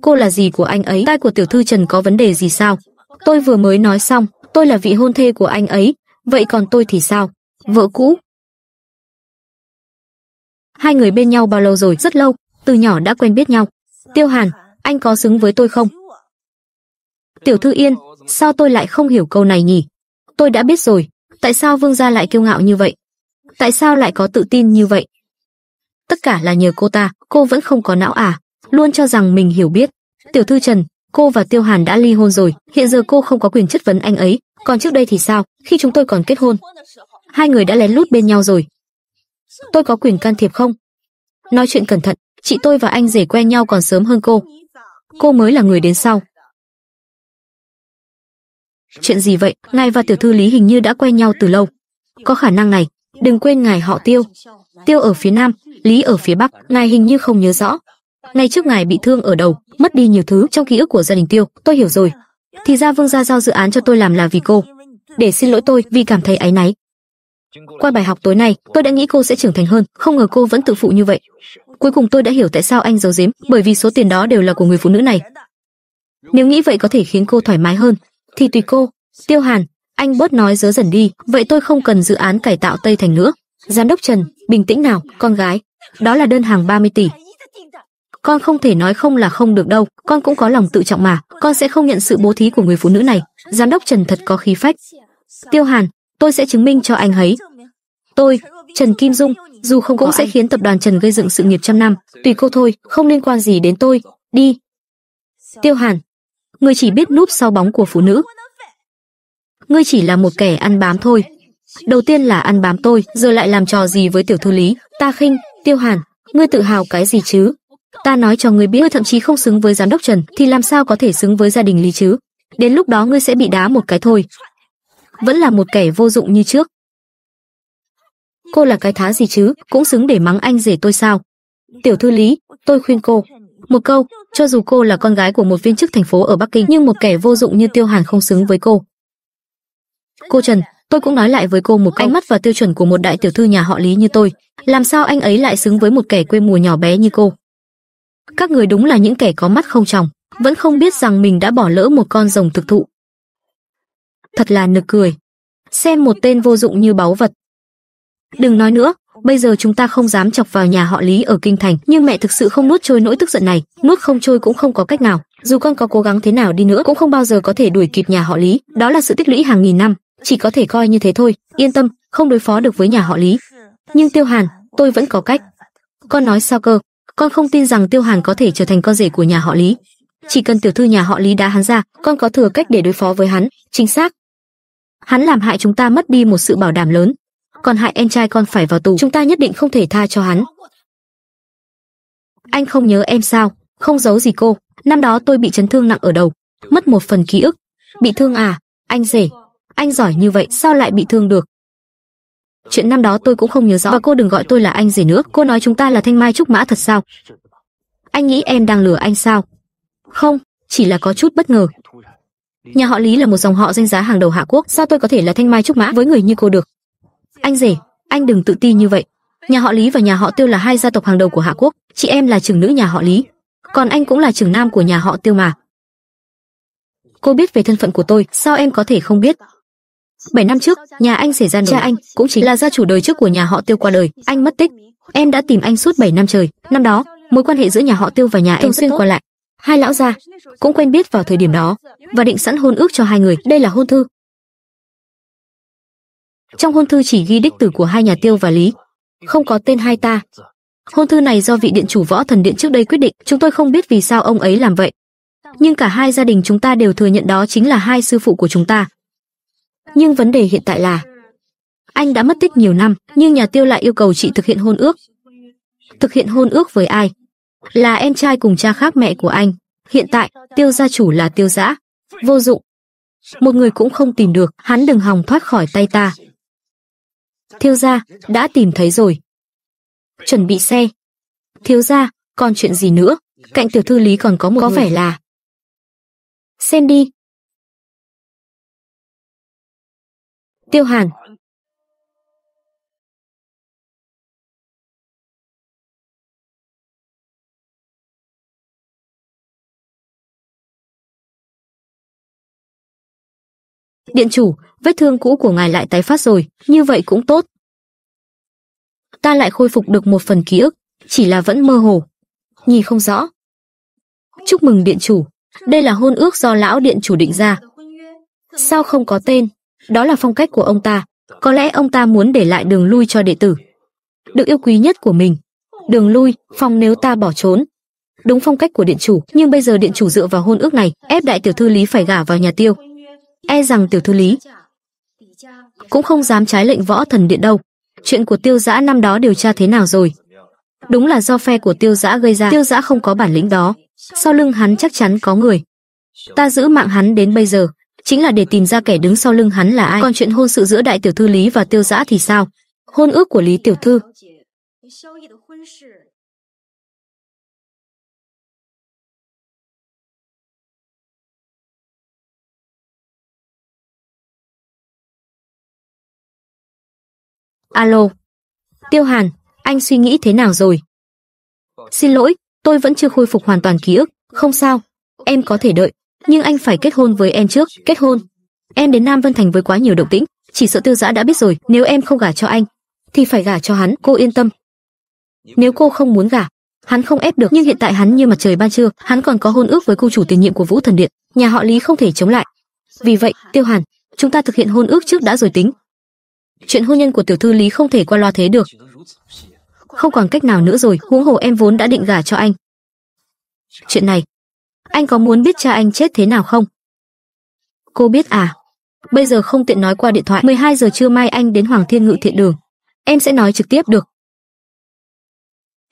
Cô là gì của anh ấy? Tai của tiểu thư Trần có vấn đề gì sao? Tôi vừa mới nói xong, tôi là vị hôn thê của anh ấy, vậy còn tôi thì sao? Vợ cũ? Hai người bên nhau bao lâu rồi? Rất lâu, từ nhỏ đã quen biết nhau. Tiêu Hàn, anh có xứng với tôi không? Tiểu thư Yên, sao tôi lại không hiểu câu này nhỉ? Tôi đã biết rồi, tại sao vương gia lại kiêu ngạo như vậy? Tại sao lại có tự tin như vậy? tất cả là nhờ cô ta, cô vẫn không có não à, luôn cho rằng mình hiểu biết. Tiểu thư Trần, cô và Tiêu Hàn đã ly hôn rồi, hiện giờ cô không có quyền chất vấn anh ấy, còn trước đây thì sao, khi chúng tôi còn kết hôn, hai người đã lén lút bên nhau rồi. Tôi có quyền can thiệp không? Nói chuyện cẩn thận, chị tôi và anh rể quen nhau còn sớm hơn cô. Cô mới là người đến sau. Chuyện gì vậy? Ngài và tiểu thư Lý hình như đã quen nhau từ lâu. Có khả năng này, đừng quên ngài họ Tiêu. Tiêu ở phía Nam, Lý ở phía Bắc, ngài hình như không nhớ rõ. Ngày trước ngài bị thương ở đầu, mất đi nhiều thứ trong ký ức của gia đình Tiêu, tôi hiểu rồi. Thì ra Vương gia giao dự án cho tôi làm là vì cô. Để xin lỗi tôi vì cảm thấy áy náy. Qua bài học tối nay, tôi đã nghĩ cô sẽ trưởng thành hơn, không ngờ cô vẫn tự phụ như vậy. Cuối cùng tôi đã hiểu tại sao anh giấu giếm, bởi vì số tiền đó đều là của người phụ nữ này. Nếu nghĩ vậy có thể khiến cô thoải mái hơn, thì tùy cô. Tiêu Hàn, anh bớt nói dớ dần đi, vậy tôi không cần dự án cải tạo Tây Thành nữa. Giám đốc Trần, bình tĩnh nào, con gái. Đó là đơn hàng 30 tỷ. Con không thể nói không là không được đâu, con cũng có lòng tự trọng mà, con sẽ không nhận sự bố thí của người phụ nữ này. Giám đốc Trần thật có khí phách. Tiêu Hàn, tôi sẽ chứng minh cho anh ấy. Tôi, Trần Kim Dung, dù không cũng sẽ khiến tập đoàn Trần gây dựng sự nghiệp trăm năm, tùy cô thôi, không liên quan gì đến tôi. Đi. Tiêu Hàn, người chỉ biết núp sau bóng của phụ nữ. Ngươi chỉ là một kẻ ăn bám thôi. Đầu tiên là ăn bám tôi, giờ lại làm trò gì với tiểu thư lý, ta khinh, Tiêu Hàn, ngươi tự hào cái gì chứ? Ta nói cho ngươi biết, ngươi thậm chí không xứng với giám đốc Trần, thì làm sao có thể xứng với gia đình Lý chứ? Đến lúc đó ngươi sẽ bị đá một cái thôi. Vẫn là một kẻ vô dụng như trước. Cô là cái thá gì chứ, cũng xứng để mắng anh rể tôi sao? Tiểu thư Lý, tôi khuyên cô, một câu, cho dù cô là con gái của một viên chức thành phố ở Bắc Kinh, nhưng một kẻ vô dụng như Tiêu Hàn không xứng với cô. Cô Trần, tôi cũng nói lại với cô một câu. ánh mắt và tiêu chuẩn của một đại tiểu thư nhà họ lý như tôi làm sao anh ấy lại xứng với một kẻ quê mùa nhỏ bé như cô các người đúng là những kẻ có mắt không tròng vẫn không biết rằng mình đã bỏ lỡ một con rồng thực thụ thật là nực cười xem một tên vô dụng như báu vật đừng nói nữa bây giờ chúng ta không dám chọc vào nhà họ lý ở kinh thành nhưng mẹ thực sự không nuốt trôi nỗi tức giận này nuốt không trôi cũng không có cách nào dù con có cố gắng thế nào đi nữa cũng không bao giờ có thể đuổi kịp nhà họ lý đó là sự tích lũy hàng nghìn năm chỉ có thể coi như thế thôi yên tâm không đối phó được với nhà họ lý nhưng tiêu hàn tôi vẫn có cách con nói sao cơ con không tin rằng tiêu hàn có thể trở thành con rể của nhà họ lý chỉ cần tiểu thư nhà họ lý đá hắn ra con có thừa cách để đối phó với hắn chính xác hắn làm hại chúng ta mất đi một sự bảo đảm lớn còn hại em trai con phải vào tù chúng ta nhất định không thể tha cho hắn anh không nhớ em sao không giấu gì cô năm đó tôi bị chấn thương nặng ở đầu mất một phần ký ức bị thương à anh rể anh giỏi như vậy sao lại bị thương được? Chuyện năm đó tôi cũng không nhớ rõ và cô đừng gọi tôi là anh gì nữa, cô nói chúng ta là thanh mai trúc mã thật sao? Anh nghĩ em đang lừa anh sao? Không, chỉ là có chút bất ngờ. Nhà họ Lý là một dòng họ danh giá hàng đầu Hạ Quốc, sao tôi có thể là thanh mai trúc mã với người như cô được? Anh rể, anh đừng tự ti như vậy. Nhà họ Lý và nhà họ Tiêu là hai gia tộc hàng đầu của Hạ Quốc, chị em là trưởng nữ nhà họ Lý, còn anh cũng là trưởng nam của nhà họ Tiêu mà. Cô biết về thân phận của tôi, sao em có thể không biết? 7 năm trước, nhà anh xảy ra nổ cha anh, cũng chính là gia chủ đời trước của nhà họ Tiêu qua đời, anh mất tích. Em đã tìm anh suốt 7 năm trời, năm đó, mối quan hệ giữa nhà họ Tiêu và nhà em xuyên qua lại. Hai lão gia cũng quen biết vào thời điểm đó và định sẵn hôn ước cho hai người, đây là hôn thư. Trong hôn thư chỉ ghi đích tử của hai nhà Tiêu và Lý, không có tên hai ta. Hôn thư này do vị điện chủ võ thần điện trước đây quyết định, chúng tôi không biết vì sao ông ấy làm vậy. Nhưng cả hai gia đình chúng ta đều thừa nhận đó chính là hai sư phụ của chúng ta, nhưng vấn đề hiện tại là anh đã mất tích nhiều năm, nhưng nhà Tiêu lại yêu cầu chị thực hiện hôn ước. Thực hiện hôn ước với ai? Là em trai cùng cha khác mẹ của anh. Hiện tại, Tiêu gia chủ là Tiêu giã vô dụng. Một người cũng không tìm được, hắn đừng hòng thoát khỏi tay ta. Thiêu gia, đã tìm thấy rồi. Chuẩn bị xe. Thiếu gia, còn chuyện gì nữa? Cạnh tiểu thư Lý còn có một Có người. vẻ là Xem đi, Tiêu Hàn Điện chủ, vết thương cũ của ngài lại tái phát rồi, như vậy cũng tốt. Ta lại khôi phục được một phần ký ức, chỉ là vẫn mơ hồ, nhìn không rõ. Chúc mừng điện chủ, đây là hôn ước do lão điện chủ định ra. Sao không có tên? Đó là phong cách của ông ta, có lẽ ông ta muốn để lại đường lui cho đệ tử. Được yêu quý nhất của mình, đường lui, phong nếu ta bỏ trốn. Đúng phong cách của điện chủ, nhưng bây giờ điện chủ dựa vào hôn ước này, ép đại tiểu thư Lý phải gả vào nhà Tiêu. E rằng tiểu thư Lý cũng không dám trái lệnh võ thần điện đâu. Chuyện của Tiêu Giã năm đó điều tra thế nào rồi? Đúng là do phe của Tiêu Giã gây ra, Tiêu Giã không có bản lĩnh đó, sau lưng hắn chắc chắn có người. Ta giữ mạng hắn đến bây giờ, chính là để tìm ra kẻ đứng sau lưng hắn là ai. Còn chuyện hôn sự giữa đại tiểu thư Lý và Tiêu Dã thì sao? Hôn ước của Lý tiểu thư. Alo. Tiêu Hàn, anh suy nghĩ thế nào rồi? Xin lỗi, tôi vẫn chưa khôi phục hoàn toàn ký ức, không sao, em có thể đợi nhưng anh phải kết hôn với em trước, kết hôn. Em đến Nam Vân Thành với quá nhiều động tĩnh, chỉ sợ Tiêu Giã đã biết rồi, nếu em không gả cho anh thì phải gả cho hắn, cô yên tâm. Nếu cô không muốn gả, hắn không ép được, nhưng hiện tại hắn như mặt trời ban trưa, hắn còn có hôn ước với cô chủ tiền nhiệm của Vũ Thần Điện, nhà họ Lý không thể chống lại. Vì vậy, Tiêu Hàn, chúng ta thực hiện hôn ước trước đã rồi tính. Chuyện hôn nhân của tiểu thư Lý không thể qua loa thế được. Không còn cách nào nữa rồi, huống hồ em vốn đã định gả cho anh. Chuyện này, anh có muốn biết cha anh chết thế nào không? Cô biết à? Bây giờ không tiện nói qua điện thoại. 12 giờ trưa mai anh đến Hoàng Thiên Ngự Thiện Đường. Em sẽ nói trực tiếp được.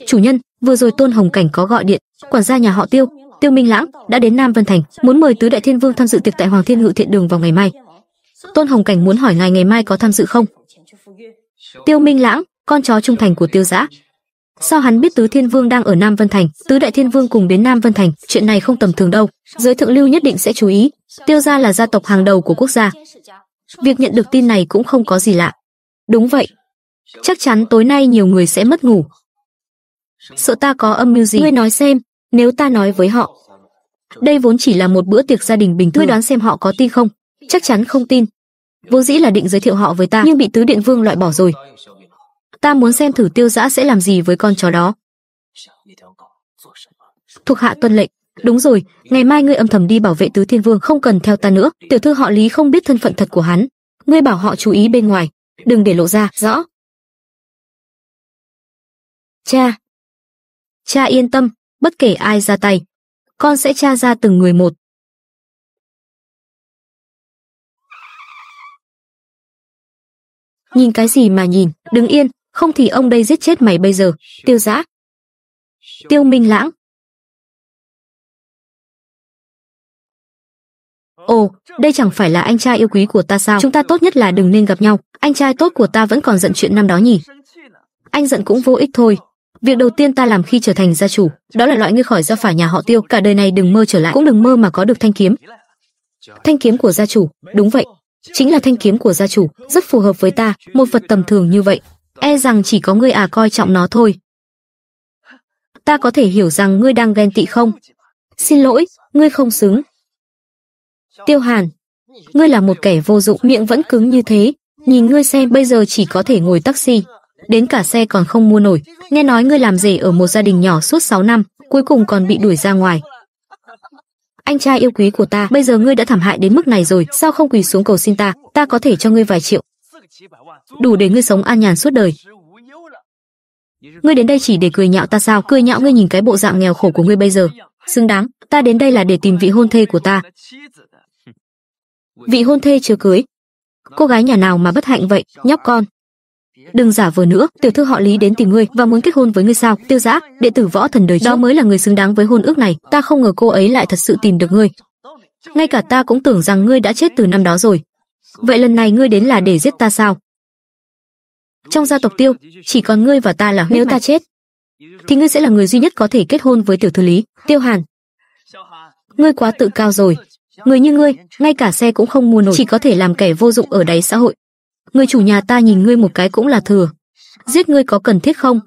Chủ nhân, vừa rồi Tôn Hồng Cảnh có gọi điện, quản gia nhà họ Tiêu, Tiêu Minh Lãng đã đến Nam Vân Thành, muốn mời tứ đại thiên vương tham dự tiệc tại Hoàng Thiên Ngự Thiện Đường vào ngày mai. Tôn Hồng Cảnh muốn hỏi ngài ngày mai có tham dự không? Tiêu Minh Lãng, con chó trung thành của Tiêu Giã, Sao hắn biết Tứ Thiên Vương đang ở Nam Vân Thành, Tứ Đại Thiên Vương cùng đến Nam Vân Thành, chuyện này không tầm thường đâu, giới thượng lưu nhất định sẽ chú ý, Tiêu gia là gia tộc hàng đầu của quốc gia. Việc nhận được tin này cũng không có gì lạ. Đúng vậy, chắc chắn tối nay nhiều người sẽ mất ngủ. Sợ ta có âm mưu gì? Ngươi nói xem, nếu ta nói với họ. Đây vốn chỉ là một bữa tiệc gia đình bình thường. Ngươi đoán xem họ có tin không? Chắc chắn không tin. Vô dĩ là định giới thiệu họ với ta, nhưng bị Tứ Điện Vương loại bỏ rồi ta muốn xem thử tiêu dã sẽ làm gì với con chó đó. Thuộc hạ tuân lệnh, đúng rồi, ngày mai ngươi âm thầm đi bảo vệ tứ thiên vương không cần theo ta nữa, tiểu thư họ Lý không biết thân phận thật của hắn, ngươi bảo họ chú ý bên ngoài, đừng để lộ ra, rõ. Cha, cha yên tâm, bất kể ai ra tay, con sẽ tra ra từng người một. Nhìn cái gì mà nhìn, đứng yên, không thì ông đây giết chết mày bây giờ, tiêu giã. Tiêu Minh Lãng Ồ, đây chẳng phải là anh trai yêu quý của ta sao? Chúng ta tốt nhất là đừng nên gặp nhau. Anh trai tốt của ta vẫn còn giận chuyện năm đó nhỉ? Anh giận cũng vô ích thôi. Việc đầu tiên ta làm khi trở thành gia chủ, đó là loại ngươi khỏi ra phải nhà họ tiêu. Cả đời này đừng mơ trở lại, cũng đừng mơ mà có được thanh kiếm. Thanh kiếm của gia chủ, đúng vậy. Chính là thanh kiếm của gia chủ, rất phù hợp với ta, một vật tầm thường như vậy e rằng chỉ có ngươi à coi trọng nó thôi. Ta có thể hiểu rằng ngươi đang ghen tị không? Xin lỗi, ngươi không xứng. Tiêu Hàn, ngươi là một kẻ vô dụng miệng vẫn cứng như thế, nhìn ngươi xem bây giờ chỉ có thể ngồi taxi, đến cả xe còn không mua nổi. Nghe nói ngươi làm rể ở một gia đình nhỏ suốt 6 năm, cuối cùng còn bị đuổi ra ngoài. Anh trai yêu quý của ta, bây giờ ngươi đã thảm hại đến mức này rồi, sao không quỳ xuống cầu xin ta, ta có thể cho ngươi vài triệu, đủ để ngươi sống an nhàn suốt đời ngươi đến đây chỉ để cười nhạo ta sao cười nhạo ngươi nhìn cái bộ dạng nghèo khổ của ngươi bây giờ xứng đáng ta đến đây là để tìm vị hôn thê của ta vị hôn thê chưa cưới cô gái nhà nào mà bất hạnh vậy nhóc con đừng giả vờ nữa tiểu thư họ lý đến tìm ngươi và muốn kết hôn với ngươi sao tiêu Dã, đệ tử võ thần đời trước. đó mới là người xứng đáng với hôn ước này ta không ngờ cô ấy lại thật sự tìm được ngươi ngay cả ta cũng tưởng rằng ngươi đã chết từ năm đó rồi vậy lần này ngươi đến là để giết ta sao? Trong gia tộc tiêu, chỉ còn ngươi và ta là huyết Nếu mạch. ta chết, thì ngươi sẽ là người duy nhất có thể kết hôn với tiểu thư lý, tiêu hàn. Ngươi quá tự cao rồi. Người như ngươi, ngay cả xe cũng không mua nổi, chỉ có thể làm kẻ vô dụng ở đáy xã hội. Người chủ nhà ta nhìn ngươi một cái cũng là thừa. Giết ngươi có cần thiết không?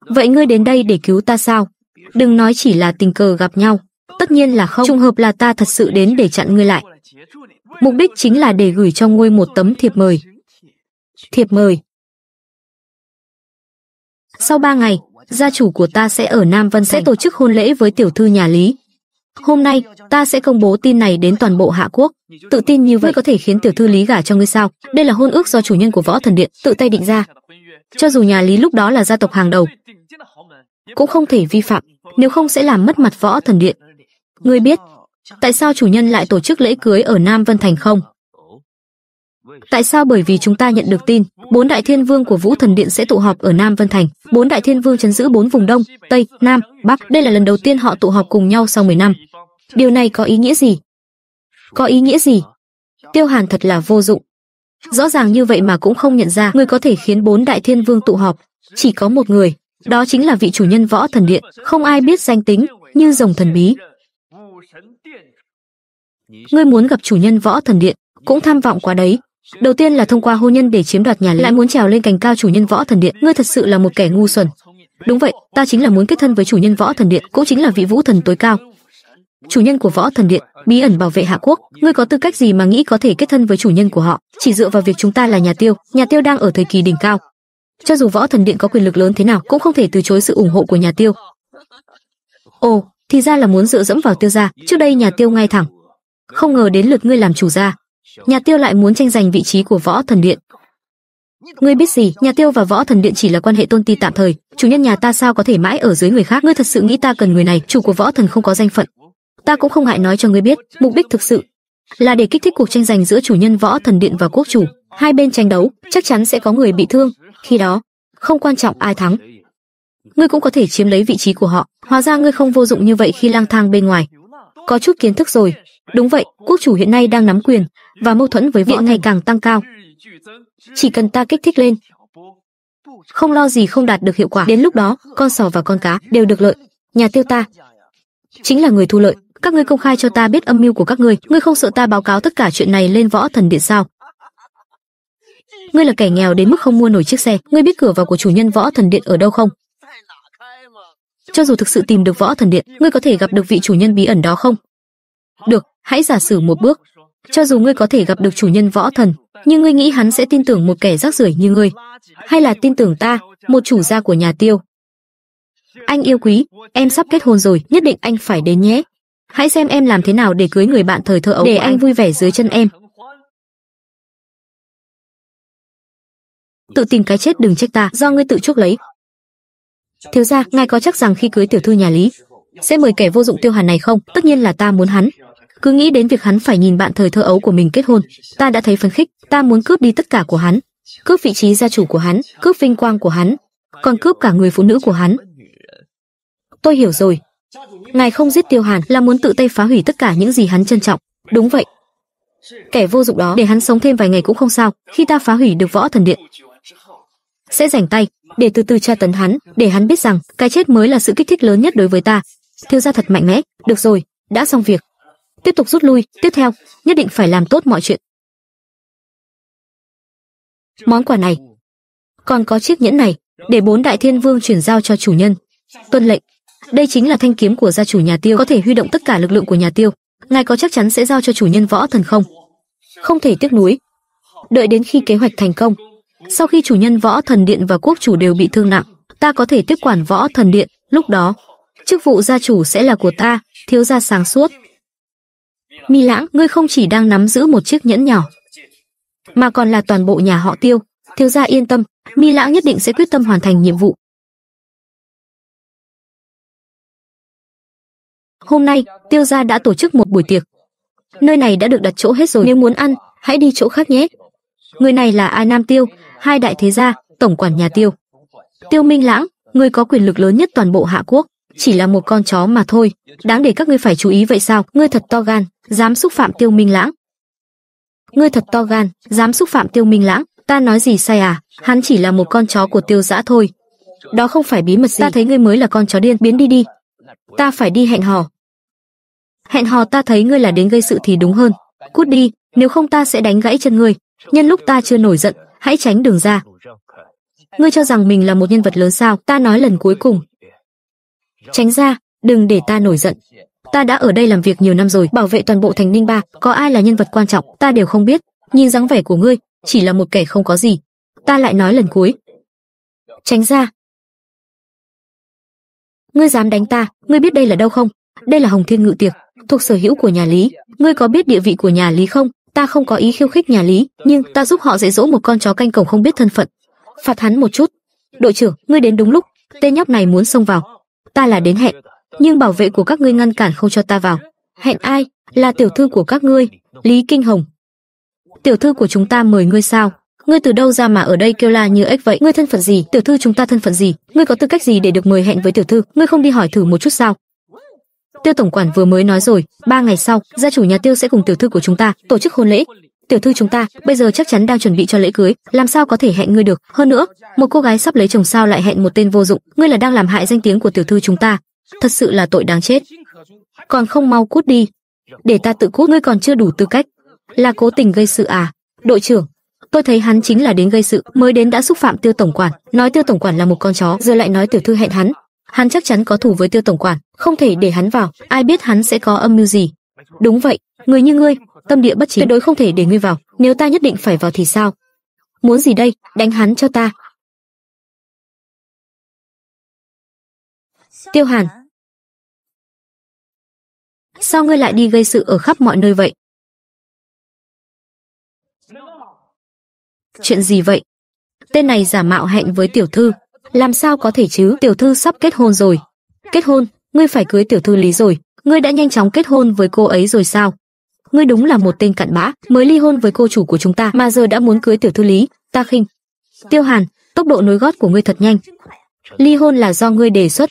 Vậy ngươi đến đây để cứu ta sao? Đừng nói chỉ là tình cờ gặp nhau. Tất nhiên là không. Trùng hợp là ta thật sự đến để chặn ngươi lại. Mục đích chính là để gửi cho Ngôi một tấm thiệp mời. Thiệp mời Sau ba ngày, gia chủ của ta sẽ ở Nam Vân sẽ tổ chức hôn lễ với tiểu thư nhà Lý. Hôm nay, ta sẽ công bố tin này đến toàn bộ Hạ Quốc. Tự tin như vậy có thể khiến tiểu thư Lý gả cho ngươi sao? Đây là hôn ước do chủ nhân của Võ Thần Điện tự tay định ra. Cho dù nhà Lý lúc đó là gia tộc hàng đầu, cũng không thể vi phạm, nếu không sẽ làm mất mặt Võ Thần Điện. Ngươi biết, Tại sao chủ nhân lại tổ chức lễ cưới ở Nam Vân Thành không? Tại sao bởi vì chúng ta nhận được tin, bốn đại thiên vương của Vũ Thần Điện sẽ tụ họp ở Nam Vân Thành, bốn đại thiên vương chấn giữ bốn vùng Đông, Tây, Nam, Bắc, đây là lần đầu tiên họ tụ họp cùng nhau sau 10 năm. Điều này có ý nghĩa gì? Có ý nghĩa gì? Tiêu Hàn thật là vô dụng. Rõ ràng như vậy mà cũng không nhận ra người có thể khiến bốn đại thiên vương tụ họp, chỉ có một người, đó chính là vị chủ nhân võ thần điện, không ai biết danh tính, như rồng thần bí, ngươi muốn gặp chủ nhân võ thần điện cũng tham vọng quá đấy đầu tiên là thông qua hôn nhân để chiếm đoạt nhà lại muốn trèo lên cành cao chủ nhân võ thần điện ngươi thật sự là một kẻ ngu xuẩn đúng vậy ta chính là muốn kết thân với chủ nhân võ thần điện cũng chính là vị vũ thần tối cao chủ nhân của võ thần điện bí ẩn bảo vệ hạ quốc ngươi có tư cách gì mà nghĩ có thể kết thân với chủ nhân của họ chỉ dựa vào việc chúng ta là nhà tiêu nhà tiêu đang ở thời kỳ đỉnh cao cho dù võ thần điện có quyền lực lớn thế nào cũng không thể từ chối sự ủng hộ của nhà tiêu ồ thì ra là muốn dựa dẫm vào tiêu gia trước đây nhà tiêu ngay thẳng không ngờ đến lượt ngươi làm chủ gia. Nhà Tiêu lại muốn tranh giành vị trí của Võ Thần Điện. Ngươi biết gì, nhà Tiêu và Võ Thần Điện chỉ là quan hệ tôn ti tạm thời, chủ nhân nhà ta sao có thể mãi ở dưới người khác? Ngươi thật sự nghĩ ta cần người này, chủ của Võ Thần không có danh phận. Ta cũng không hại nói cho ngươi biết, mục đích thực sự là để kích thích cuộc tranh giành giữa chủ nhân Võ Thần Điện và quốc chủ. Hai bên tranh đấu, chắc chắn sẽ có người bị thương, khi đó, không quan trọng ai thắng. Ngươi cũng có thể chiếm lấy vị trí của họ, hóa ra ngươi không vô dụng như vậy khi lang thang bên ngoài, có chút kiến thức rồi. Đúng vậy, quốc chủ hiện nay đang nắm quyền và mâu thuẫn với võ ngày càng tăng cao. Chỉ cần ta kích thích lên, không lo gì không đạt được hiệu quả. Đến lúc đó, con sò và con cá đều được lợi. Nhà tiêu ta chính là người thu lợi. Các ngươi công khai cho ta biết âm mưu của các ngươi, ngươi không sợ ta báo cáo tất cả chuyện này lên võ thần điện sao? Ngươi là kẻ nghèo đến mức không mua nổi chiếc xe, ngươi biết cửa vào của chủ nhân võ thần điện ở đâu không? cho dù thực sự tìm được võ thần điện, ngươi có thể gặp được vị chủ nhân bí ẩn đó không? Được, hãy giả sử một bước. Cho dù ngươi có thể gặp được chủ nhân võ thần, nhưng ngươi nghĩ hắn sẽ tin tưởng một kẻ rác rưởi như ngươi, hay là tin tưởng ta, một chủ gia của nhà tiêu? Anh yêu quý, em sắp kết hôn rồi, nhất định anh phải đến nhé. Hãy xem em làm thế nào để cưới người bạn thời thơ ấu để anh vui vẻ dưới chân em. Tự tìm cái chết đừng trách ta, do ngươi tự chuốc lấy thiếu gia ngài có chắc rằng khi cưới tiểu thư nhà lý sẽ mời kẻ vô dụng tiêu hàn này không tất nhiên là ta muốn hắn cứ nghĩ đến việc hắn phải nhìn bạn thời thơ ấu của mình kết hôn ta đã thấy phấn khích ta muốn cướp đi tất cả của hắn cướp vị trí gia chủ của hắn cướp vinh quang của hắn còn cướp cả người phụ nữ của hắn tôi hiểu rồi ngài không giết tiêu hàn là muốn tự tay phá hủy tất cả những gì hắn trân trọng đúng vậy kẻ vô dụng đó để hắn sống thêm vài ngày cũng không sao khi ta phá hủy được võ thần điện sẽ rảnh tay để từ từ tra tấn hắn, để hắn biết rằng cái chết mới là sự kích thích lớn nhất đối với ta. Thiếu gia thật mạnh mẽ, được rồi, đã xong việc. Tiếp tục rút lui, tiếp theo, nhất định phải làm tốt mọi chuyện. Món quà này, còn có chiếc nhẫn này, để bốn đại thiên vương chuyển giao cho chủ nhân. Tuân lệnh, đây chính là thanh kiếm của gia chủ nhà Tiêu có thể huy động tất cả lực lượng của nhà Tiêu. Ngài có chắc chắn sẽ giao cho chủ nhân võ thần không? Không thể tiếc nuối. Đợi đến khi kế hoạch thành công, sau khi chủ nhân võ thần điện và quốc chủ đều bị thương nặng, ta có thể tiếp quản võ thần điện, lúc đó, chức vụ gia chủ sẽ là của ta, thiếu gia sáng suốt. Mi Lãng, ngươi không chỉ đang nắm giữ một chiếc nhẫn nhỏ, mà còn là toàn bộ nhà họ Tiêu, thiếu gia yên tâm, Mi Lãng nhất định sẽ quyết tâm hoàn thành nhiệm vụ. Hôm nay, Tiêu gia đã tổ chức một buổi tiệc. Nơi này đã được đặt chỗ hết rồi, nếu muốn ăn, hãy đi chỗ khác nhé. Người này là ai Nam Tiêu, hai đại thế gia, tổng quản nhà Tiêu. Tiêu Minh Lãng, người có quyền lực lớn nhất toàn bộ Hạ Quốc, chỉ là một con chó mà thôi, đáng để các ngươi phải chú ý vậy sao? Ngươi thật to gan, dám xúc phạm Tiêu Minh Lãng. Ngươi thật to gan, dám xúc phạm Tiêu Minh Lãng, ta nói gì sai à? Hắn chỉ là một con chó của Tiêu dã thôi. Đó không phải bí mật gì. Ta thấy ngươi mới là con chó điên, biến đi đi. Ta phải đi hẹn hò. Hẹn hò ta thấy ngươi là đến gây sự thì đúng hơn. Cút đi, nếu không ta sẽ đánh gãy chân ngươi. Nhân lúc ta chưa nổi giận, hãy tránh đường ra. Ngươi cho rằng mình là một nhân vật lớn sao, ta nói lần cuối cùng. Tránh ra, đừng để ta nổi giận. Ta đã ở đây làm việc nhiều năm rồi, bảo vệ toàn bộ thành Ninh Ba, có ai là nhân vật quan trọng, ta đều không biết. Nhìn dáng vẻ của ngươi, chỉ là một kẻ không có gì. Ta lại nói lần cuối. Tránh ra. Ngươi dám đánh ta, ngươi biết đây là đâu không? Đây là Hồng Thiên Ngự Tiệc, thuộc sở hữu của nhà Lý. Ngươi có biết địa vị của nhà Lý không? ta không có ý khiêu khích nhà lý nhưng ta giúp họ dạy dỗ một con chó canh cổng không biết thân phận phạt hắn một chút đội trưởng ngươi đến đúng lúc tên nhóc này muốn xông vào ta là đến hẹn nhưng bảo vệ của các ngươi ngăn cản không cho ta vào hẹn ai là tiểu thư của các ngươi lý kinh hồng tiểu thư của chúng ta mời ngươi sao ngươi từ đâu ra mà ở đây kêu la như ếch vậy ngươi thân phận gì tiểu thư chúng ta thân phận gì ngươi có tư cách gì để được mời hẹn với tiểu thư ngươi không đi hỏi thử một chút sao Tiêu tổng quản vừa mới nói rồi, ba ngày sau, gia chủ nhà Tiêu sẽ cùng tiểu thư của chúng ta tổ chức hôn lễ. Tiểu thư chúng ta bây giờ chắc chắn đang chuẩn bị cho lễ cưới, làm sao có thể hẹn ngươi được? Hơn nữa, một cô gái sắp lấy chồng sao lại hẹn một tên vô dụng? Ngươi là đang làm hại danh tiếng của tiểu thư chúng ta, thật sự là tội đáng chết. Còn không mau cút đi, để ta tự cút. Ngươi còn chưa đủ tư cách, là cố tình gây sự à? Đội trưởng, tôi thấy hắn chính là đến gây sự, mới đến đã xúc phạm Tiêu tổng quản, nói Tiêu tổng quản là một con chó, giờ lại nói tiểu thư hẹn hắn, hắn chắc chắn có thủ với tiêu tổng quản không thể để hắn vào ai biết hắn sẽ có âm mưu gì đúng vậy người như ngươi tâm địa bất chính tuyệt đối không thể để ngươi vào nếu ta nhất định phải vào thì sao muốn gì đây đánh hắn cho ta tiêu hàn sao ngươi lại đi gây sự ở khắp mọi nơi vậy chuyện gì vậy tên này giả mạo hẹn với tiểu thư làm sao có thể chứ? Tiểu thư sắp kết hôn rồi. Kết hôn? Ngươi phải cưới tiểu thư Lý rồi. Ngươi đã nhanh chóng kết hôn với cô ấy rồi sao? Ngươi đúng là một tên cặn bã, mới ly hôn với cô chủ của chúng ta mà giờ đã muốn cưới tiểu thư Lý, ta khinh. Tiêu Hàn, tốc độ nối gót của ngươi thật nhanh. Ly hôn là do ngươi đề xuất.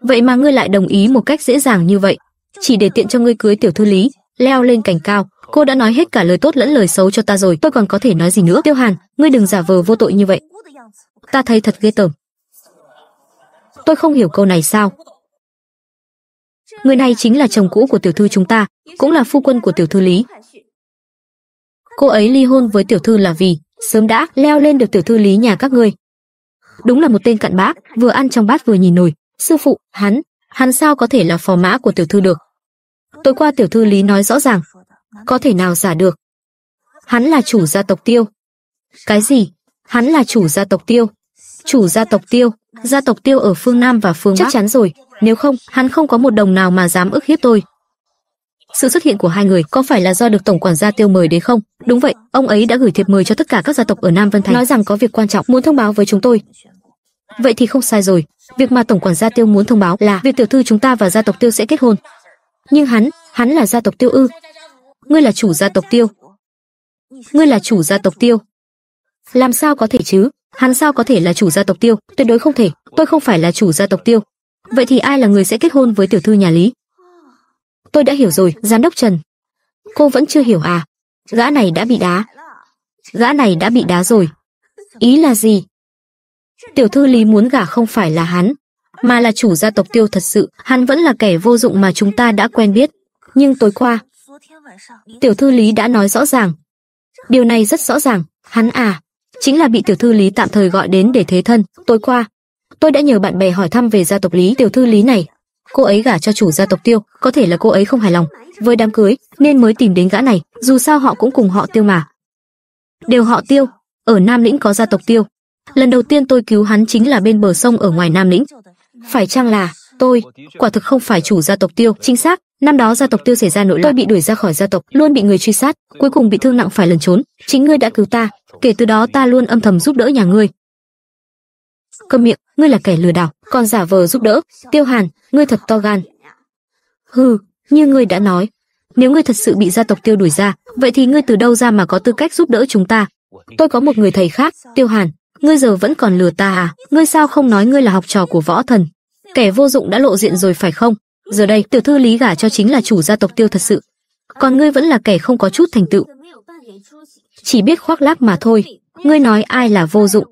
Vậy mà ngươi lại đồng ý một cách dễ dàng như vậy, chỉ để tiện cho ngươi cưới tiểu thư Lý, leo lên cành cao, cô đã nói hết cả lời tốt lẫn lời xấu cho ta rồi, tôi còn có thể nói gì nữa? Tiêu Hàn, ngươi đừng giả vờ vô tội như vậy ta thấy thật ghê tởm. Tôi không hiểu câu này sao? Người này chính là chồng cũ của tiểu thư chúng ta, cũng là phu quân của tiểu thư Lý. Cô ấy ly hôn với tiểu thư là vì sớm đã leo lên được tiểu thư Lý nhà các ngươi. Đúng là một tên cặn bã, vừa ăn trong bát vừa nhìn nồi. Sư phụ, hắn, hắn sao có thể là phò mã của tiểu thư được? Tối qua tiểu thư Lý nói rõ ràng, có thể nào giả được. Hắn là chủ gia tộc Tiêu. Cái gì? Hắn là chủ gia tộc Tiêu. Chủ gia tộc Tiêu, gia tộc Tiêu ở phương Nam và phương Bắc. Chắc chắn rồi, nếu không, hắn không có một đồng nào mà dám ức hiếp tôi. Sự xuất hiện của hai người có phải là do được tổng quản gia Tiêu mời đến không? Đúng vậy, ông ấy đã gửi thiệp mời cho tất cả các gia tộc ở Nam Vân Thành, nói rằng có việc quan trọng muốn thông báo với chúng tôi. Vậy thì không sai rồi, việc mà tổng quản gia Tiêu muốn thông báo là việc tiểu thư chúng ta và gia tộc Tiêu sẽ kết hôn. Nhưng hắn, hắn là gia tộc Tiêu ư? Ngươi là chủ gia tộc Tiêu. Ngươi là chủ gia tộc Tiêu làm sao có thể chứ hắn sao có thể là chủ gia tộc tiêu tuyệt đối không thể tôi không phải là chủ gia tộc tiêu vậy thì ai là người sẽ kết hôn với tiểu thư nhà lý tôi đã hiểu rồi giám đốc trần cô vẫn chưa hiểu à gã này đã bị đá gã này đã bị đá rồi ý là gì tiểu thư lý muốn gả không phải là hắn mà là chủ gia tộc tiêu thật sự hắn vẫn là kẻ vô dụng mà chúng ta đã quen biết nhưng tối qua tiểu thư lý đã nói rõ ràng điều này rất rõ ràng hắn à chính là bị tiểu thư lý tạm thời gọi đến để thế thân tối qua tôi đã nhờ bạn bè hỏi thăm về gia tộc lý tiểu thư lý này cô ấy gả cho chủ gia tộc tiêu có thể là cô ấy không hài lòng với đám cưới nên mới tìm đến gã này dù sao họ cũng cùng họ tiêu mà đều họ tiêu ở nam lĩnh có gia tộc tiêu lần đầu tiên tôi cứu hắn chính là bên bờ sông ở ngoài nam lĩnh phải chăng là tôi quả thực không phải chủ gia tộc tiêu chính xác năm đó gia tộc tiêu xảy ra nội loạn tôi bị đuổi ra khỏi gia tộc luôn bị người truy sát cuối cùng bị thương nặng phải lần trốn chính ngươi đã cứu ta kể từ đó ta luôn âm thầm giúp đỡ nhà ngươi. Câm miệng, ngươi là kẻ lừa đảo, còn giả vờ giúp đỡ, Tiêu Hàn, ngươi thật to gan. Hừ, như ngươi đã nói, nếu ngươi thật sự bị gia tộc Tiêu đuổi ra, vậy thì ngươi từ đâu ra mà có tư cách giúp đỡ chúng ta? Tôi có một người thầy khác, Tiêu Hàn, ngươi giờ vẫn còn lừa ta à? Ngươi sao không nói ngươi là học trò của võ thần? Kẻ vô dụng đã lộ diện rồi phải không? Giờ đây, tiểu thư Lý gả cho chính là chủ gia tộc Tiêu thật sự. Còn ngươi vẫn là kẻ không có chút thành tựu chỉ biết khoác lác mà thôi, ngươi nói ai là vô dụng.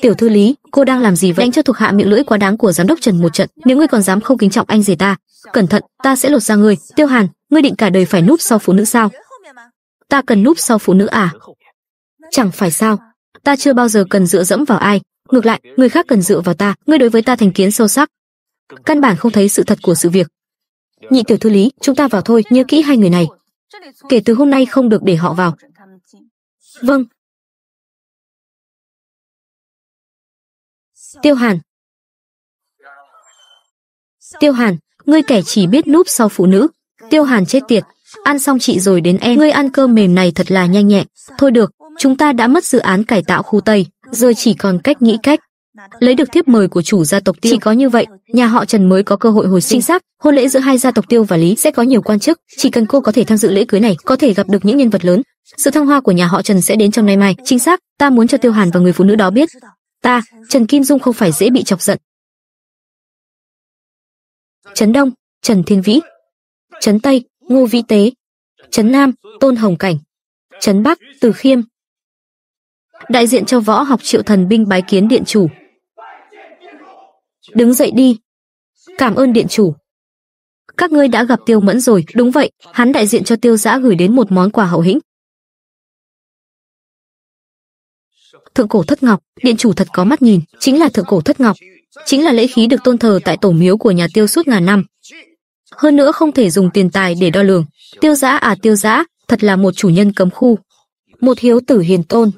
Tiểu thư Lý, cô đang làm gì vậy? Đánh cho thuộc hạ miệng lưỡi quá đáng của giám đốc Trần một trận, nếu ngươi còn dám không kính trọng anh rể ta, cẩn thận, ta sẽ lột ra ngươi. Tiêu Hàn, ngươi định cả đời phải núp sau phụ nữ sao? Ta cần núp sau phụ nữ à? Chẳng phải sao, ta chưa bao giờ cần dựa dẫm vào ai, ngược lại, người khác cần dựa vào ta, ngươi đối với ta thành kiến sâu sắc. Căn bản không thấy sự thật của sự việc. Nhị tiểu thư Lý, chúng ta vào thôi, nhớ kỹ hai người này, Kể từ hôm nay không được để họ vào. Vâng. Tiêu Hàn. Tiêu Hàn, ngươi kẻ chỉ biết núp sau phụ nữ. Tiêu Hàn chết tiệt, ăn xong chị rồi đến em. Ngươi ăn cơm mềm này thật là nhanh nhẹn. Thôi được, chúng ta đã mất dự án cải tạo khu Tây, giờ chỉ còn cách nghĩ cách lấy được thiếp mời của chủ gia tộc tiêu chỉ có như vậy nhà họ trần mới có cơ hội hồi sinh xác hôn lễ giữa hai gia tộc tiêu và lý sẽ có nhiều quan chức chỉ cần cô có thể tham dự lễ cưới này có thể gặp được những nhân vật lớn sự thăng hoa của nhà họ trần sẽ đến trong nay mai chính xác ta muốn cho tiêu hàn và người phụ nữ đó biết ta trần kim dung không phải dễ bị chọc giận trấn đông trần thiên vĩ trấn tây ngô vĩ tế trấn nam tôn hồng cảnh trấn bắc từ khiêm đại diện cho võ học triệu thần binh bái kiến điện chủ đứng dậy đi. Cảm ơn điện chủ. Các ngươi đã gặp Tiêu Mẫn rồi, đúng vậy, hắn đại diện cho Tiêu Giã gửi đến một món quà hậu hĩnh. Thượng cổ thất ngọc, điện chủ thật có mắt nhìn, chính là thượng cổ thất ngọc, chính là lễ khí được tôn thờ tại tổ miếu của nhà Tiêu suốt ngàn năm. Hơn nữa không thể dùng tiền tài để đo lường. Tiêu Giã à Tiêu Giã, thật là một chủ nhân cấm khu, một hiếu tử hiền tôn,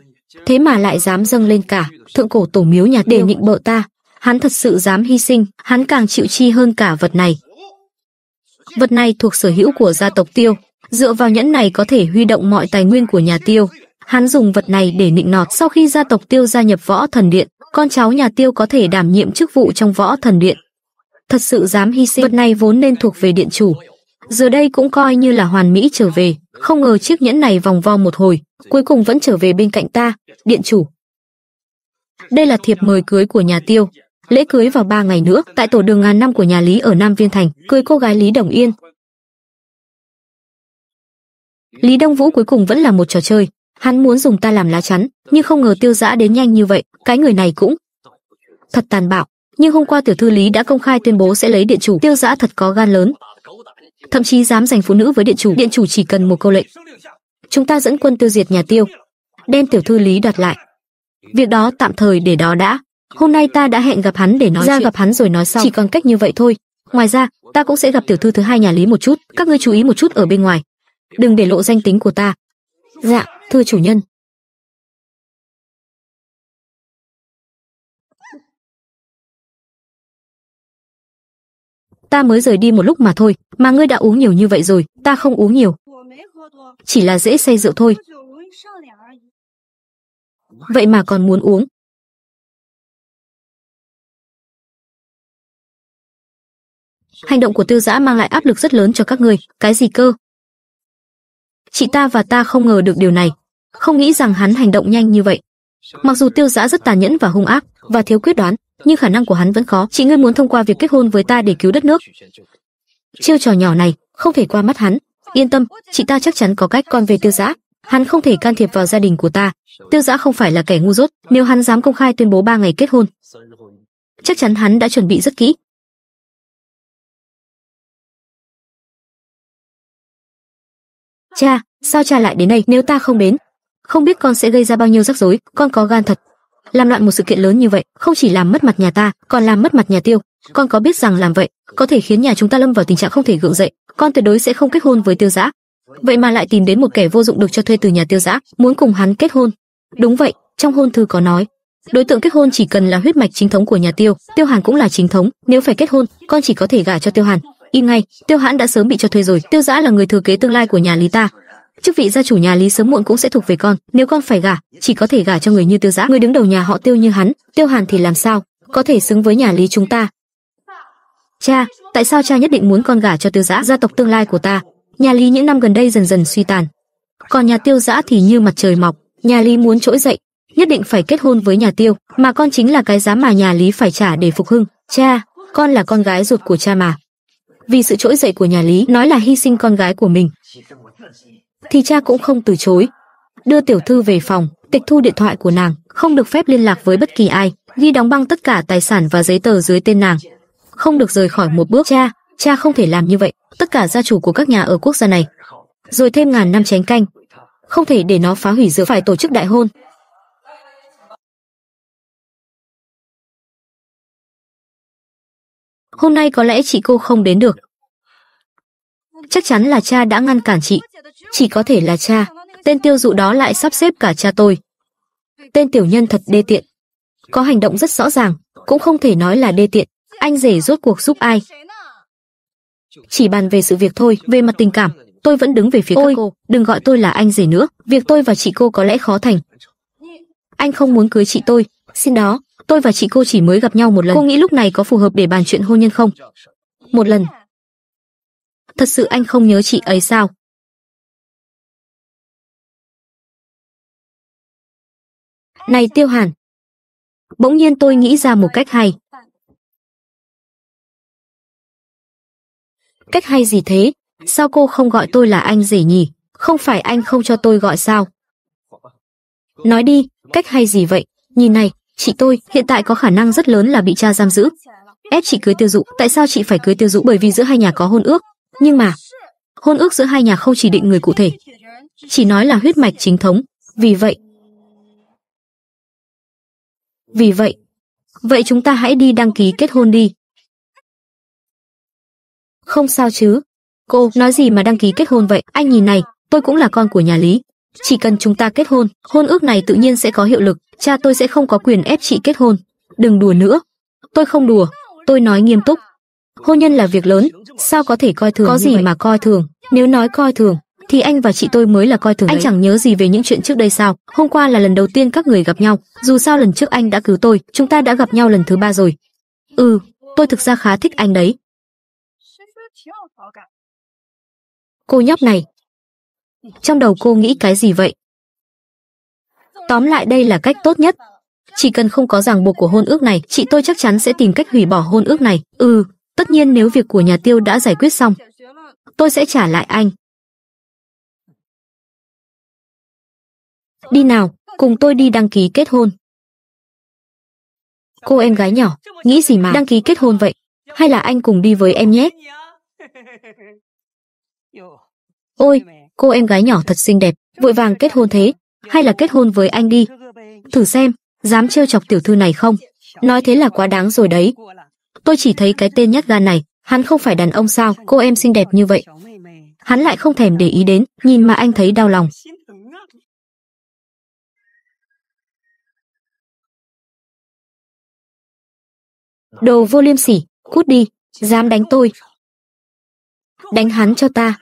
thế mà lại dám dâng lên cả thượng cổ tổ miếu nhà để nhịn bợ ta hắn thật sự dám hy sinh, hắn càng chịu chi hơn cả vật này. Vật này thuộc sở hữu của gia tộc Tiêu, dựa vào nhẫn này có thể huy động mọi tài nguyên của nhà Tiêu. Hắn dùng vật này để nịnh nọt sau khi gia tộc Tiêu gia nhập võ thần điện, con cháu nhà Tiêu có thể đảm nhiệm chức vụ trong võ thần điện. Thật sự dám hy sinh, vật này vốn nên thuộc về điện chủ. Giờ đây cũng coi như là hoàn mỹ trở về, không ngờ chiếc nhẫn này vòng vo một hồi, cuối cùng vẫn trở về bên cạnh ta, điện chủ. Đây là thiệp mời cưới của nhà Tiêu, lễ cưới vào ba ngày nữa tại tổ đường ngàn năm của nhà lý ở nam viên thành cưới cô gái lý đồng yên lý đông vũ cuối cùng vẫn là một trò chơi hắn muốn dùng ta làm lá chắn nhưng không ngờ tiêu giã đến nhanh như vậy cái người này cũng thật tàn bạo nhưng hôm qua tiểu thư lý đã công khai tuyên bố sẽ lấy điện chủ tiêu giã thật có gan lớn thậm chí dám giành phụ nữ với điện chủ điện chủ chỉ cần một câu lệnh chúng ta dẫn quân tiêu diệt nhà tiêu đem tiểu thư lý đoạt lại việc đó tạm thời để đó đã hôm nay ta đã hẹn gặp hắn để nói ra chuyện. gặp hắn rồi nói sau chỉ còn cách như vậy thôi ngoài ra ta cũng sẽ gặp tiểu thư thứ hai nhà lý một chút các ngươi chú ý một chút ở bên ngoài đừng để lộ danh tính của ta dạ thưa chủ nhân ta mới rời đi một lúc mà thôi mà ngươi đã uống nhiều như vậy rồi ta không uống nhiều chỉ là dễ say rượu thôi vậy mà còn muốn uống hành động của Tiêu Giã mang lại áp lực rất lớn cho các người, cái gì cơ? Chị ta và ta không ngờ được điều này, không nghĩ rằng hắn hành động nhanh như vậy. Mặc dù Tiêu Giã rất tàn nhẫn và hung ác và thiếu quyết đoán, nhưng khả năng của hắn vẫn khó. Chị ngươi muốn thông qua việc kết hôn với ta để cứu đất nước. Chiêu trò nhỏ này không thể qua mắt hắn. Yên tâm, chị ta chắc chắn có cách. con về Tiêu Giã, hắn không thể can thiệp vào gia đình của ta. Tiêu Giã không phải là kẻ ngu dốt. Nếu hắn dám công khai tuyên bố ba ngày kết hôn, chắc chắn hắn đã chuẩn bị rất kỹ. Cha, sao cha lại đến đây nếu ta không đến? Không biết con sẽ gây ra bao nhiêu rắc rối, con có gan thật. Làm loạn một sự kiện lớn như vậy, không chỉ làm mất mặt nhà ta, còn làm mất mặt nhà tiêu. Con có biết rằng làm vậy, có thể khiến nhà chúng ta lâm vào tình trạng không thể gượng dậy. Con tuyệt đối sẽ không kết hôn với tiêu Dã. Vậy mà lại tìm đến một kẻ vô dụng được cho thuê từ nhà tiêu Dã, muốn cùng hắn kết hôn. Đúng vậy, trong hôn thư có nói, đối tượng kết hôn chỉ cần là huyết mạch chính thống của nhà tiêu tiêu hàn cũng là chính thống nếu phải kết hôn con chỉ có thể gả cho tiêu hàn y ngay tiêu hãn đã sớm bị cho thuê rồi tiêu giã là người thừa kế tương lai của nhà lý ta chức vị gia chủ nhà lý sớm muộn cũng sẽ thuộc về con nếu con phải gả chỉ có thể gả cho người như tiêu giã người đứng đầu nhà họ tiêu như hắn tiêu hàn thì làm sao có thể xứng với nhà lý chúng ta cha tại sao cha nhất định muốn con gả cho tiêu giã gia tộc tương lai của ta nhà lý những năm gần đây dần dần suy tàn còn nhà tiêu giã thì như mặt trời mọc nhà lý muốn trỗi dậy nhất định phải kết hôn với nhà tiêu mà con chính là cái giá mà nhà lý phải trả để phục hưng cha con là con gái ruột của cha mà vì sự trỗi dậy của nhà Lý nói là hy sinh con gái của mình. Thì cha cũng không từ chối. Đưa tiểu thư về phòng, tịch thu điện thoại của nàng, không được phép liên lạc với bất kỳ ai, ghi đóng băng tất cả tài sản và giấy tờ dưới tên nàng. Không được rời khỏi một bước cha, cha không thể làm như vậy, tất cả gia chủ của các nhà ở quốc gia này. Rồi thêm ngàn năm chén canh. Không thể để nó phá hủy dược phải tổ chức đại hôn, Hôm nay có lẽ chị cô không đến được. Chắc chắn là cha đã ngăn cản chị. Chỉ có thể là cha. Tên tiêu dụ đó lại sắp xếp cả cha tôi. Tên tiểu nhân thật đê tiện. Có hành động rất rõ ràng, cũng không thể nói là đê tiện. Anh rể rốt cuộc giúp ai? Chỉ bàn về sự việc thôi, về mặt tình cảm, tôi vẫn đứng về phía Ôi, các cô. Đừng gọi tôi là anh rể nữa, việc tôi và chị cô có lẽ khó thành. Anh không muốn cưới chị tôi, xin đó, tôi và chị cô chỉ mới gặp nhau một lần cô nghĩ lúc này có phù hợp để bàn chuyện hôn nhân không một lần thật sự anh không nhớ chị ấy sao này tiêu hàn bỗng nhiên tôi nghĩ ra một cách hay cách hay gì thế sao cô không gọi tôi là anh rể nhỉ không phải anh không cho tôi gọi sao nói đi cách hay gì vậy nhìn này Chị tôi hiện tại có khả năng rất lớn là bị cha giam giữ. Ép chị cưới tiêu dụ, tại sao chị phải cưới tiêu dụ bởi vì giữa hai nhà có hôn ước. Nhưng mà, hôn ước giữa hai nhà không chỉ định người cụ thể, chỉ nói là huyết mạch chính thống. Vì vậy, vì vậy, vậy chúng ta hãy đi đăng ký kết hôn đi. Không sao chứ. Cô, nói gì mà đăng ký kết hôn vậy? Anh nhìn này, tôi cũng là con của nhà Lý, chỉ cần chúng ta kết hôn, hôn ước này tự nhiên sẽ có hiệu lực, cha tôi sẽ không có quyền ép chị kết hôn. Đừng đùa nữa. Tôi không đùa, tôi nói nghiêm túc. Hôn nhân là việc lớn, sao có thể coi thường Có gì vậy? mà coi thường, nếu nói coi thường, thì anh và chị tôi mới là coi thường Anh ấy. chẳng nhớ gì về những chuyện trước đây sao? Hôm qua là lần đầu tiên các người gặp nhau, dù sao lần trước anh đã cứu tôi, chúng ta đã gặp nhau lần thứ ba rồi. Ừ, tôi thực ra khá thích anh đấy. Cô nhóc này, trong đầu cô nghĩ cái gì vậy? Tóm lại đây là cách tốt nhất. Chỉ cần không có ràng buộc của hôn ước này, chị tôi chắc chắn sẽ tìm cách hủy bỏ hôn ước này. Ừ, tất nhiên nếu việc của nhà tiêu đã giải quyết xong. Tôi sẽ trả lại anh. Đi nào, cùng tôi đi đăng ký kết hôn. Cô em gái nhỏ, nghĩ gì mà đăng ký kết hôn vậy? Hay là anh cùng đi với em nhé? Ôi, cô em gái nhỏ thật xinh đẹp, vội vàng kết hôn thế, hay là kết hôn với anh đi. Thử xem, dám trêu chọc tiểu thư này không? Nói thế là quá đáng rồi đấy. Tôi chỉ thấy cái tên nhát gan này, hắn không phải đàn ông sao, cô em xinh đẹp như vậy. Hắn lại không thèm để ý đến, nhìn mà anh thấy đau lòng. Đồ vô liêm sỉ, cút đi, dám đánh tôi. Đánh hắn cho ta,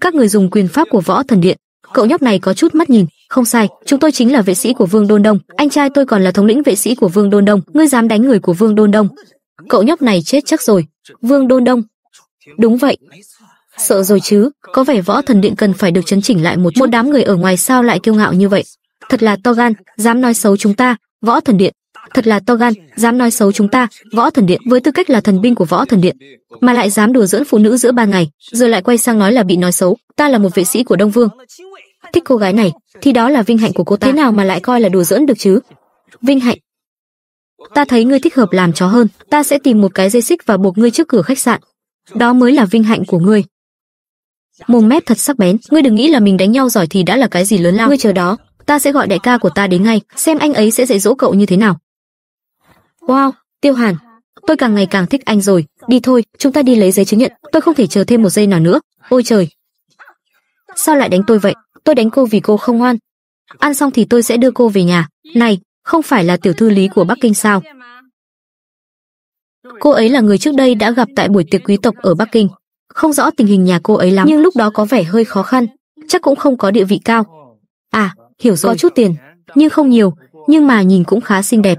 các người dùng quyền pháp của võ thần điện cậu nhóc này có chút mắt nhìn không sai chúng tôi chính là vệ sĩ của vương đôn đông anh trai tôi còn là thống lĩnh vệ sĩ của vương đôn đông ngươi dám đánh người của vương đôn đông cậu nhóc này chết chắc rồi vương đôn đông đúng vậy sợ rồi chứ có vẻ võ thần điện cần phải được chấn chỉnh lại một chút. một đám người ở ngoài sao lại kiêu ngạo như vậy thật là to gan dám nói xấu chúng ta võ thần điện thật là to gan, dám nói xấu chúng ta, võ thần điện với tư cách là thần binh của võ thần điện, mà lại dám đùa giỡn phụ nữ giữa ban ngày, giờ lại quay sang nói là bị nói xấu, ta là một vệ sĩ của Đông Vương. Thích cô gái này, thì đó là vinh hạnh của cô ta. Thế nào mà lại coi là đùa giỡn được chứ? Vinh hạnh. Ta thấy ngươi thích hợp làm chó hơn, ta sẽ tìm một cái dây xích và buộc ngươi trước cửa khách sạn. Đó mới là vinh hạnh của ngươi. Mồm mép thật sắc bén, ngươi đừng nghĩ là mình đánh nhau giỏi thì đã là cái gì lớn lao. Ngươi chờ đó, ta sẽ gọi đại ca của ta đến ngay, xem anh ấy sẽ dạy dỗ cậu như thế nào. Wow, Tiêu Hàn, tôi càng ngày càng thích anh rồi, đi thôi, chúng ta đi lấy giấy chứng nhận, tôi không thể chờ thêm một giây nào nữa. Ôi trời. Sao lại đánh tôi vậy? Tôi đánh cô vì cô không ngoan. Ăn xong thì tôi sẽ đưa cô về nhà. Này, không phải là tiểu thư lý của Bắc Kinh sao? Cô ấy là người trước đây đã gặp tại buổi tiệc quý tộc ở Bắc Kinh. Không rõ tình hình nhà cô ấy lắm, nhưng lúc đó có vẻ hơi khó khăn, chắc cũng không có địa vị cao. À, hiểu rồi. Có chút tiền, nhưng không nhiều, nhưng mà nhìn cũng khá xinh đẹp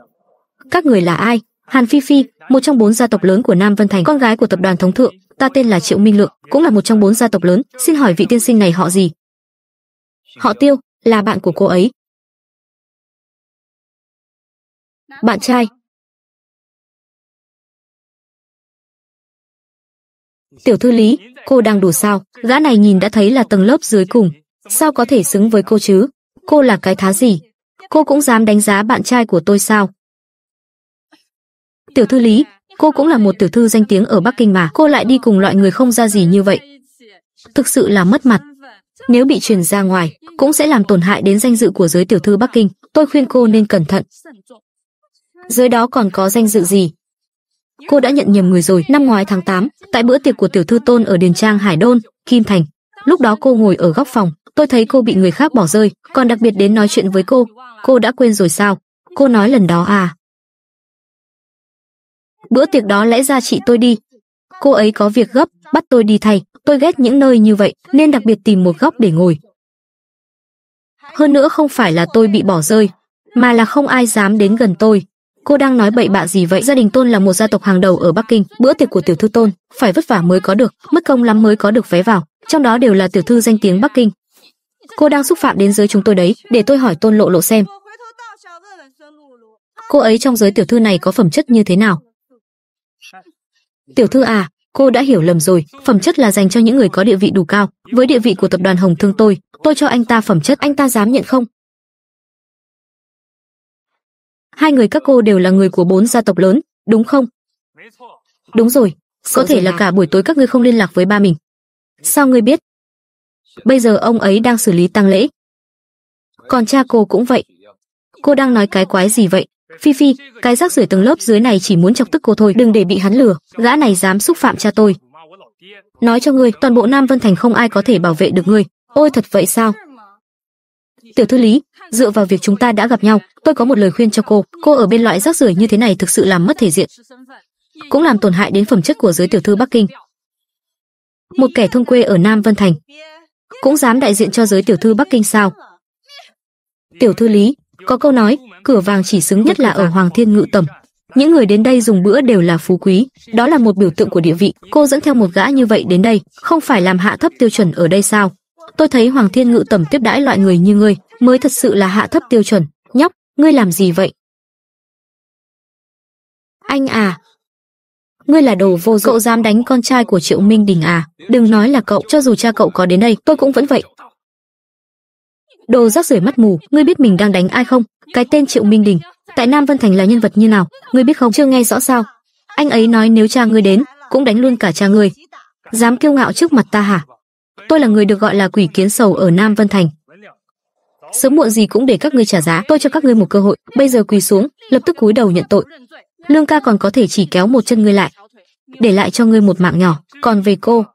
các người là ai hàn phi phi một trong bốn gia tộc lớn của nam vân thành con gái của tập đoàn thống thượng ta tên là triệu minh lượng cũng là một trong bốn gia tộc lớn xin hỏi vị tiên sinh này họ gì họ tiêu là bạn của cô ấy bạn trai tiểu thư lý cô đang đùa sao gã này nhìn đã thấy là tầng lớp dưới cùng sao có thể xứng với cô chứ cô là cái thá gì cô cũng dám đánh giá bạn trai của tôi sao Tiểu thư Lý, cô cũng là một tiểu thư danh tiếng ở Bắc Kinh mà, cô lại đi cùng loại người không ra gì như vậy. Thực sự là mất mặt. Nếu bị truyền ra ngoài, cũng sẽ làm tổn hại đến danh dự của giới tiểu thư Bắc Kinh. Tôi khuyên cô nên cẩn thận. Dưới đó còn có danh dự gì? Cô đã nhận nhầm người rồi. Năm ngoái tháng 8, tại bữa tiệc của tiểu thư Tôn ở Điền Trang Hải Đôn, Kim Thành. Lúc đó cô ngồi ở góc phòng, tôi thấy cô bị người khác bỏ rơi, còn đặc biệt đến nói chuyện với cô. Cô đã quên rồi sao? Cô nói lần đó à, Bữa tiệc đó lẽ ra chị tôi đi. Cô ấy có việc gấp, bắt tôi đi thay. Tôi ghét những nơi như vậy, nên đặc biệt tìm một góc để ngồi. Hơn nữa không phải là tôi bị bỏ rơi, mà là không ai dám đến gần tôi. Cô đang nói bậy bạ gì vậy? Gia đình Tôn là một gia tộc hàng đầu ở Bắc Kinh. Bữa tiệc của tiểu thư Tôn phải vất vả mới có được, mất công lắm mới có được vé vào. Trong đó đều là tiểu thư danh tiếng Bắc Kinh. Cô đang xúc phạm đến giới chúng tôi đấy, để tôi hỏi Tôn Lộ Lộ xem. Cô ấy trong giới tiểu thư này có phẩm chất như thế nào? Tiểu thư à, cô đã hiểu lầm rồi, phẩm chất là dành cho những người có địa vị đủ cao. Với địa vị của tập đoàn Hồng Thương tôi, tôi cho anh ta phẩm chất anh ta dám nhận không? Hai người các cô đều là người của bốn gia tộc lớn, đúng không? Đúng rồi, có thể là cả buổi tối các ngươi không liên lạc với ba mình. Sao ngươi biết? Bây giờ ông ấy đang xử lý tang lễ. Còn cha cô cũng vậy. Cô đang nói cái quái gì vậy? Phi Phi, cái rác rưởi tầng lớp dưới này chỉ muốn chọc tức cô thôi, đừng để bị hắn lừa, gã này dám xúc phạm cha tôi. Nói cho ngươi, toàn bộ Nam Vân Thành không ai có thể bảo vệ được ngươi. Ôi thật vậy sao? Tiểu thư Lý, dựa vào việc chúng ta đã gặp nhau, tôi có một lời khuyên cho cô, cô ở bên loại rác rưởi như thế này thực sự làm mất thể diện, cũng làm tổn hại đến phẩm chất của giới tiểu thư Bắc Kinh. Một kẻ thương quê ở Nam Vân Thành, cũng dám đại diện cho giới tiểu thư Bắc Kinh sao? Tiểu thư Lý, có câu nói, cửa vàng chỉ xứng nhất là ở Hoàng Thiên Ngự Tầm. Những người đến đây dùng bữa đều là phú quý, đó là một biểu tượng của địa vị. Cô dẫn theo một gã như vậy đến đây, không phải làm hạ thấp tiêu chuẩn ở đây sao? Tôi thấy Hoàng Thiên Ngự Tầm tiếp đãi loại người như ngươi, mới thật sự là hạ thấp tiêu chuẩn. Nhóc, ngươi làm gì vậy? Anh à, ngươi là đồ vô dụng. Cậu dám đánh con trai của Triệu Minh Đình à? Đừng nói là cậu, cho dù cha cậu có đến đây, tôi cũng vẫn vậy đồ rác rưởi mắt mù ngươi biết mình đang đánh ai không cái tên triệu minh đình tại nam vân thành là nhân vật như nào ngươi biết không chưa nghe rõ sao anh ấy nói nếu cha ngươi đến cũng đánh luôn cả cha ngươi dám kiêu ngạo trước mặt ta hả tôi là người được gọi là quỷ kiến sầu ở nam vân thành sớm muộn gì cũng để các ngươi trả giá tôi cho các ngươi một cơ hội bây giờ quỳ xuống lập tức cúi đầu nhận tội lương ca còn có thể chỉ kéo một chân ngươi lại để lại cho ngươi một mạng nhỏ còn về cô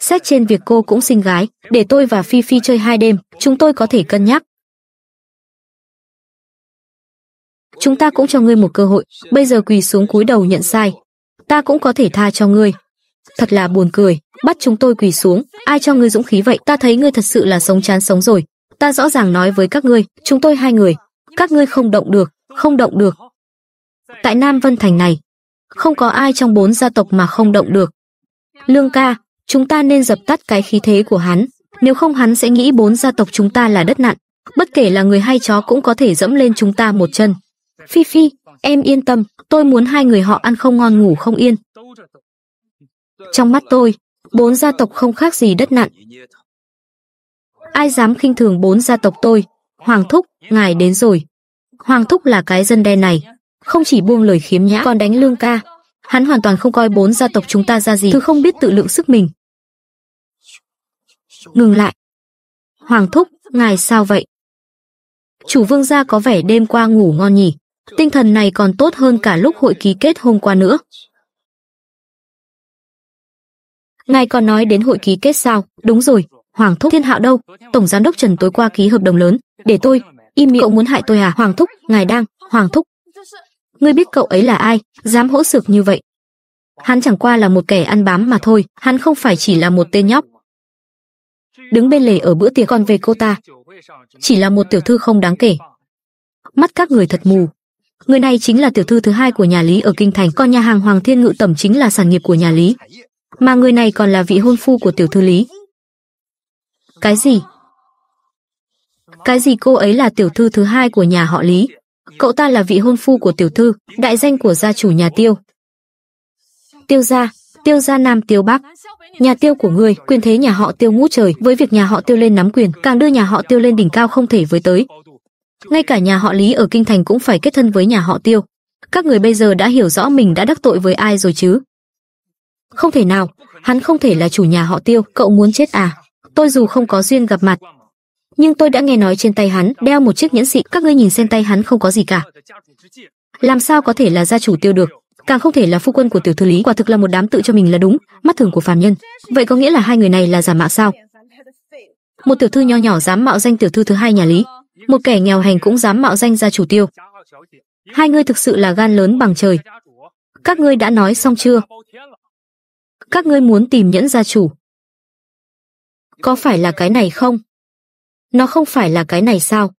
Xét trên việc cô cũng xinh gái, để tôi và Phi Phi chơi hai đêm, chúng tôi có thể cân nhắc. Chúng ta cũng cho ngươi một cơ hội, bây giờ quỳ xuống cúi đầu nhận sai. Ta cũng có thể tha cho ngươi. Thật là buồn cười, bắt chúng tôi quỳ xuống, ai cho ngươi dũng khí vậy? Ta thấy ngươi thật sự là sống chán sống rồi. Ta rõ ràng nói với các ngươi, chúng tôi hai người, các ngươi không động được, không động được. Tại Nam Vân Thành này, không có ai trong bốn gia tộc mà không động được. Lương ca, Chúng ta nên dập tắt cái khí thế của hắn, nếu không hắn sẽ nghĩ bốn gia tộc chúng ta là đất nặn, bất kể là người hay chó cũng có thể dẫm lên chúng ta một chân. Phi Phi, em yên tâm, tôi muốn hai người họ ăn không ngon ngủ không yên. Trong mắt tôi, bốn gia tộc không khác gì đất nặn. Ai dám khinh thường bốn gia tộc tôi? Hoàng Thúc, ngài đến rồi. Hoàng Thúc là cái dân đen này, không chỉ buông lời khiếm nhã còn đánh lương ca. Hắn hoàn toàn không coi bốn gia tộc chúng ta ra gì, thứ không biết tự lượng sức mình ngừng lại. Hoàng thúc, ngài sao vậy? Chủ vương gia có vẻ đêm qua ngủ ngon nhỉ, tinh thần này còn tốt hơn cả lúc hội ký kết hôm qua nữa. Ngài còn nói đến hội ký kết sao? Đúng rồi, Hoàng thúc thiên hạo đâu? Tổng giám đốc Trần tối qua ký hợp đồng lớn, để tôi, im miệng cậu muốn hại tôi à? Hoàng thúc, ngài đang, Hoàng thúc. Ngươi biết cậu ấy là ai, dám hỗ sược như vậy. Hắn chẳng qua là một kẻ ăn bám mà thôi, hắn không phải chỉ là một tên nhóc, đứng bên lề ở bữa tiệc con về cô ta. Chỉ là một tiểu thư không đáng kể. Mắt các người thật mù. Người này chính là tiểu thư thứ hai của nhà Lý ở Kinh Thành, còn nhà hàng Hoàng Thiên Ngự Tẩm chính là sản nghiệp của nhà Lý. Mà người này còn là vị hôn phu của tiểu thư Lý. Cái gì? Cái gì cô ấy là tiểu thư thứ hai của nhà họ Lý? Cậu ta là vị hôn phu của tiểu thư, đại danh của gia chủ nhà Tiêu. Tiêu gia, Tiêu gia Nam Tiêu Bắc, nhà tiêu của ngươi quyền thế nhà họ tiêu ngút trời với việc nhà họ tiêu lên nắm quyền càng đưa nhà họ tiêu lên đỉnh cao không thể với tới ngay cả nhà họ lý ở kinh thành cũng phải kết thân với nhà họ tiêu các người bây giờ đã hiểu rõ mình đã đắc tội với ai rồi chứ không thể nào hắn không thể là chủ nhà họ tiêu cậu muốn chết à tôi dù không có duyên gặp mặt nhưng tôi đã nghe nói trên tay hắn đeo một chiếc nhẫn xị các ngươi nhìn xem tay hắn không có gì cả làm sao có thể là gia chủ tiêu được càng không thể là phu quân của tiểu thư lý quả thực là một đám tự cho mình là đúng mắt thường của phàm nhân vậy có nghĩa là hai người này là giả mạo sao một tiểu thư nho nhỏ dám mạo danh tiểu thư thứ hai nhà lý một kẻ nghèo hèn cũng dám mạo danh gia chủ tiêu hai ngươi thực sự là gan lớn bằng trời các ngươi đã nói xong chưa các ngươi muốn tìm nhẫn gia chủ có phải là cái này không nó không phải là cái này sao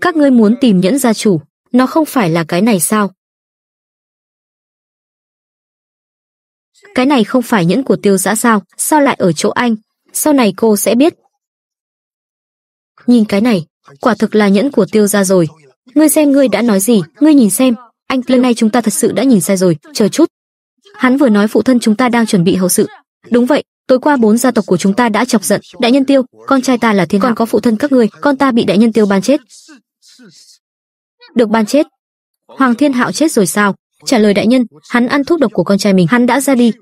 các ngươi muốn tìm nhẫn gia chủ nó không phải là cái này sao? Cái này không phải nhẫn của tiêu giã sao? Sao lại ở chỗ anh? Sau này cô sẽ biết. Nhìn cái này, quả thực là nhẫn của tiêu gia rồi. Ngươi xem ngươi đã nói gì, ngươi nhìn xem. Anh, lần này chúng ta thật sự đã nhìn sai rồi, chờ chút. Hắn vừa nói phụ thân chúng ta đang chuẩn bị hậu sự. Đúng vậy, tối qua bốn gia tộc của chúng ta đã chọc giận. Đại nhân tiêu, con trai ta là thiên còn có phụ thân các ngươi, con ta bị đại nhân tiêu ban chết được ban chết. Hoàng Thiên Hạo chết rồi sao? Trả lời đại nhân, hắn ăn thuốc độc của con trai mình, hắn đã ra đi.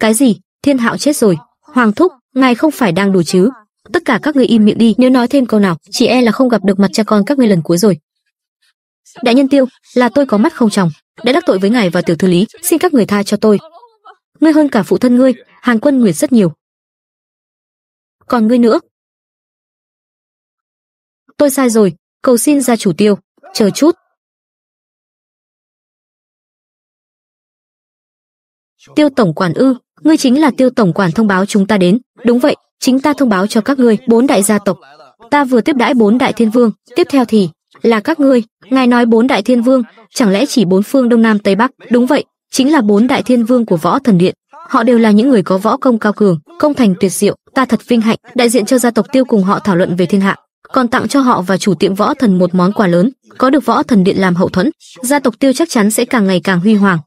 Cái gì? Thiên Hạo chết rồi? Hoàng thúc, ngài không phải đang đùa chứ? Tất cả các người im miệng đi, nếu nói thêm câu nào, chị e là không gặp được mặt cha con các ngươi lần cuối rồi. Đại nhân Tiêu, là tôi có mắt không tròng, đã đắc tội với ngài và tiểu thư lý, xin các người tha cho tôi. Ngươi hơn cả phụ thân ngươi, Hàn Quân Nguyệt rất nhiều. Còn ngươi nữa. Tôi sai rồi, cầu xin gia chủ Tiêu, Chờ chút. Tiêu tổng quản ư, ngươi chính là tiêu tổng quản thông báo chúng ta đến. Đúng vậy, chính ta thông báo cho các ngươi, bốn đại gia tộc. Ta vừa tiếp đãi bốn đại thiên vương, tiếp theo thì là các ngươi. Ngài nói bốn đại thiên vương, chẳng lẽ chỉ bốn phương đông nam tây bắc? Đúng vậy, chính là bốn đại thiên vương của võ thần điện. Họ đều là những người có võ công cao cường, công thành tuyệt diệu, ta thật vinh hạnh, đại diện cho gia tộc Tiêu cùng họ thảo luận về thiên hạ còn tặng cho họ và chủ tiệm võ thần một món quà lớn, có được võ thần điện làm hậu thuẫn, gia tộc Tiêu chắc chắn sẽ càng ngày càng huy hoàng.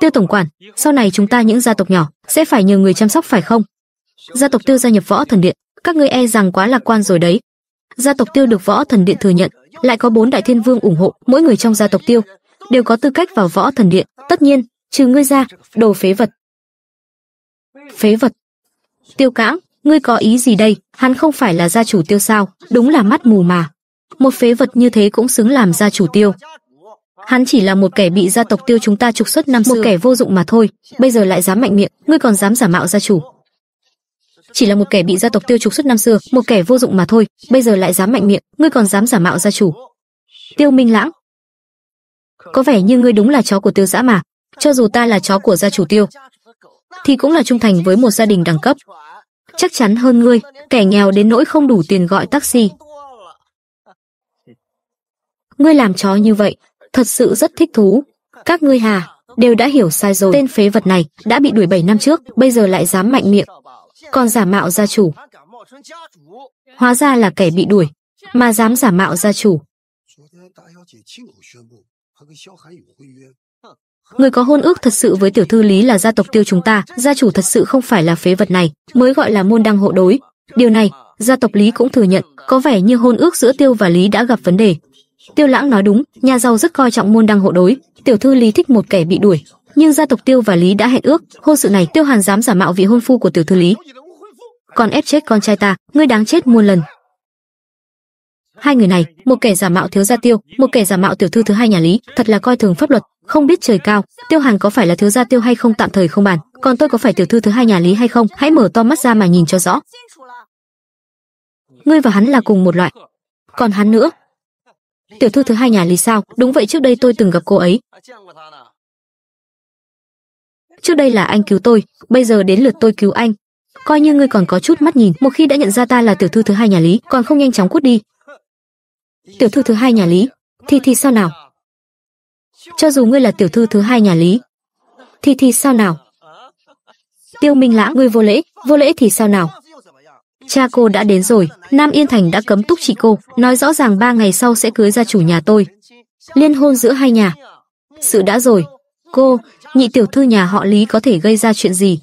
Tiêu tổng quản, sau này chúng ta những gia tộc nhỏ sẽ phải nhờ người chăm sóc phải không? Gia tộc Tiêu gia nhập võ thần điện, các ngươi e rằng quá lạc quan rồi đấy. Gia tộc Tiêu được võ thần điện thừa nhận, lại có bốn đại thiên vương ủng hộ, mỗi người trong gia tộc Tiêu đều có tư cách vào võ thần điện, tất nhiên, trừ ngươi ra, đồ phế vật. Phế vật. Tiêu Cãng, ngươi có ý gì đây hắn không phải là gia chủ tiêu sao đúng là mắt mù mà một phế vật như thế cũng xứng làm gia chủ tiêu hắn chỉ là một kẻ bị gia tộc tiêu chúng ta trục xuất năm xưa một kẻ vô dụng mà thôi bây giờ lại dám mạnh miệng ngươi còn dám giả mạo gia chủ chỉ là một kẻ bị gia tộc tiêu trục xuất năm xưa một kẻ vô dụng mà thôi bây giờ lại dám mạnh miệng ngươi còn dám giả mạo gia chủ tiêu minh lãng có vẻ như ngươi đúng là chó của tiêu giã mà cho dù ta là chó của gia chủ tiêu thì cũng là trung thành với một gia đình đẳng cấp chắc chắn hơn ngươi, kẻ nghèo đến nỗi không đủ tiền gọi taxi. Ngươi làm chó như vậy, thật sự rất thích thú. Các ngươi hà, đều đã hiểu sai rồi. Tên phế vật này đã bị đuổi 7 năm trước, bây giờ lại dám mạnh miệng. Còn giả mạo gia chủ. Hóa ra là kẻ bị đuổi, mà dám giả mạo gia chủ người có hôn ước thật sự với tiểu thư lý là gia tộc tiêu chúng ta gia chủ thật sự không phải là phế vật này mới gọi là môn đăng hộ đối điều này gia tộc lý cũng thừa nhận có vẻ như hôn ước giữa tiêu và lý đã gặp vấn đề tiêu lãng nói đúng nhà giàu rất coi trọng môn đăng hộ đối tiểu thư lý thích một kẻ bị đuổi nhưng gia tộc tiêu và lý đã hẹn ước hôn sự này tiêu hàn dám giả mạo vị hôn phu của tiểu thư lý còn ép chết con trai ta ngươi đáng chết muôn lần hai người này một kẻ giả mạo thiếu gia tiêu một kẻ giả mạo tiểu thư thứ hai nhà lý thật là coi thường pháp luật không biết trời cao tiêu hàn có phải là thiếu gia tiêu hay không tạm thời không bàn còn tôi có phải tiểu thư thứ hai nhà lý hay không hãy mở to mắt ra mà nhìn cho rõ ngươi và hắn là cùng một loại còn hắn nữa tiểu thư thứ hai nhà lý sao đúng vậy trước đây tôi từng gặp cô ấy trước đây là anh cứu tôi bây giờ đến lượt tôi cứu anh coi như ngươi còn có chút mắt nhìn một khi đã nhận ra ta là tiểu thư thứ hai nhà lý còn không nhanh chóng cút đi tiểu thư thứ hai nhà lý thì thì sao nào cho dù ngươi là tiểu thư thứ hai nhà Lý, thì thì sao nào? Tiêu Minh Lãng ngươi vô lễ, vô lễ thì sao nào? Cha cô đã đến rồi, Nam Yên Thành đã cấm túc chị cô, nói rõ ràng ba ngày sau sẽ cưới ra chủ nhà tôi. Liên hôn giữa hai nhà. Sự đã rồi. Cô, nhị tiểu thư nhà họ Lý có thể gây ra chuyện gì?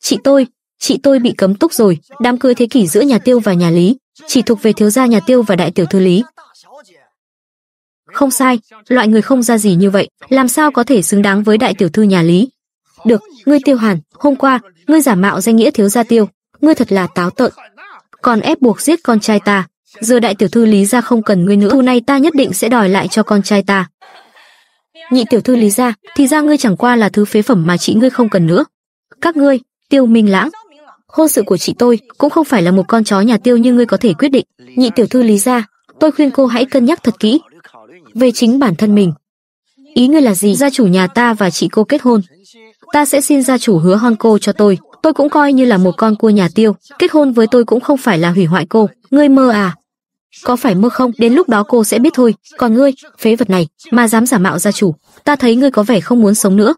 Chị tôi, chị tôi bị cấm túc rồi, đám cưới thế kỷ giữa nhà Tiêu và nhà Lý, chỉ thuộc về thiếu gia nhà Tiêu và đại tiểu thư Lý. Không sai, loại người không ra gì như vậy, làm sao có thể xứng đáng với đại tiểu thư nhà Lý? Được, ngươi Tiêu Hàn, hôm qua, ngươi giả mạo danh nghĩa thiếu gia Tiêu, ngươi thật là táo tợn. Còn ép buộc giết con trai ta, giờ đại tiểu thư Lý gia không cần ngươi nữa, thu này ta nhất định sẽ đòi lại cho con trai ta. Nhị tiểu thư Lý gia, thì ra ngươi chẳng qua là thứ phế phẩm mà chị ngươi không cần nữa. Các ngươi, Tiêu Minh Lãng, hôn sự của chị tôi cũng không phải là một con chó nhà tiêu như ngươi có thể quyết định nhị tiểu thư lý ra tôi khuyên cô hãy cân nhắc thật kỹ về chính bản thân mình. Ý ngươi là gì? Gia chủ nhà ta và chị cô kết hôn. Ta sẽ xin gia chủ hứa hôn cô cho tôi. Tôi cũng coi như là một con cua nhà tiêu. Kết hôn với tôi cũng không phải là hủy hoại cô. Ngươi mơ à? Có phải mơ không? Đến lúc đó cô sẽ biết thôi. Còn ngươi, phế vật này, mà dám giả mạo gia chủ. Ta thấy ngươi có vẻ không muốn sống nữa.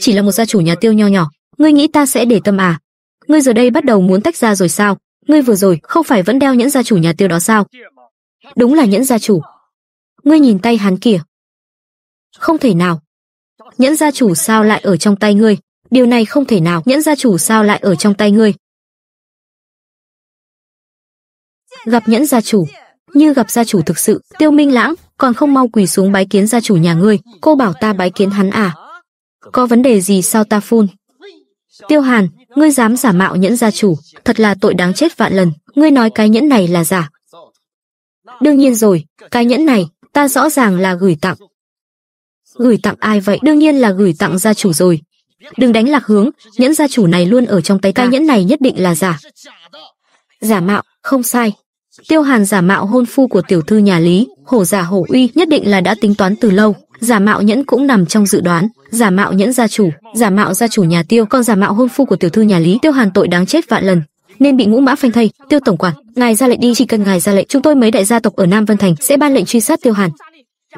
Chỉ là một gia chủ nhà tiêu nho nhỏ. Ngươi nghĩ ta sẽ để tâm à? Ngươi giờ đây bắt đầu muốn tách ra rồi sao? Ngươi vừa rồi không phải vẫn đeo nhẫn gia chủ nhà tiêu đó sao? Đúng là nhẫn gia chủ, ngươi nhìn tay hắn kìa. Không thể nào. Nhẫn gia chủ sao lại ở trong tay ngươi? Điều này không thể nào. Nhẫn gia chủ sao lại ở trong tay ngươi? Gặp nhẫn gia chủ, như gặp gia chủ thực sự, Tiêu Minh Lãng, còn không mau quỳ xuống bái kiến gia chủ nhà ngươi, cô bảo ta bái kiến hắn à? Có vấn đề gì sao ta phun? Tiêu Hàn, ngươi dám giả mạo nhẫn gia chủ, thật là tội đáng chết vạn lần, ngươi nói cái nhẫn này là giả. Đương nhiên rồi, cái nhẫn này ta rõ ràng là gửi tặng. Gửi tặng ai vậy? Đương nhiên là gửi tặng gia chủ rồi. Đừng đánh lạc hướng, nhẫn gia chủ này luôn ở trong tay ta. Dạ. Cái nhẫn này nhất định là giả. Giả mạo, không sai. Tiêu Hàn giả mạo hôn phu của tiểu thư nhà Lý, hổ giả hổ uy nhất định là đã tính toán từ lâu. Giả mạo nhẫn cũng nằm trong dự đoán, giả mạo nhẫn gia chủ, giả mạo gia chủ nhà Tiêu, còn giả mạo hôn phu của tiểu thư nhà Lý, Tiêu Hàn tội đáng chết vạn lần nên bị ngũ mã phanh thây tiêu tổng quản ngài ra lệnh đi chỉ cần ngài ra lệnh chúng tôi mấy đại gia tộc ở nam vân thành sẽ ban lệnh truy sát tiêu hàn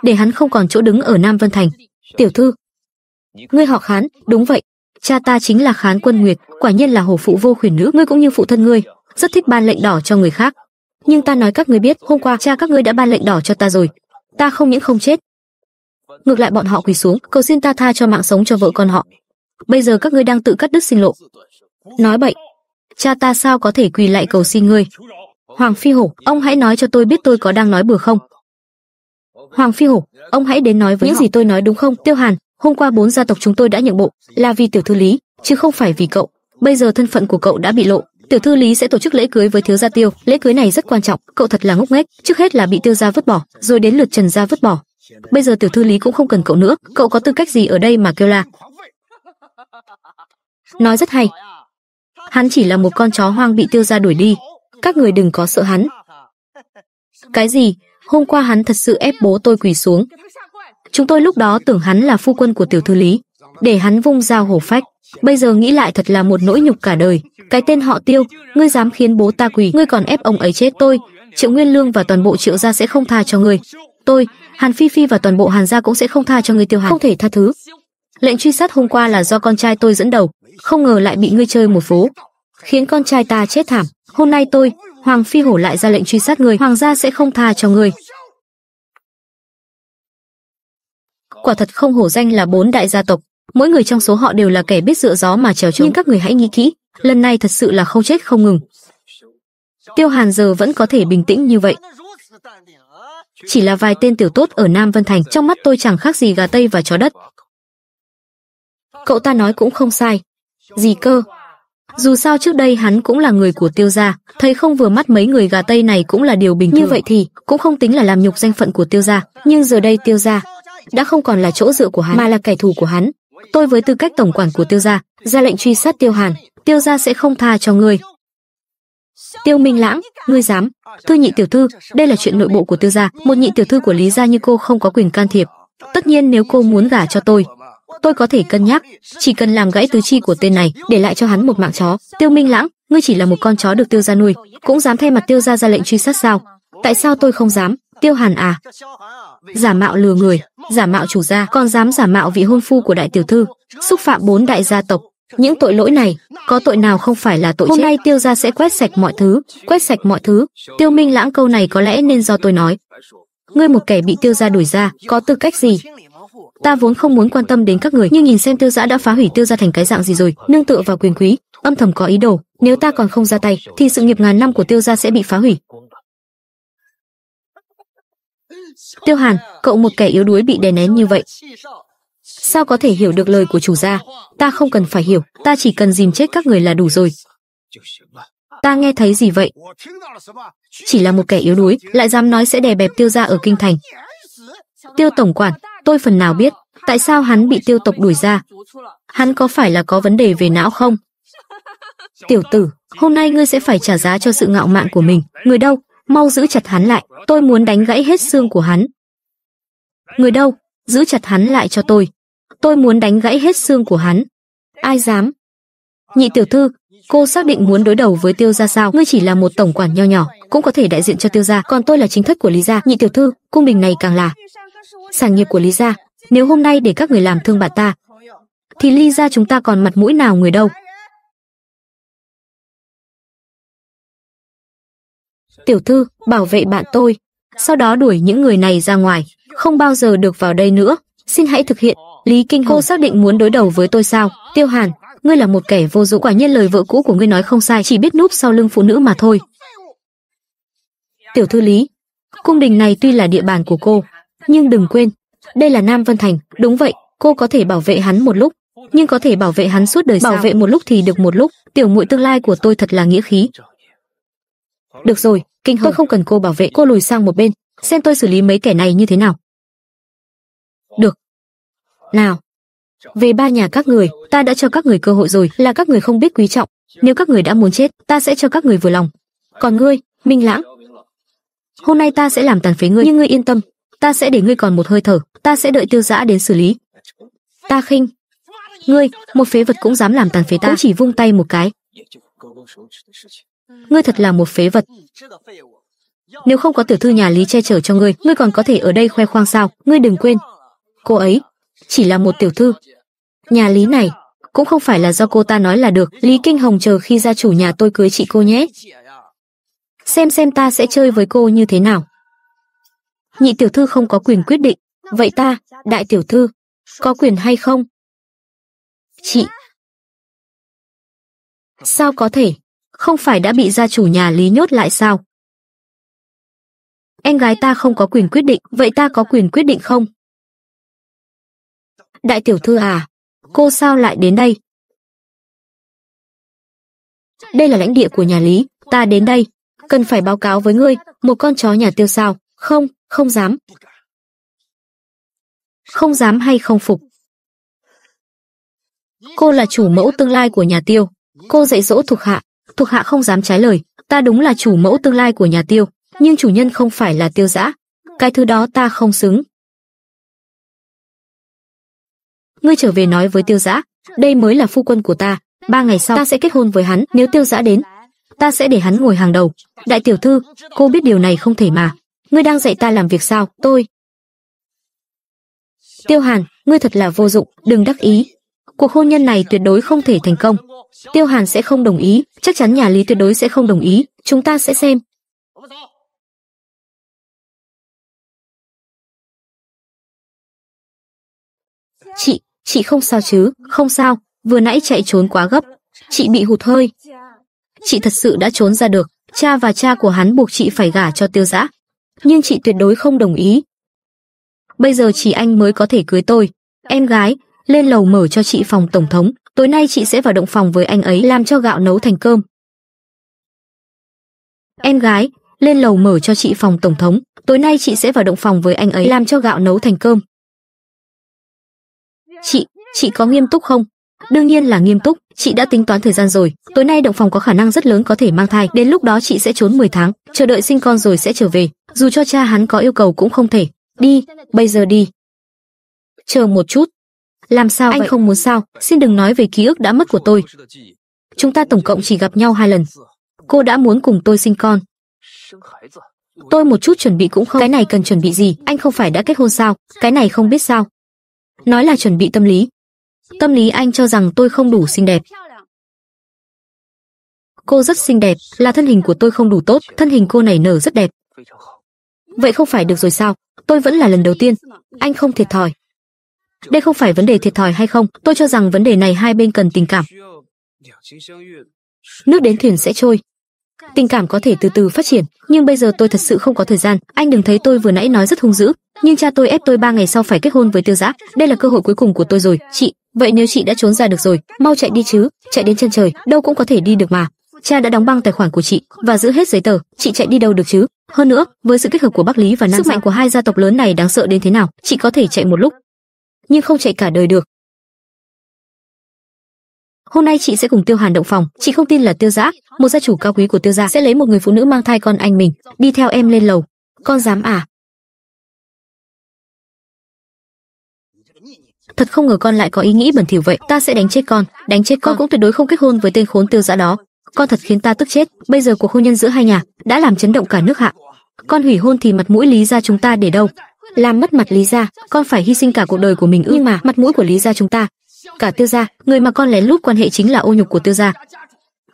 để hắn không còn chỗ đứng ở nam vân thành tiểu thư ngươi họ khán đúng vậy cha ta chính là khán quân nguyệt quả nhiên là hồ phụ vô khuyển nữ ngươi cũng như phụ thân ngươi rất thích ban lệnh đỏ cho người khác nhưng ta nói các ngươi biết hôm qua cha các ngươi đã ban lệnh đỏ cho ta rồi ta không những không chết ngược lại bọn họ quỳ xuống cầu xin ta tha cho mạng sống cho vợ con họ bây giờ các ngươi đang tự cắt đứt sinh lộ nói bậy cha ta sao có thể quỳ lại cầu xin ngươi? Hoàng Phi Hổ, ông hãy nói cho tôi biết tôi có đang nói bừa không? Hoàng Phi Hổ, ông hãy đến nói với những gì tôi nói đúng không? Tiêu Hàn, hôm qua bốn gia tộc chúng tôi đã nhượng bộ, là vì tiểu thư Lý, chứ không phải vì cậu. Bây giờ thân phận của cậu đã bị lộ, tiểu thư Lý sẽ tổ chức lễ cưới với thiếu gia Tiêu, lễ cưới này rất quan trọng, cậu thật là ngốc nghếch, trước hết là bị Tiêu gia vứt bỏ, rồi đến lượt Trần gia vứt bỏ. Bây giờ tiểu thư Lý cũng không cần cậu nữa, cậu có tư cách gì ở đây mà kêu la? Nói rất hay, Hắn chỉ là một con chó hoang bị tiêu gia đuổi đi. Các người đừng có sợ hắn. Cái gì? Hôm qua hắn thật sự ép bố tôi quỳ xuống. Chúng tôi lúc đó tưởng hắn là phu quân của tiểu thư lý. Để hắn vung dao hổ phách. Bây giờ nghĩ lại thật là một nỗi nhục cả đời. Cái tên họ tiêu, ngươi dám khiến bố ta quỳ, ngươi còn ép ông ấy chết tôi. Triệu Nguyên Lương và toàn bộ Triệu gia sẽ không tha cho ngươi. Tôi, Hàn Phi Phi và toàn bộ Hàn gia cũng sẽ không tha cho ngươi tiêu hàn. Không thể tha thứ. Lệnh truy sát hôm qua là do con trai tôi dẫn đầu, không ngờ lại bị ngươi chơi một phố, khiến con trai ta chết thảm. Hôm nay tôi, Hoàng Phi Hổ lại ra lệnh truy sát người hoàng gia sẽ không tha cho ngươi. Quả thật không hổ danh là bốn đại gia tộc, mỗi người trong số họ đều là kẻ biết dựa gió mà trèo trống. Nhưng các người hãy nghĩ kỹ, lần này thật sự là không chết không ngừng. Tiêu Hàn giờ vẫn có thể bình tĩnh như vậy. Chỉ là vài tên tiểu tốt ở Nam Vân Thành, trong mắt tôi chẳng khác gì gà Tây và chó đất, Cậu ta nói cũng không sai. Gì cơ? Dù sao trước đây hắn cũng là người của tiêu gia, thấy không vừa mắt mấy người gà Tây này cũng là điều bình thường. Như vậy thì cũng không tính là làm nhục danh phận của tiêu gia, nhưng giờ đây tiêu gia đã không còn là chỗ dựa của hắn mà là kẻ thù của hắn. Tôi với tư cách tổng quản của tiêu gia, ra lệnh truy sát tiêu hàn, tiêu gia sẽ không tha cho ngươi. Tiêu Minh Lãng, ngươi dám? Thư nhị tiểu thư, đây là chuyện nội bộ của tiêu gia, một nhị tiểu thư của Lý gia như cô không có quyền can thiệp. Tất nhiên nếu cô muốn gả cho tôi, tôi có thể cân nhắc chỉ cần làm gãy tứ chi của tên này để lại cho hắn một mạng chó tiêu minh lãng ngươi chỉ là một con chó được tiêu gia nuôi cũng dám thay mặt tiêu gia ra lệnh truy sát sao tại sao tôi không dám tiêu hàn à giả mạo lừa người giả mạo chủ gia còn dám giả mạo vị hôn phu của đại tiểu thư xúc phạm bốn đại gia tộc những tội lỗi này có tội nào không phải là tội hôm chết. nay tiêu gia sẽ quét sạch mọi thứ quét sạch mọi thứ tiêu minh lãng câu này có lẽ nên do tôi nói ngươi một kẻ bị tiêu gia đuổi ra có tư cách gì ta vốn không muốn quan tâm đến các người nhưng nhìn xem tiêu giã đã phá hủy tiêu ra thành cái dạng gì rồi nương tựa vào quyền quý âm thầm có ý đồ nếu ta còn không ra tay thì sự nghiệp ngàn năm của tiêu gia sẽ bị phá hủy tiêu hàn cậu một kẻ yếu đuối bị đè nén như vậy sao có thể hiểu được lời của chủ gia ta không cần phải hiểu ta chỉ cần dìm chết các người là đủ rồi ta nghe thấy gì vậy chỉ là một kẻ yếu đuối lại dám nói sẽ đè bẹp tiêu gia ở kinh thành tiêu tổng quản Tôi phần nào biết tại sao hắn bị tiêu tộc đuổi ra. Hắn có phải là có vấn đề về não không? Tiểu tử, hôm nay ngươi sẽ phải trả giá cho sự ngạo mạn của mình. Người đâu? Mau giữ chặt hắn lại. Tôi muốn đánh gãy hết xương của hắn. Người đâu? Giữ chặt hắn lại cho tôi. Tôi muốn đánh gãy hết xương của hắn. Ai dám? Nhị tiểu thư, cô xác định muốn đối đầu với tiêu gia sao? Ngươi chỉ là một tổng quản nho nhỏ, cũng có thể đại diện cho tiêu gia, còn tôi là chính thất của Lý gia. Nhị tiểu thư, cung đình này càng là sản nghiệp của Lý gia, nếu hôm nay để các người làm thương bà ta, thì Lý gia chúng ta còn mặt mũi nào người đâu. Tiểu thư, bảo vệ bạn tôi, sau đó đuổi những người này ra ngoài, không bao giờ được vào đây nữa, xin hãy thực hiện. Lý Kinh Hồng. xác định muốn đối đầu với tôi sao? Tiêu Hàn, ngươi là một kẻ vô dụng quả nhiên lời vợ cũ của ngươi nói không sai, chỉ biết núp sau lưng phụ nữ mà thôi. Tiểu thư Lý, cung đình này tuy là địa bàn của cô, nhưng đừng quên, đây là Nam Vân Thành, đúng vậy, cô có thể bảo vệ hắn một lúc, nhưng có thể bảo vệ hắn suốt đời bảo vệ một lúc thì được một lúc, tiểu muội tương lai của tôi thật là nghĩa khí. Được rồi, kinh hồng, tôi không cần cô bảo vệ, cô lùi sang một bên, xem tôi xử lý mấy kẻ này như thế nào. Được. Nào. Về ba nhà các người, ta đã cho các người cơ hội rồi, là các người không biết quý trọng, nếu các người đã muốn chết, ta sẽ cho các người vừa lòng. Còn ngươi, Minh Lãng, hôm nay ta sẽ làm tàn phế ngươi, nhưng ngươi yên tâm, ta sẽ để ngươi còn một hơi thở ta sẽ đợi tiêu giã đến xử lý ta khinh ngươi một phế vật cũng dám làm tàn phế ta cũng chỉ vung tay một cái ngươi thật là một phế vật nếu không có tiểu thư nhà lý che chở cho ngươi ngươi còn có thể ở đây khoe khoang sao ngươi đừng quên cô ấy chỉ là một tiểu thư nhà lý này cũng không phải là do cô ta nói là được lý kinh hồng chờ khi gia chủ nhà tôi cưới chị cô nhé xem xem ta sẽ chơi với cô như thế nào nhị tiểu thư không có quyền quyết định, vậy ta, đại tiểu thư, có quyền hay không? Chị! Sao có thể? Không phải đã bị gia chủ nhà Lý nhốt lại sao? Em gái ta không có quyền quyết định, vậy ta có quyền quyết định không? Đại tiểu thư à, cô sao lại đến đây? Đây là lãnh địa của nhà Lý, ta đến đây, cần phải báo cáo với ngươi, một con chó nhà tiêu sao? Không, không dám. Không dám hay không phục. Cô là chủ mẫu tương lai của nhà tiêu. Cô dạy dỗ thuộc hạ. Thuộc hạ không dám trái lời. Ta đúng là chủ mẫu tương lai của nhà tiêu. Nhưng chủ nhân không phải là tiêu giã. Cái thứ đó ta không xứng. Ngươi trở về nói với tiêu giã. Đây mới là phu quân của ta. Ba ngày sau ta sẽ kết hôn với hắn. Nếu tiêu giã đến, ta sẽ để hắn ngồi hàng đầu. Đại tiểu thư, cô biết điều này không thể mà ngươi đang dạy ta làm việc sao, tôi. Tiêu Hàn, ngươi thật là vô dụng, đừng đắc ý. Cuộc hôn nhân này tuyệt đối không thể thành công. Tiêu Hàn sẽ không đồng ý, chắc chắn nhà Lý tuyệt đối sẽ không đồng ý, chúng ta sẽ xem. Chị, chị không sao chứ, không sao, vừa nãy chạy trốn quá gấp, chị bị hụt hơi. Chị thật sự đã trốn ra được, cha và cha của hắn buộc chị phải gả cho tiêu giã, nhưng chị tuyệt đối không đồng ý. Bây giờ chỉ anh mới có thể cưới tôi. Em gái, lên lầu mở cho chị phòng tổng thống, tối nay chị sẽ vào động phòng với anh ấy làm cho gạo nấu thành cơm. Em gái, lên lầu mở cho chị phòng tổng thống, tối nay chị sẽ vào động phòng với anh ấy làm cho gạo nấu thành cơm. Chị, chị có nghiêm túc không? Đương nhiên là nghiêm túc, chị đã tính toán thời gian rồi, tối nay động phòng có khả năng rất lớn có thể mang thai, đến lúc đó chị sẽ trốn 10 tháng, chờ đợi sinh con rồi sẽ trở về, dù cho cha hắn có yêu cầu cũng không thể. Đi, bây giờ đi. Chờ một chút. Làm sao anh vậy? không muốn sao? Xin đừng nói về ký ức đã mất của tôi. Chúng ta tổng cộng chỉ gặp nhau hai lần. Cô đã muốn cùng tôi sinh con. Tôi một chút chuẩn bị cũng không. Cái này cần chuẩn bị gì? Anh không phải đã kết hôn sao? Cái này không biết sao? Nói là chuẩn bị tâm lý. Tâm lý anh cho rằng tôi không đủ xinh đẹp. Cô rất xinh đẹp, là thân hình của tôi không đủ tốt, thân hình cô này nở rất đẹp. Vậy không phải được rồi sao? Tôi vẫn là lần đầu tiên. Anh không thiệt thòi. Đây không phải vấn đề thiệt thòi hay không, tôi cho rằng vấn đề này hai bên cần tình cảm. Nước đến thuyền sẽ trôi. Tình cảm có thể từ từ phát triển, nhưng bây giờ tôi thật sự không có thời gian. Anh đừng thấy tôi vừa nãy nói rất hung dữ, nhưng cha tôi ép tôi ba ngày sau phải kết hôn với tiêu giã. Đây là cơ hội cuối cùng của tôi rồi, chị. Vậy nếu chị đã trốn ra được rồi, mau chạy đi chứ, chạy đến chân trời, đâu cũng có thể đi được mà. Cha đã đóng băng tài khoản của chị và giữ hết giấy tờ, chị chạy đi đâu được chứ? hơn nữa với sự kết hợp của bắc lý và nam sức mạnh của hai gia tộc lớn này đáng sợ đến thế nào chị có thể chạy một lúc nhưng không chạy cả đời được hôm nay chị sẽ cùng tiêu hàn động phòng chị không tin là tiêu giã một gia chủ cao quý của tiêu gia sẽ lấy một người phụ nữ mang thai con anh mình đi theo em lên lầu con dám à thật không ngờ con lại có ý nghĩ bẩn thỉu vậy ta sẽ đánh chết con đánh chết con, con cũng tuyệt đối không kết hôn với tên khốn tiêu giã đó con thật khiến ta tức chết bây giờ cuộc hôn nhân giữa hai nhà đã làm chấn động cả nước hạ con hủy hôn thì mặt mũi lý gia chúng ta để đâu làm mất mặt lý gia con phải hy sinh cả cuộc đời của mình ư mà mặt mũi của lý gia chúng ta cả tiêu gia người mà con lén lút quan hệ chính là ô nhục của tiêu gia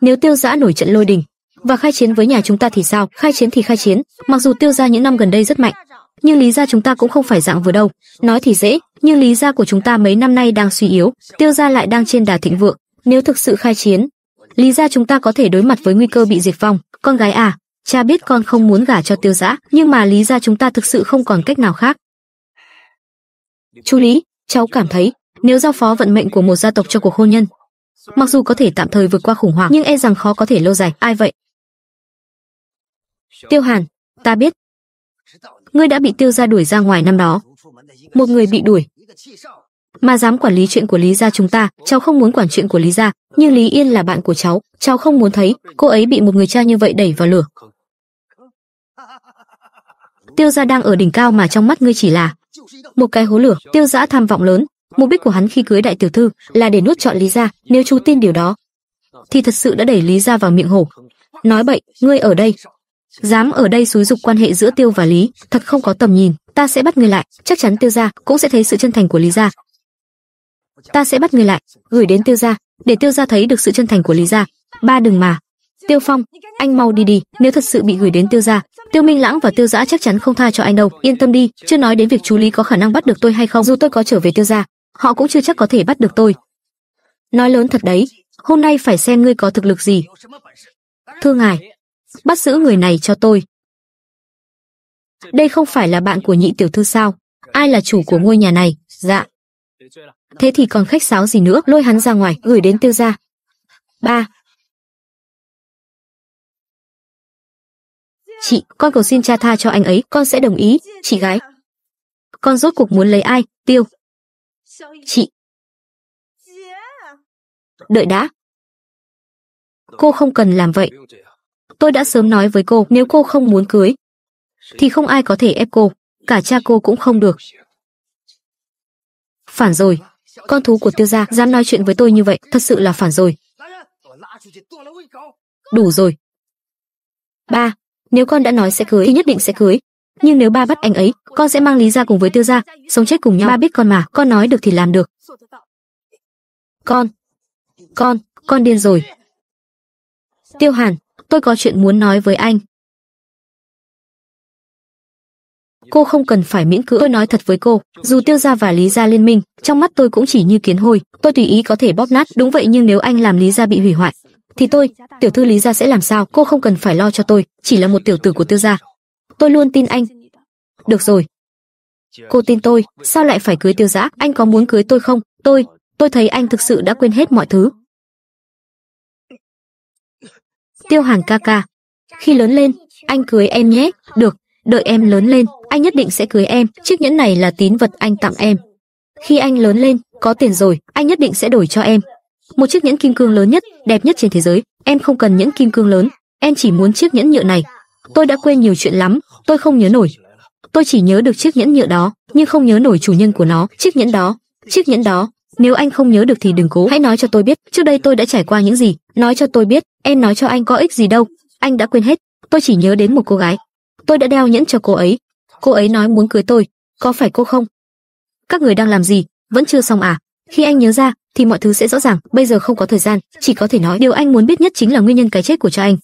nếu tiêu giã nổi trận lôi đình và khai chiến với nhà chúng ta thì sao khai chiến thì khai chiến mặc dù tiêu gia những năm gần đây rất mạnh nhưng lý gia chúng ta cũng không phải dạng vừa đâu nói thì dễ nhưng lý gia của chúng ta mấy năm nay đang suy yếu tiêu gia lại đang trên đà thịnh vượng nếu thực sự khai chiến lý gia chúng ta có thể đối mặt với nguy cơ bị diệt vong con gái à Cha biết con không muốn gả cho tiêu giã, nhưng mà lý ra chúng ta thực sự không còn cách nào khác. Chú Lý, cháu cảm thấy, nếu giao phó vận mệnh của một gia tộc cho cuộc hôn nhân, mặc dù có thể tạm thời vượt qua khủng hoảng nhưng e rằng khó có thể lâu dài, ai vậy? Tiêu Hàn, ta biết. Ngươi đã bị tiêu gia đuổi ra ngoài năm đó. Một người bị đuổi. Mà dám quản lý chuyện của Lý gia chúng ta, cháu không muốn quản chuyện của Lý gia, nhưng Lý Yên là bạn của cháu, cháu không muốn thấy cô ấy bị một người cha như vậy đẩy vào lửa tiêu gia đang ở đỉnh cao mà trong mắt ngươi chỉ là một cái hố lửa tiêu giã tham vọng lớn mục đích của hắn khi cưới đại tiểu thư là để nuốt chọn lý gia nếu chú tin điều đó thì thật sự đã đẩy lý gia vào miệng hổ nói bậy ngươi ở đây dám ở đây xúi dục quan hệ giữa tiêu và lý thật không có tầm nhìn ta sẽ bắt ngươi lại chắc chắn tiêu gia cũng sẽ thấy sự chân thành của lý gia ta sẽ bắt ngươi lại gửi đến tiêu gia để tiêu gia thấy được sự chân thành của lý gia ba đừng mà Tiêu Phong, anh mau đi đi, nếu thật sự bị gửi đến Tiêu gia, Tiêu Minh Lãng và Tiêu Giã chắc chắn không tha cho anh đâu, yên tâm đi, chưa nói đến việc chú Lý có khả năng bắt được tôi hay không, dù tôi có trở về Tiêu gia, họ cũng chưa chắc có thể bắt được tôi. Nói lớn thật đấy, hôm nay phải xem ngươi có thực lực gì. Thưa ngài, bắt giữ người này cho tôi. Đây không phải là bạn của nhị tiểu thư sao? Ai là chủ của ngôi nhà này? Dạ. Thế thì còn khách sáo gì nữa, lôi hắn ra ngoài, gửi đến Tiêu gia. Ba, chị con cầu xin cha tha cho anh ấy con sẽ đồng ý chị gái con rốt cuộc muốn lấy ai tiêu chị đợi đã cô không cần làm vậy tôi đã sớm nói với cô nếu cô không muốn cưới thì không ai có thể ép cô cả cha cô cũng không được phản rồi con thú của tiêu gia dám nói chuyện với tôi như vậy thật sự là phản rồi đủ rồi ba nếu con đã nói sẽ cưới thì nhất định sẽ cưới. Nhưng nếu ba bắt anh ấy, con sẽ mang Lý ra cùng với Tiêu gia, sống chết cùng nhau. Ba biết con mà, con nói được thì làm được. Con, con, con điên rồi. Tiêu Hàn, tôi có chuyện muốn nói với anh. Cô không cần phải miễn cưỡng. Tôi nói thật với cô, dù Tiêu gia và Lý gia liên minh, trong mắt tôi cũng chỉ như kiến hôi, tôi tùy ý có thể bóp nát. Đúng vậy nhưng nếu anh làm Lý gia bị hủy hoại, thì tôi tiểu thư lý gia sẽ làm sao cô không cần phải lo cho tôi chỉ là một tiểu tử của tiêu gia tôi luôn tin anh được rồi cô tin tôi sao lại phải cưới tiêu giã anh có muốn cưới tôi không tôi tôi thấy anh thực sự đã quên hết mọi thứ tiêu hàng ca ca khi lớn lên anh cưới em nhé được đợi em lớn lên anh nhất định sẽ cưới em chiếc nhẫn này là tín vật anh tặng em khi anh lớn lên có tiền rồi anh nhất định sẽ đổi cho em một chiếc nhẫn kim cương lớn nhất, đẹp nhất trên thế giới. Em không cần nhẫn kim cương lớn, em chỉ muốn chiếc nhẫn nhựa này. Tôi đã quên nhiều chuyện lắm, tôi không nhớ nổi. Tôi chỉ nhớ được chiếc nhẫn nhựa đó, nhưng không nhớ nổi chủ nhân của nó, chiếc nhẫn đó, chiếc nhẫn đó. Nếu anh không nhớ được thì đừng cố, hãy nói cho tôi biết, trước đây tôi đã trải qua những gì, nói cho tôi biết, em nói cho anh có ích gì đâu. Anh đã quên hết, tôi chỉ nhớ đến một cô gái. Tôi đã đeo nhẫn cho cô ấy. Cô ấy nói muốn cưới tôi, có phải cô không? Các người đang làm gì, vẫn chưa xong à? Khi anh nhớ ra, thì mọi thứ sẽ rõ ràng, bây giờ không có thời gian, chỉ có thể nói điều anh muốn biết nhất chính là nguyên nhân cái chết của cha anh.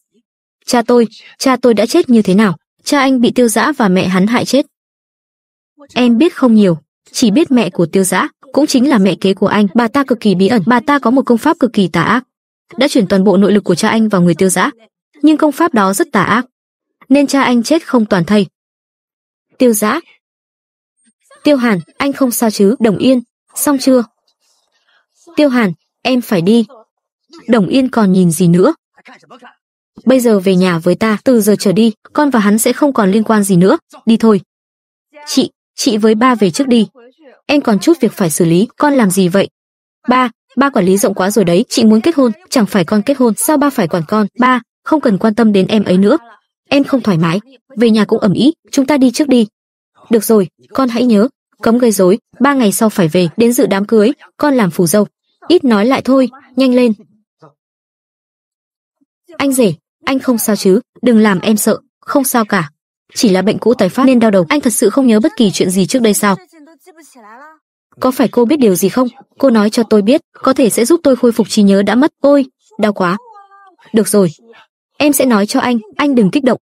Cha tôi, cha tôi đã chết như thế nào? Cha anh bị tiêu Dã và mẹ hắn hại chết. Em biết không nhiều, chỉ biết mẹ của tiêu Dã cũng chính là mẹ kế của anh, bà ta cực kỳ bí ẩn, bà ta có một công pháp cực kỳ tà ác, đã chuyển toàn bộ nội lực của cha anh vào người tiêu Dã. Nhưng công pháp đó rất tà ác, nên cha anh chết không toàn thây. Tiêu Dã, Tiêu Hàn, anh không sao chứ, Đồng Yên, xong chưa? Tiêu Hàn, em phải đi. Đồng Yên còn nhìn gì nữa? Bây giờ về nhà với ta, từ giờ trở đi, con và hắn sẽ không còn liên quan gì nữa, đi thôi. Chị, chị với ba về trước đi. Em còn chút việc phải xử lý, con làm gì vậy? Ba, ba quản lý rộng quá rồi đấy, chị muốn kết hôn, chẳng phải con kết hôn, sao ba phải quản con? Ba, không cần quan tâm đến em ấy nữa. Em không thoải mái, về nhà cũng ẩm ý, chúng ta đi trước đi. Được rồi, con hãy nhớ, cấm gây rối, ba ngày sau phải về đến dự đám cưới, con làm phù dâu ít nói lại thôi, nhanh lên. Anh rể, anh không sao chứ, đừng làm em sợ, không sao cả. Chỉ là bệnh cũ tái phát nên đau đầu, anh thật sự không nhớ bất kỳ chuyện gì trước đây sao? Có phải cô biết điều gì không? Cô nói cho tôi biết, có thể sẽ giúp tôi khôi phục trí nhớ đã mất. Ôi, đau quá. Được rồi, em sẽ nói cho anh, anh đừng kích động.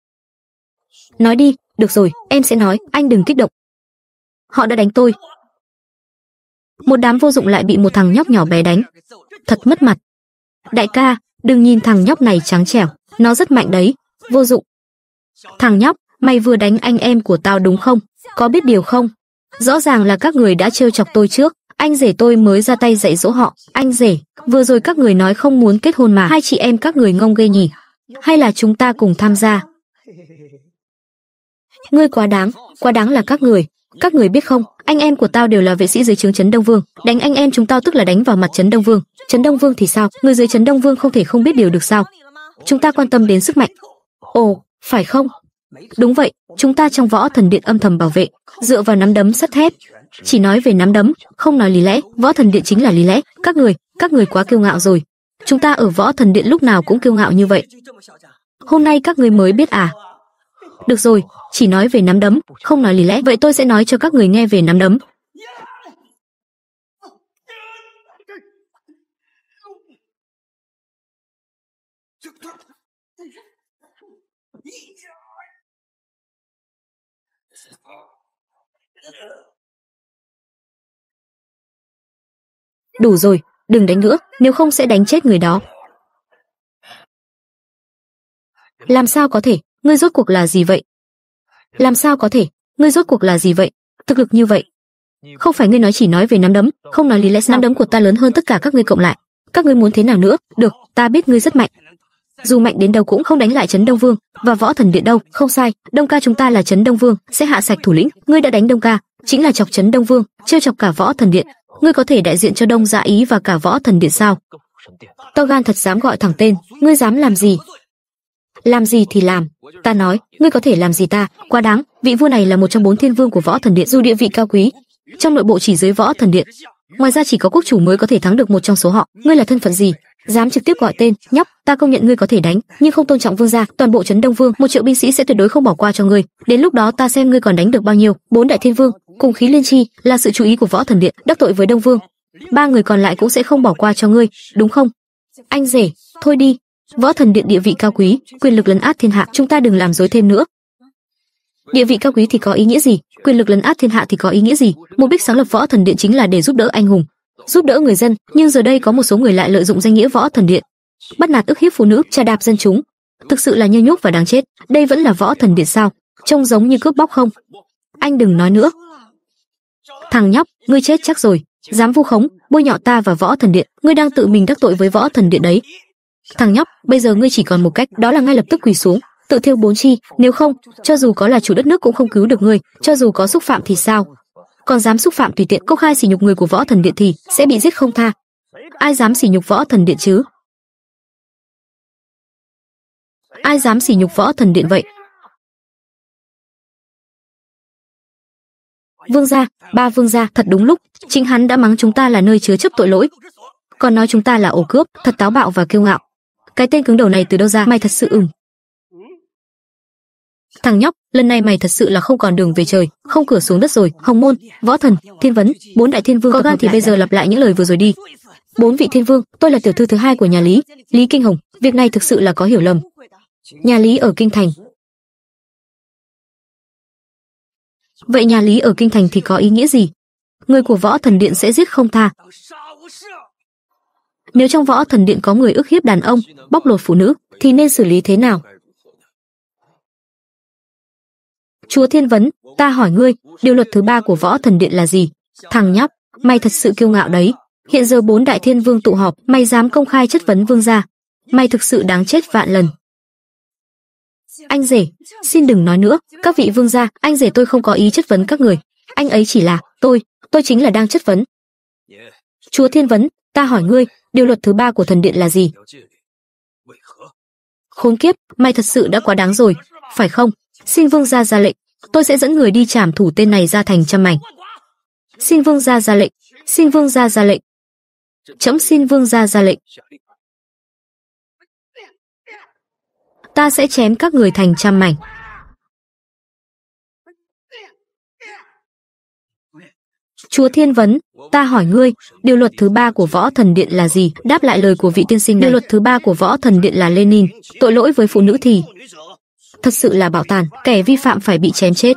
Nói đi, được rồi, em sẽ nói, anh đừng kích động. Họ đã đánh tôi, một đám vô dụng lại bị một thằng nhóc nhỏ bé đánh. Thật mất mặt. Đại ca, đừng nhìn thằng nhóc này trắng trẻo, nó rất mạnh đấy, vô dụng. Thằng nhóc, mày vừa đánh anh em của tao đúng không? Có biết điều không? Rõ ràng là các người đã trêu chọc tôi trước, anh rể tôi mới ra tay dạy dỗ họ. Anh rể, vừa rồi các người nói không muốn kết hôn mà hai chị em các người ngông ghê nhỉ? Hay là chúng ta cùng tham gia? Ngươi quá đáng, quá đáng là các người. Các người biết không, anh em của tao đều là vệ sĩ dưới trướng trấn đông vương đánh anh em chúng tao tức là đánh vào mặt trấn đông vương trấn đông vương thì sao người dưới trấn đông vương không thể không biết điều được sao chúng ta quan tâm đến sức mạnh ồ phải không đúng vậy chúng ta trong võ thần điện âm thầm bảo vệ dựa vào nắm đấm sắt thép chỉ nói về nắm đấm không nói lý lẽ võ thần điện chính là lý lẽ các người các người quá kiêu ngạo rồi chúng ta ở võ thần điện lúc nào cũng kiêu ngạo như vậy hôm nay các người mới biết à được rồi, chỉ nói về nắm đấm, không nói lý lẽ. Vậy tôi sẽ nói cho các người nghe về nắm đấm. Đủ rồi, đừng đánh nữa, nếu không sẽ đánh chết người đó. Làm sao có thể, ngươi rốt cuộc là gì vậy? Làm sao có thể, ngươi rốt cuộc là gì vậy? Thực lực như vậy. Không phải ngươi nói chỉ nói về nắm đấm, không nói lý lẽ Nắm đấm của ta lớn hơn tất cả các ngươi cộng lại. Các ngươi muốn thế nào nữa? Được, ta biết ngươi rất mạnh. Dù mạnh đến đâu cũng không đánh lại Trấn Đông Vương và Võ Thần Điện đâu, không sai, Đông ca chúng ta là Trấn Đông Vương, sẽ hạ sạch thủ lĩnh, ngươi đã đánh Đông ca, chính là chọc Trấn Đông Vương, chưa chọc cả Võ Thần Điện, ngươi có thể đại diện cho Đông Dạ Ý và cả Võ Thần Điện sao? To gan thật dám gọi thẳng tên, ngươi dám làm gì? làm gì thì làm ta nói ngươi có thể làm gì ta quá đáng vị vua này là một trong bốn thiên vương của võ thần điện dù địa vị cao quý trong nội bộ chỉ dưới võ thần điện ngoài ra chỉ có quốc chủ mới có thể thắng được một trong số họ ngươi là thân phận gì dám trực tiếp gọi tên nhóc ta công nhận ngươi có thể đánh nhưng không tôn trọng vương gia toàn bộ trấn đông vương một triệu binh sĩ sẽ tuyệt đối không bỏ qua cho ngươi đến lúc đó ta xem ngươi còn đánh được bao nhiêu bốn đại thiên vương cùng khí liên chi là sự chú ý của võ thần điện đắc tội với đông vương ba người còn lại cũng sẽ không bỏ qua cho ngươi đúng không anh rể thôi đi Võ thần điện địa vị cao quý, quyền lực lấn át thiên hạ, chúng ta đừng làm dối thêm nữa. Địa vị cao quý thì có ý nghĩa gì, quyền lực lấn át thiên hạ thì có ý nghĩa gì? Mục đích sáng lập Võ thần điện chính là để giúp đỡ anh hùng, giúp đỡ người dân, nhưng giờ đây có một số người lại lợi dụng danh nghĩa Võ thần điện, bắt nạt ức hiếp phụ nữ, trà đạp dân chúng, thực sự là nhơ nhúc và đáng chết. Đây vẫn là Võ thần điện sao? Trông giống như cướp bóc không? Anh đừng nói nữa. Thằng nhóc, ngươi chết chắc rồi, dám vu khống, bôi nhọ ta và Võ thần điện, ngươi đang tự mình đắc tội với Võ thần điện đấy. Thằng nhóc, bây giờ ngươi chỉ còn một cách, đó là ngay lập tức quỳ xuống, tự thiêu bốn chi, nếu không, cho dù có là chủ đất nước cũng không cứu được ngươi, cho dù có xúc phạm thì sao? Còn dám xúc phạm tùy tiện công khai sỉ nhục người của Võ Thần Điện thì sẽ bị giết không tha. Ai dám sỉ nhục Võ Thần Điện chứ? Ai dám sỉ nhục Võ Thần Điện vậy? Vương gia, ba vương gia, thật đúng lúc, chính hắn đã mắng chúng ta là nơi chứa chấp tội lỗi, còn nói chúng ta là ổ cướp, thật táo bạo và kiêu ngạo. Cái tên cứng đầu này từ đâu ra? Mày thật sự ửng. Thằng nhóc, lần này mày thật sự là không còn đường về trời, không cửa xuống đất rồi. Hồng môn, võ thần, thiên vấn, bốn đại thiên vương có gan thì bây giờ lặp lại những lời vừa rồi đi. Bốn vị thiên vương, tôi là tiểu thư thứ hai của nhà Lý, Lý Kinh Hồng. Việc này thực sự là có hiểu lầm. Nhà Lý ở kinh thành. Vậy nhà Lý ở kinh thành thì có ý nghĩa gì? Người của võ thần điện sẽ giết không tha. Nếu trong võ thần điện có người ức hiếp đàn ông, bóc lột phụ nữ, thì nên xử lý thế nào? Chúa Thiên Vấn, ta hỏi ngươi, điều luật thứ ba của võ thần điện là gì? Thằng nhóc, mày thật sự kiêu ngạo đấy. Hiện giờ bốn đại thiên vương tụ họp, mày dám công khai chất vấn vương gia. Mày thực sự đáng chết vạn lần. Anh rể, xin đừng nói nữa, các vị vương gia, anh rể tôi không có ý chất vấn các người. Anh ấy chỉ là, tôi, tôi chính là đang chất vấn. Chúa Thiên Vấn, ta hỏi ngươi điều luật thứ ba của thần điện là gì khốn kiếp mày thật sự đã quá đáng rồi phải không xin vương gia ra lệnh tôi sẽ dẫn người đi trảm thủ tên này ra thành trăm mảnh xin vương gia ra lệnh xin vương gia ra lệnh trẫm xin vương gia ra lệnh ta sẽ chém các người thành trăm mảnh Chúa Thiên vấn, ta hỏi ngươi, điều luật thứ ba của võ thần điện là gì? Đáp lại lời của vị tiên sinh này. Điều luật thứ ba của võ thần điện là Lenin, tội lỗi với phụ nữ thì thật sự là bảo tàn, kẻ vi phạm phải bị chém chết.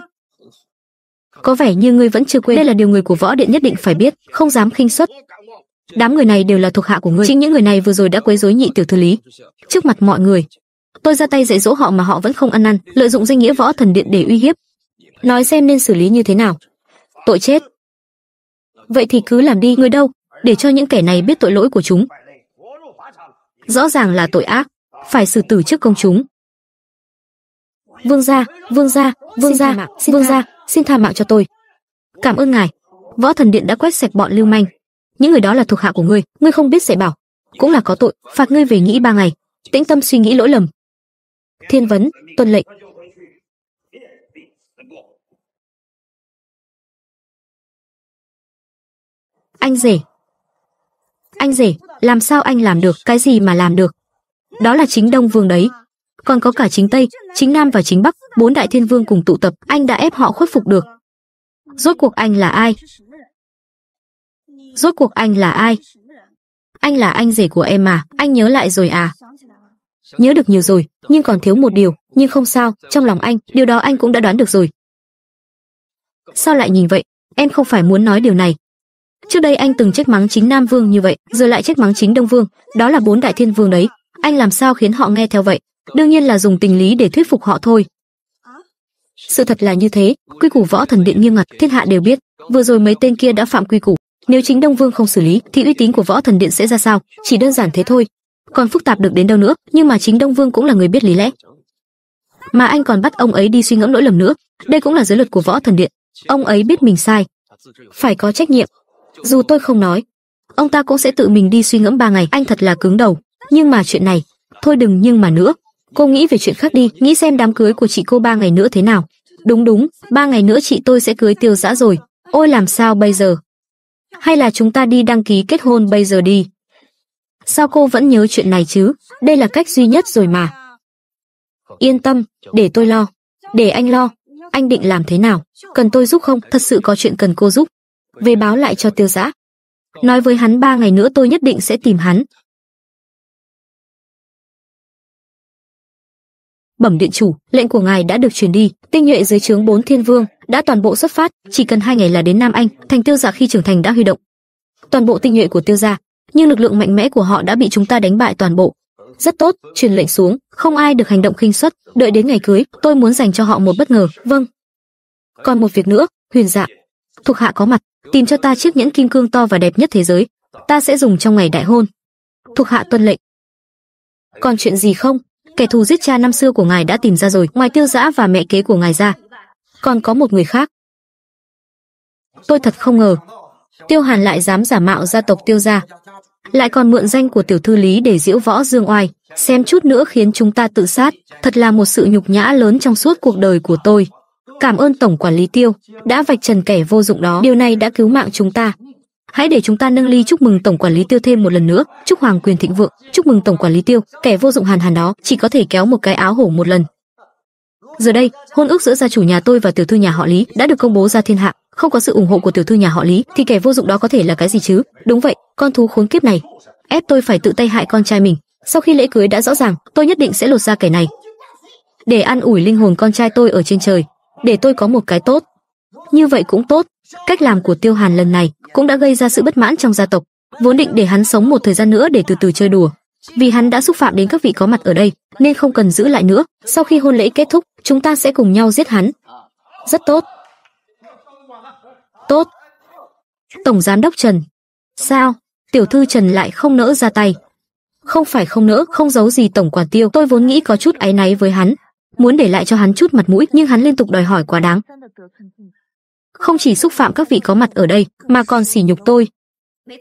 Có vẻ như ngươi vẫn chưa quên, đây là điều người của võ điện nhất định phải biết, không dám khinh suất. Đám người này đều là thuộc hạ của ngươi, chính những người này vừa rồi đã quấy rối nhị tiểu thư lý trước mặt mọi người. Tôi ra tay dạy dỗ họ mà họ vẫn không ăn năn, lợi dụng danh nghĩa võ thần điện để uy hiếp. Nói xem nên xử lý như thế nào. Tội chết vậy thì cứ làm đi người đâu để cho những kẻ này biết tội lỗi của chúng rõ ràng là tội ác phải xử tử trước công chúng vương gia vương gia vương gia vương gia xin tha mạng cho tôi cảm ơn ngài võ thần điện đã quét sạch bọn lưu manh những người đó là thuộc hạ của ngươi ngươi không biết dạy bảo cũng là có tội phạt ngươi về nghĩ ba ngày tĩnh tâm suy nghĩ lỗi lầm thiên vấn tuân lệnh Anh rể. Anh rể, làm sao anh làm được, cái gì mà làm được? Đó là chính Đông Vương đấy. Còn có cả chính Tây, chính Nam và chính Bắc, bốn đại thiên vương cùng tụ tập, anh đã ép họ khuất phục được. Rốt cuộc anh là ai? Rốt cuộc anh là ai? Anh là anh rể của em mà, anh nhớ lại rồi à? Nhớ được nhiều rồi, nhưng còn thiếu một điều, nhưng không sao, trong lòng anh, điều đó anh cũng đã đoán được rồi. Sao lại nhìn vậy? Em không phải muốn nói điều này, Trước đây anh từng trách mắng chính Nam Vương như vậy, giờ lại trách mắng chính Đông Vương, đó là bốn đại thiên vương đấy, anh làm sao khiến họ nghe theo vậy? Đương nhiên là dùng tình lý để thuyết phục họ thôi. Sự thật là như thế, quy củ võ thần điện nghiêm ngặt, thiên hạ đều biết, vừa rồi mấy tên kia đã phạm quy củ, nếu chính Đông Vương không xử lý thì uy tín của võ thần điện sẽ ra sao, chỉ đơn giản thế thôi. Còn phức tạp được đến đâu nữa, nhưng mà chính Đông Vương cũng là người biết lý lẽ. Mà anh còn bắt ông ấy đi suy ngẫm lỗi lầm nữa, đây cũng là giới luật của võ thần điện, ông ấy biết mình sai, phải có trách nhiệm, dù tôi không nói, ông ta cũng sẽ tự mình đi suy ngẫm ba ngày. Anh thật là cứng đầu. Nhưng mà chuyện này, thôi đừng nhưng mà nữa. Cô nghĩ về chuyện khác đi, nghĩ xem đám cưới của chị cô ba ngày nữa thế nào. Đúng đúng, ba ngày nữa chị tôi sẽ cưới tiêu dã rồi. Ôi làm sao bây giờ? Hay là chúng ta đi đăng ký kết hôn bây giờ đi? Sao cô vẫn nhớ chuyện này chứ? Đây là cách duy nhất rồi mà. Yên tâm, để tôi lo. Để anh lo. Anh định làm thế nào? Cần tôi giúp không? Thật sự có chuyện cần cô giúp về báo lại cho tiêu giã. Nói với hắn ba ngày nữa tôi nhất định sẽ tìm hắn. Bẩm điện chủ, lệnh của ngài đã được truyền đi, tinh nhuệ dưới trướng bốn thiên vương đã toàn bộ xuất phát, chỉ cần hai ngày là đến Nam Anh, thành tiêu giả khi trưởng thành đã huy động. Toàn bộ tinh nhuệ của tiêu gia, nhưng lực lượng mạnh mẽ của họ đã bị chúng ta đánh bại toàn bộ. Rất tốt, truyền lệnh xuống, không ai được hành động khinh suất, đợi đến ngày cưới, tôi muốn dành cho họ một bất ngờ, vâng. Còn một việc nữa, huyền dạ, thuộc hạ có mặt, tìm cho ta chiếc nhẫn kim cương to và đẹp nhất thế giới, ta sẽ dùng trong ngày đại hôn. Thuộc hạ tuân lệnh. Còn chuyện gì không? Kẻ thù giết cha năm xưa của ngài đã tìm ra rồi, ngoài tiêu giã và mẹ kế của ngài ra, còn có một người khác. Tôi thật không ngờ, Tiêu Hàn lại dám giả mạo gia tộc Tiêu gia, lại còn mượn danh của tiểu thư Lý để diễu võ dương oai, xem chút nữa khiến chúng ta tự sát, thật là một sự nhục nhã lớn trong suốt cuộc đời của tôi. Cảm ơn Tổng Quản lý Tiêu đã vạch trần kẻ vô dụng đó. Điều này đã cứu mạng chúng ta. Hãy để chúng ta nâng ly chúc mừng Tổng Quản lý Tiêu thêm một lần nữa. Chúc Hoàng quyền thịnh vượng. Chúc mừng Tổng Quản lý Tiêu. Kẻ vô dụng hàn hàn đó chỉ có thể kéo một cái áo hổ một lần. Giờ đây, hôn ước giữa gia chủ nhà tôi và tiểu thư nhà họ Lý đã được công bố ra thiên hạ. Không có sự ủng hộ của tiểu thư nhà họ Lý thì kẻ vô dụng đó có thể là cái gì chứ? Đúng vậy, con thú khốn kiếp này ép tôi phải tự tay hại con trai mình. Sau khi lễ cưới đã rõ ràng, tôi nhất định sẽ lột ra kẻ này để an ủi linh hồn con trai tôi ở trên trời để tôi có một cái tốt. Như vậy cũng tốt, cách làm của Tiêu Hàn lần này cũng đã gây ra sự bất mãn trong gia tộc, vốn định để hắn sống một thời gian nữa để từ từ chơi đùa. Vì hắn đã xúc phạm đến các vị có mặt ở đây, nên không cần giữ lại nữa, sau khi hôn lễ kết thúc, chúng ta sẽ cùng nhau giết hắn. Rất tốt. Tốt. Tổng giám đốc Trần. Sao? Tiểu thư Trần lại không nỡ ra tay. Không phải không nỡ, không giấu gì tổng quản tiêu, tôi vốn nghĩ có chút áy náy với hắn, muốn để lại cho hắn chút mặt mũi nhưng hắn liên tục đòi hỏi quá đáng không chỉ xúc phạm các vị có mặt ở đây mà còn sỉ nhục tôi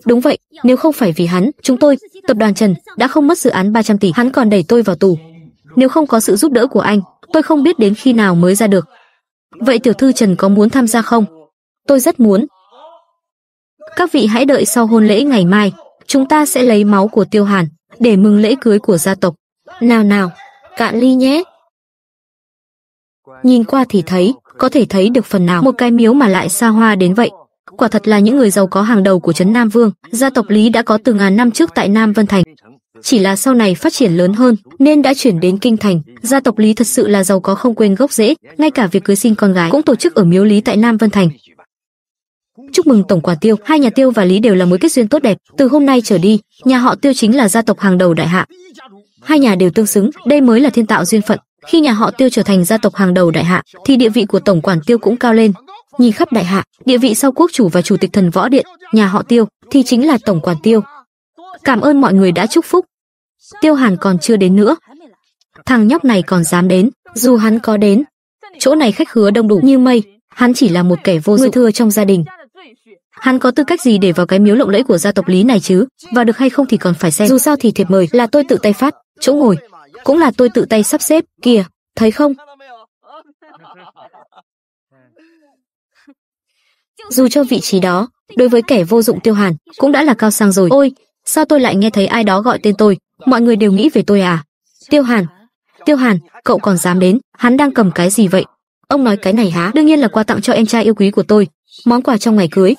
đúng vậy nếu không phải vì hắn chúng tôi tập đoàn trần đã không mất dự án 300 tỷ hắn còn đẩy tôi vào tù nếu không có sự giúp đỡ của anh tôi không biết đến khi nào mới ra được vậy tiểu thư trần có muốn tham gia không tôi rất muốn các vị hãy đợi sau hôn lễ ngày mai chúng ta sẽ lấy máu của tiêu hàn để mừng lễ cưới của gia tộc nào nào cạn ly nhé nhìn qua thì thấy, có thể thấy được phần nào một cái miếu mà lại xa hoa đến vậy. Quả thật là những người giàu có hàng đầu của Trấn Nam Vương, gia tộc Lý đã có từ ngàn năm trước tại Nam Vân Thành. Chỉ là sau này phát triển lớn hơn nên đã chuyển đến Kinh Thành, gia tộc Lý thật sự là giàu có không quên gốc rễ, ngay cả việc cưới sinh con gái cũng tổ chức ở miếu Lý tại Nam Vân Thành. Chúc mừng Tổng Quả Tiêu, hai nhà Tiêu và Lý đều là mối kết duyên tốt đẹp, từ hôm nay trở đi, nhà họ Tiêu chính là gia tộc hàng đầu đại hạ. Hai nhà đều tương xứng, đây mới là thiên tạo duyên phận. Khi nhà họ Tiêu trở thành gia tộc hàng đầu đại hạ, thì địa vị của tổng quản Tiêu cũng cao lên. Nhìn khắp đại hạ, địa vị sau quốc chủ và chủ tịch thần võ điện, nhà họ Tiêu thì chính là tổng quản Tiêu. Cảm ơn mọi người đã chúc phúc. Tiêu Hàn còn chưa đến nữa. Thằng nhóc này còn dám đến, dù hắn có đến. Chỗ này khách hứa đông đủ như mây, hắn chỉ là một kẻ vô dụng thưa trong gia đình. Hắn có tư cách gì để vào cái miếu lộng lẫy của gia tộc Lý này chứ? Và được hay không thì còn phải xem. Dù sao thì thiệp mời là tôi tự tay phát, chỗ ngồi cũng là tôi tự tay sắp xếp, kìa, thấy không? Dù cho vị trí đó, đối với kẻ vô dụng tiêu hàn, cũng đã là cao sang rồi. Ôi, sao tôi lại nghe thấy ai đó gọi tên tôi, mọi người đều nghĩ về tôi à? Tiêu hàn, tiêu hàn, cậu còn dám đến, hắn đang cầm cái gì vậy? Ông nói cái này há, đương nhiên là quà tặng cho em trai yêu quý của tôi, món quà trong ngày cưới,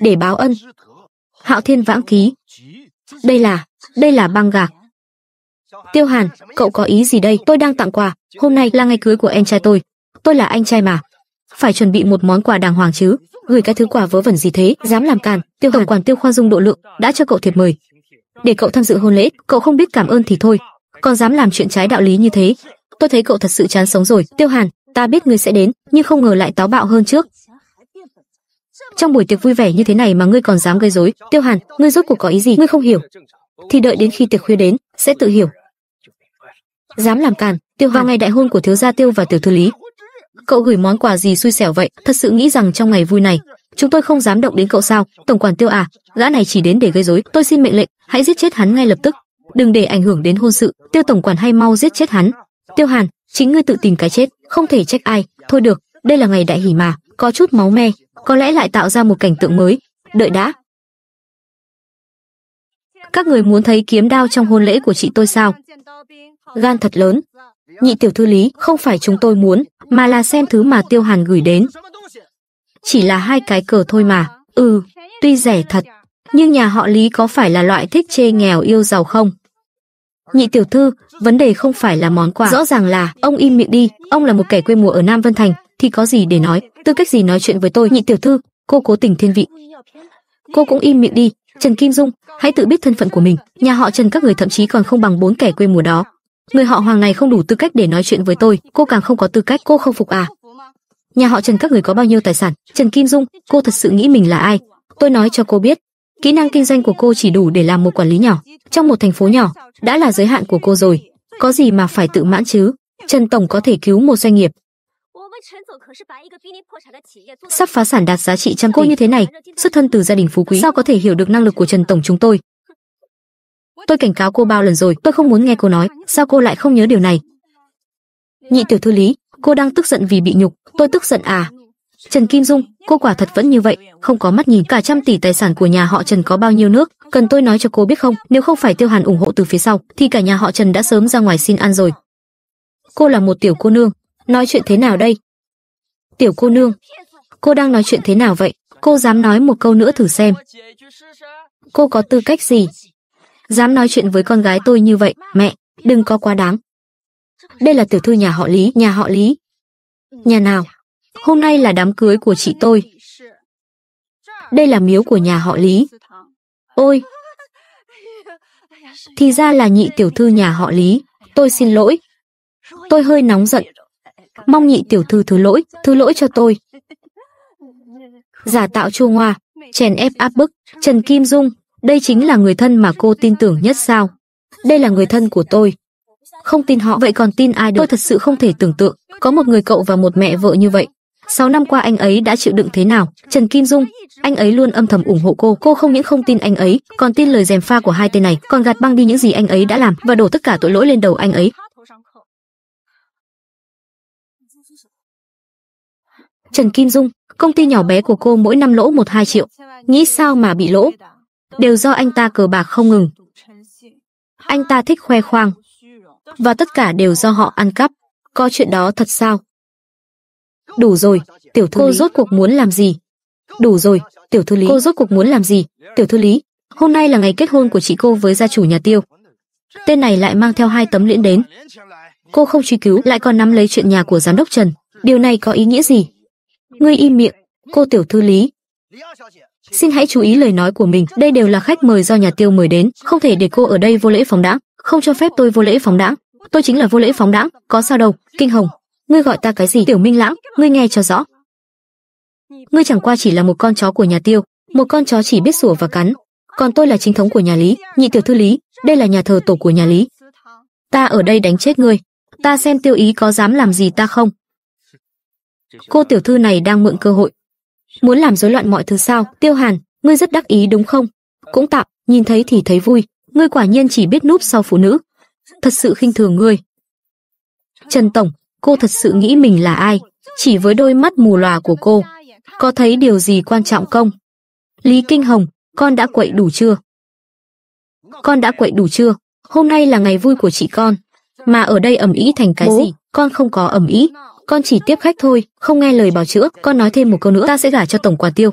để báo ân Hạo Thiên Vãng Ký. Đây là, đây là băng gạc. Tiêu Hàn, cậu có ý gì đây? Tôi đang tặng quà, hôm nay là ngày cưới của em trai tôi. Tôi là anh trai mà. Phải chuẩn bị một món quà đàng hoàng chứ. Gửi cái thứ quà vớ vẩn gì thế, dám làm càn. Tiêu Hàn quản Tiêu Khoa Dung độ lượng, đã cho cậu thiệp mời. Để cậu tham dự hôn lễ, cậu không biết cảm ơn thì thôi, còn dám làm chuyện trái đạo lý như thế. Tôi thấy cậu thật sự chán sống rồi. Tiêu Hàn, ta biết ngươi sẽ đến, nhưng không ngờ lại táo bạo hơn trước trong buổi tiệc vui vẻ như thế này mà ngươi còn dám gây rối tiêu hàn ngươi rốt cuộc có ý gì ngươi không hiểu thì đợi đến khi tiệc khuya đến sẽ tự hiểu dám làm càn tiêu vào ngày đại hôn của thiếu gia tiêu và tiểu thư lý cậu gửi món quà gì xui xẻo vậy thật sự nghĩ rằng trong ngày vui này chúng tôi không dám động đến cậu sao tổng quản tiêu à gã này chỉ đến để gây rối tôi xin mệnh lệnh hãy giết chết hắn ngay lập tức đừng để ảnh hưởng đến hôn sự tiêu tổng quản hay mau giết chết hắn tiêu hàn chính ngươi tự tìm cái chết không thể trách ai thôi được đây là ngày đại hỉ mà có chút máu me, có lẽ lại tạo ra một cảnh tượng mới. Đợi đã. Các người muốn thấy kiếm đao trong hôn lễ của chị tôi sao? Gan thật lớn. Nhị tiểu thư lý, không phải chúng tôi muốn, mà là xem thứ mà Tiêu Hàn gửi đến. Chỉ là hai cái cờ thôi mà. Ừ, tuy rẻ thật, nhưng nhà họ Lý có phải là loại thích chê nghèo yêu giàu không? Nhị tiểu thư, vấn đề không phải là món quà. Rõ ràng là, ông im miệng đi, ông là một kẻ quê mùa ở Nam Vân Thành, thì có gì để nói, tư cách gì nói chuyện với tôi nhị tiểu thư, cô cố tình thiên vị. Cô cũng im miệng đi, Trần Kim Dung, hãy tự biết thân phận của mình, nhà họ Trần các người thậm chí còn không bằng bốn kẻ quê mùa đó. Người họ Hoàng này không đủ tư cách để nói chuyện với tôi, cô càng không có tư cách, cô không phục à? Nhà họ Trần các người có bao nhiêu tài sản? Trần Kim Dung, cô thật sự nghĩ mình là ai? Tôi nói cho cô biết, kỹ năng kinh doanh của cô chỉ đủ để làm một quản lý nhỏ, trong một thành phố nhỏ, đã là giới hạn của cô rồi. Có gì mà phải tự mãn chứ? Trần tổng có thể cứu một doanh nghiệp, Sắp phá sản đạt giá trị trăm tỷ. cô như thế này, xuất thân từ gia đình phú quý, sao có thể hiểu được năng lực của Trần tổng chúng tôi? Tôi cảnh cáo cô bao lần rồi, tôi không muốn nghe cô nói, sao cô lại không nhớ điều này? Nhị tiểu thư Lý, cô đang tức giận vì bị nhục, tôi tức giận à? Trần Kim Dung, cô quả thật vẫn như vậy, không có mắt nhìn cả trăm tỷ tài sản của nhà họ Trần có bao nhiêu nước, cần tôi nói cho cô biết không, nếu không phải Tiêu Hàn ủng hộ từ phía sau, thì cả nhà họ Trần đã sớm ra ngoài xin ăn rồi. Cô là một tiểu cô nương, nói chuyện thế nào đây, Tiểu cô nương, cô đang nói chuyện thế nào vậy? Cô dám nói một câu nữa thử xem. Cô có tư cách gì? Dám nói chuyện với con gái tôi như vậy, mẹ, đừng có quá đáng. Đây là tiểu thư nhà họ Lý, nhà họ Lý. Nhà nào? Hôm nay là đám cưới của chị tôi. Đây là miếu của nhà họ Lý. Ôi! Thì ra là nhị tiểu thư nhà họ Lý. Tôi xin lỗi. Tôi hơi nóng giận, mong nhị tiểu thư thứ lỗi, thứ lỗi cho tôi. Giả tạo chua ngoa, chèn ép áp bức, Trần Kim Dung, đây chính là người thân mà cô tin tưởng nhất sao? Đây là người thân của tôi. Không tin họ vậy còn tin ai được? Tôi thật sự không thể tưởng tượng, có một người cậu và một mẹ vợ như vậy. Sáu năm qua anh ấy đã chịu đựng thế nào? Trần Kim Dung, anh ấy luôn âm thầm ủng hộ cô. Cô không những không tin anh ấy, còn tin lời dèm pha của hai tên này, còn gạt băng đi những gì anh ấy đã làm và đổ tất cả tội lỗi lên đầu anh ấy. Trần Kim Dung, công ty nhỏ bé của cô mỗi năm lỗ 1-2 triệu. Nghĩ sao mà bị lỗ? Đều do anh ta cờ bạc không ngừng. Anh ta thích khoe khoang. Và tất cả đều do họ ăn cắp. Có chuyện đó thật sao? Đủ rồi, tiểu thư Cô lý. rốt cuộc muốn làm gì? Đủ rồi, tiểu thư lý. Cô rốt cuộc muốn làm gì? Tiểu thư lý, hôm nay là ngày kết hôn của chị cô với gia chủ nhà tiêu. Tên này lại mang theo hai tấm liễn đến. Cô không truy cứu, lại còn nắm lấy chuyện nhà của giám đốc Trần. Điều này có ý nghĩa gì? ngươi im miệng, cô tiểu thư Lý. Xin hãy chú ý lời nói của mình, đây đều là khách mời do nhà Tiêu mời đến, không thể để cô ở đây vô lễ phóng đãng, không cho phép tôi vô lễ phóng đãng. Tôi chính là vô lễ phóng đãng, có sao đâu, Kinh Hồng, ngươi gọi ta cái gì Tiểu Minh Lãng, ngươi nghe cho rõ. Ngươi chẳng qua chỉ là một con chó của nhà Tiêu, một con chó chỉ biết sủa và cắn, còn tôi là chính thống của nhà Lý, nhị tiểu thư Lý, đây là nhà thờ tổ của nhà Lý. Ta ở đây đánh chết ngươi, ta xem Tiêu Ý có dám làm gì ta không? Cô tiểu thư này đang mượn cơ hội. Muốn làm rối loạn mọi thứ sao? Tiêu Hàn, ngươi rất đắc ý đúng không? Cũng tạm, nhìn thấy thì thấy vui, ngươi quả nhiên chỉ biết núp sau phụ nữ. Thật sự khinh thường ngươi. Trần Tổng, cô thật sự nghĩ mình là ai? Chỉ với đôi mắt mù lòa của cô, có thấy điều gì quan trọng không? Lý Kinh Hồng, con đã quậy đủ chưa? Con đã quậy đủ chưa? Hôm nay là ngày vui của chị con, mà ở đây ẩm ý thành cái Bố. gì? Con không có ẩm ý, con chỉ tiếp khách thôi, không nghe lời bảo chữa, con nói thêm một câu nữa ta sẽ gả cho tổng quản tiêu.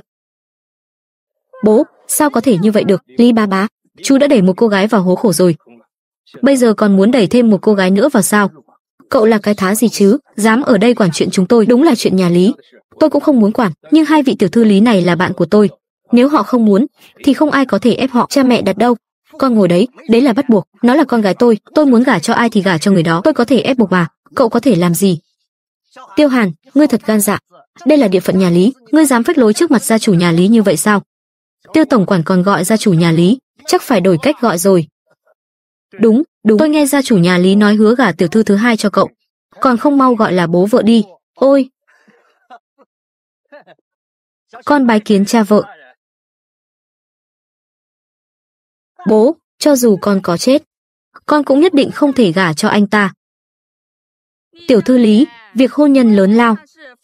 Bố, sao có thể như vậy được, Lý ba Bá, chú đã đẩy một cô gái vào hố khổ rồi. Bây giờ còn muốn đẩy thêm một cô gái nữa vào sao? Cậu là cái thá gì chứ, dám ở đây quản chuyện chúng tôi, đúng là chuyện nhà Lý. Tôi cũng không muốn quản, nhưng hai vị tiểu thư Lý này là bạn của tôi. Nếu họ không muốn, thì không ai có thể ép họ, cha mẹ đặt đâu. Con ngồi đấy, đấy là bắt buộc, nó là con gái tôi, tôi muốn gả cho ai thì gả cho người đó, tôi có thể ép buộc mà, cậu có thể làm gì, Tiêu Hàn, ngươi thật gan dạ, đây là địa phận nhà Lý, ngươi dám phách lối trước mặt gia chủ nhà Lý như vậy sao? Tiêu tổng quản còn gọi gia chủ nhà Lý, chắc phải đổi cách gọi rồi. Đúng, đúng, tôi nghe gia chủ nhà Lý nói hứa gả tiểu thư thứ hai cho cậu, còn không mau gọi là bố vợ đi. Ôi. Con bái kiến cha vợ. Bố, cho dù con có chết, con cũng nhất định không thể gả cho anh ta. Tiểu thư Lý, Việc hôn nhân lớn lao,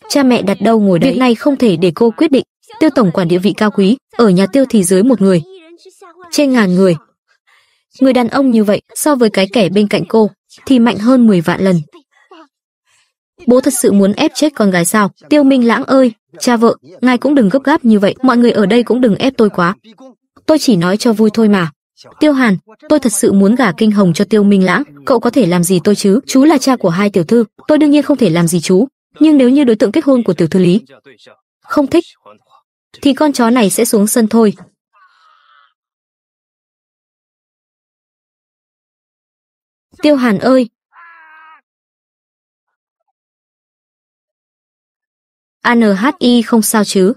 cha mẹ đặt đâu ngồi đấy. Việc này không thể để cô quyết định. Tiêu tổng quản địa vị cao quý, ở nhà tiêu thì dưới một người, trên ngàn người. Người đàn ông như vậy so với cái kẻ bên cạnh cô thì mạnh hơn 10 vạn lần. Bố thật sự muốn ép chết con gái sao? Tiêu Minh Lãng ơi, cha vợ, ngài cũng đừng gấp gáp như vậy, mọi người ở đây cũng đừng ép tôi quá. Tôi chỉ nói cho vui thôi mà. Tiêu Hàn, tôi thật sự muốn gả kinh hồng cho Tiêu Minh Lãng, cậu có thể làm gì tôi chứ? Chú là cha của hai tiểu thư, tôi đương nhiên không thể làm gì chú, nhưng nếu như đối tượng kết hôn của tiểu thư Lý không thích thì con chó này sẽ xuống sân thôi. Tiêu Hàn ơi. ANHI không sao chứ?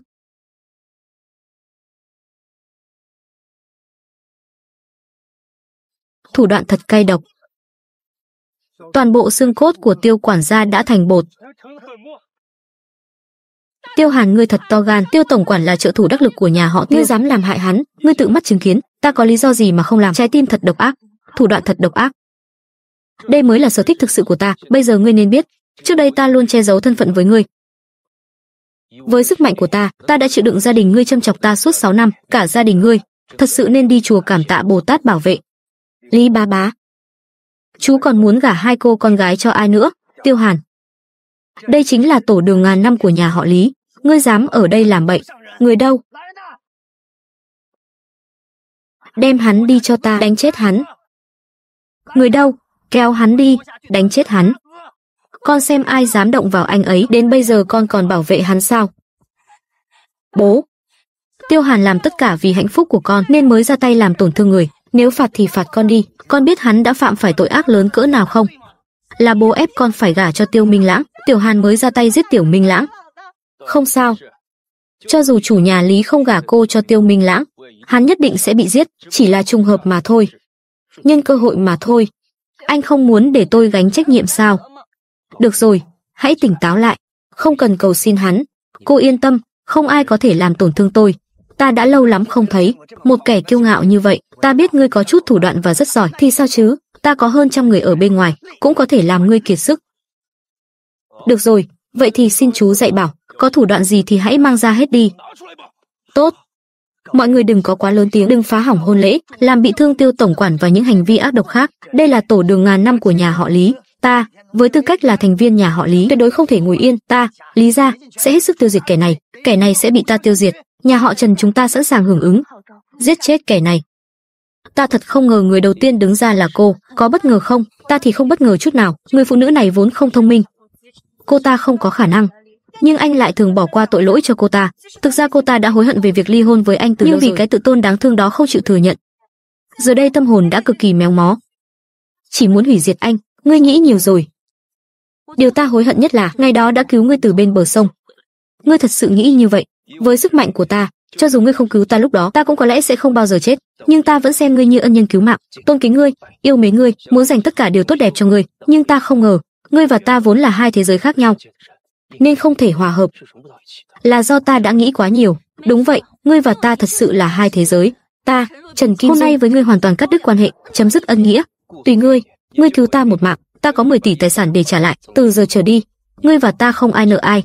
thủ đoạn thật cay độc. Toàn bộ xương cốt của tiêu quản gia đã thành bột. Tiêu Hàn ngươi thật to gan, Tiêu tổng quản là trợ thủ đắc lực của nhà họ Tiêu, ngươi dám làm hại hắn, ngươi tự mắt chứng kiến, ta có lý do gì mà không làm? Trái tim thật độc ác, thủ đoạn thật độc ác. Đây mới là sở thích thực sự của ta, bây giờ ngươi nên biết, trước đây ta luôn che giấu thân phận với ngươi. Với sức mạnh của ta, ta đã chịu đựng gia đình ngươi châm chọc ta suốt 6 năm, cả gia đình ngươi, thật sự nên đi chùa cảm tạ Bồ Tát bảo vệ, Lý ba Bá. Chú còn muốn gả hai cô con gái cho ai nữa, Tiêu Hàn. Đây chính là tổ đường ngàn năm của nhà họ Lý, ngươi dám ở đây làm bậy, người đâu? Đem hắn đi cho ta đánh chết hắn. Người đâu? Kéo hắn đi, đánh chết hắn. Con xem ai dám động vào anh ấy, đến bây giờ con còn bảo vệ hắn sao? Bố, Tiêu Hàn làm tất cả vì hạnh phúc của con nên mới ra tay làm tổn thương người. Nếu phạt thì phạt con đi, con biết hắn đã phạm phải tội ác lớn cỡ nào không? Là bố ép con phải gả cho Tiêu Minh Lãng, Tiểu Hàn mới ra tay giết Tiểu Minh Lãng. Không sao. Cho dù chủ nhà Lý không gả cô cho Tiêu Minh Lãng, hắn nhất định sẽ bị giết, chỉ là trùng hợp mà thôi. Nhân cơ hội mà thôi. Anh không muốn để tôi gánh trách nhiệm sao? Được rồi, hãy tỉnh táo lại, không cần cầu xin hắn. Cô yên tâm, không ai có thể làm tổn thương tôi. Ta đã lâu lắm không thấy một kẻ kiêu ngạo như vậy ta biết ngươi có chút thủ đoạn và rất giỏi, thì sao chứ? Ta có hơn trăm người ở bên ngoài, cũng có thể làm ngươi kiệt sức. Được rồi, vậy thì xin chú dạy bảo, có thủ đoạn gì thì hãy mang ra hết đi. Tốt. Mọi người đừng có quá lớn tiếng, đừng phá hỏng hôn lễ, làm bị thương tiêu tổng quản và những hành vi ác độc khác. Đây là tổ đường ngàn năm của nhà họ Lý. Ta, với tư cách là thành viên nhà họ Lý, tuyệt đối không thể ngồi yên. Ta, Lý gia sẽ hết sức tiêu diệt kẻ này. Kẻ này sẽ bị ta tiêu diệt. Nhà họ Trần chúng ta sẵn sàng hưởng ứng. Giết chết kẻ này ta thật không ngờ người đầu tiên đứng ra là cô, có bất ngờ không? Ta thì không bất ngờ chút nào, người phụ nữ này vốn không thông minh. Cô ta không có khả năng. Nhưng anh lại thường bỏ qua tội lỗi cho cô ta. Thực ra cô ta đã hối hận về việc ly hôn với anh từ Nhưng vì rồi. cái tự tôn đáng thương đó không chịu thừa nhận. Giờ đây tâm hồn đã cực kỳ méo mó. Chỉ muốn hủy diệt anh, ngươi nghĩ nhiều rồi. Điều ta hối hận nhất là ngày đó đã cứu ngươi từ bên bờ sông. Ngươi thật sự nghĩ như vậy, với sức mạnh của ta, cho dù ngươi không cứu ta lúc đó, ta cũng có lẽ sẽ không bao giờ chết, nhưng ta vẫn xem ngươi như ân nhân cứu mạng, tôn kính ngươi, yêu mến ngươi, muốn dành tất cả điều tốt đẹp cho ngươi, nhưng ta không ngờ, ngươi và ta vốn là hai thế giới khác nhau, nên không thể hòa hợp. Là do ta đã nghĩ quá nhiều. Đúng vậy, ngươi và ta thật sự là hai thế giới. Ta, Trần Kim hôm nay với ngươi hoàn toàn cắt đứt quan hệ, chấm dứt ân nghĩa. Tùy ngươi, ngươi cứu ta một mạng, ta có 10 tỷ tài sản để trả lại, từ giờ trở đi, ngươi và ta không ai nợ ai,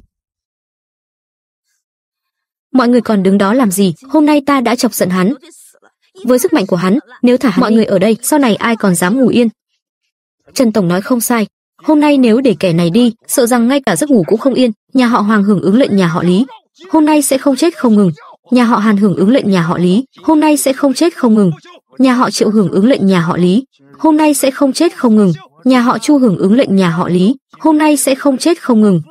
mọi người còn đứng đó làm gì hôm nay ta đã chọc giận hắn với sức mạnh của hắn nếu thả hắn mọi đi. người ở đây sau này ai còn dám ngủ yên trần tổng nói không sai hôm nay nếu để kẻ này đi sợ rằng ngay cả giấc ngủ cũng không yên nhà họ hoàng hưởng ứng lệnh nhà họ lý hôm nay sẽ không chết không ngừng nhà họ hàn hưởng ứng lệnh nhà họ lý hôm nay sẽ không chết không ngừng nhà họ triệu hưởng ứng lệnh nhà họ lý hôm nay sẽ không chết không ngừng nhà họ chu hưởng ứng lệnh nhà họ lý hôm nay sẽ không chết không ngừng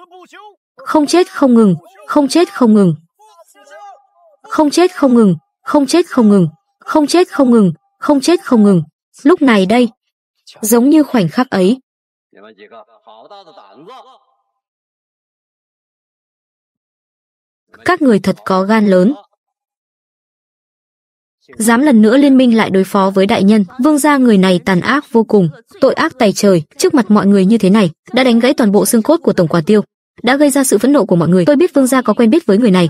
không chết không ngừng không chết không ngừng không chết không ngừng, không chết không ngừng, không chết không ngừng, không chết không ngừng. Lúc này đây, giống như khoảnh khắc ấy. Các người thật có gan lớn. Dám lần nữa liên minh lại đối phó với đại nhân, vương gia người này tàn ác vô cùng, tội ác tày trời, trước mặt mọi người như thế này, đã đánh gãy toàn bộ xương cốt của tổng quả tiêu, đã gây ra sự phẫn nộ của mọi người. Tôi biết vương gia có quen biết với người này,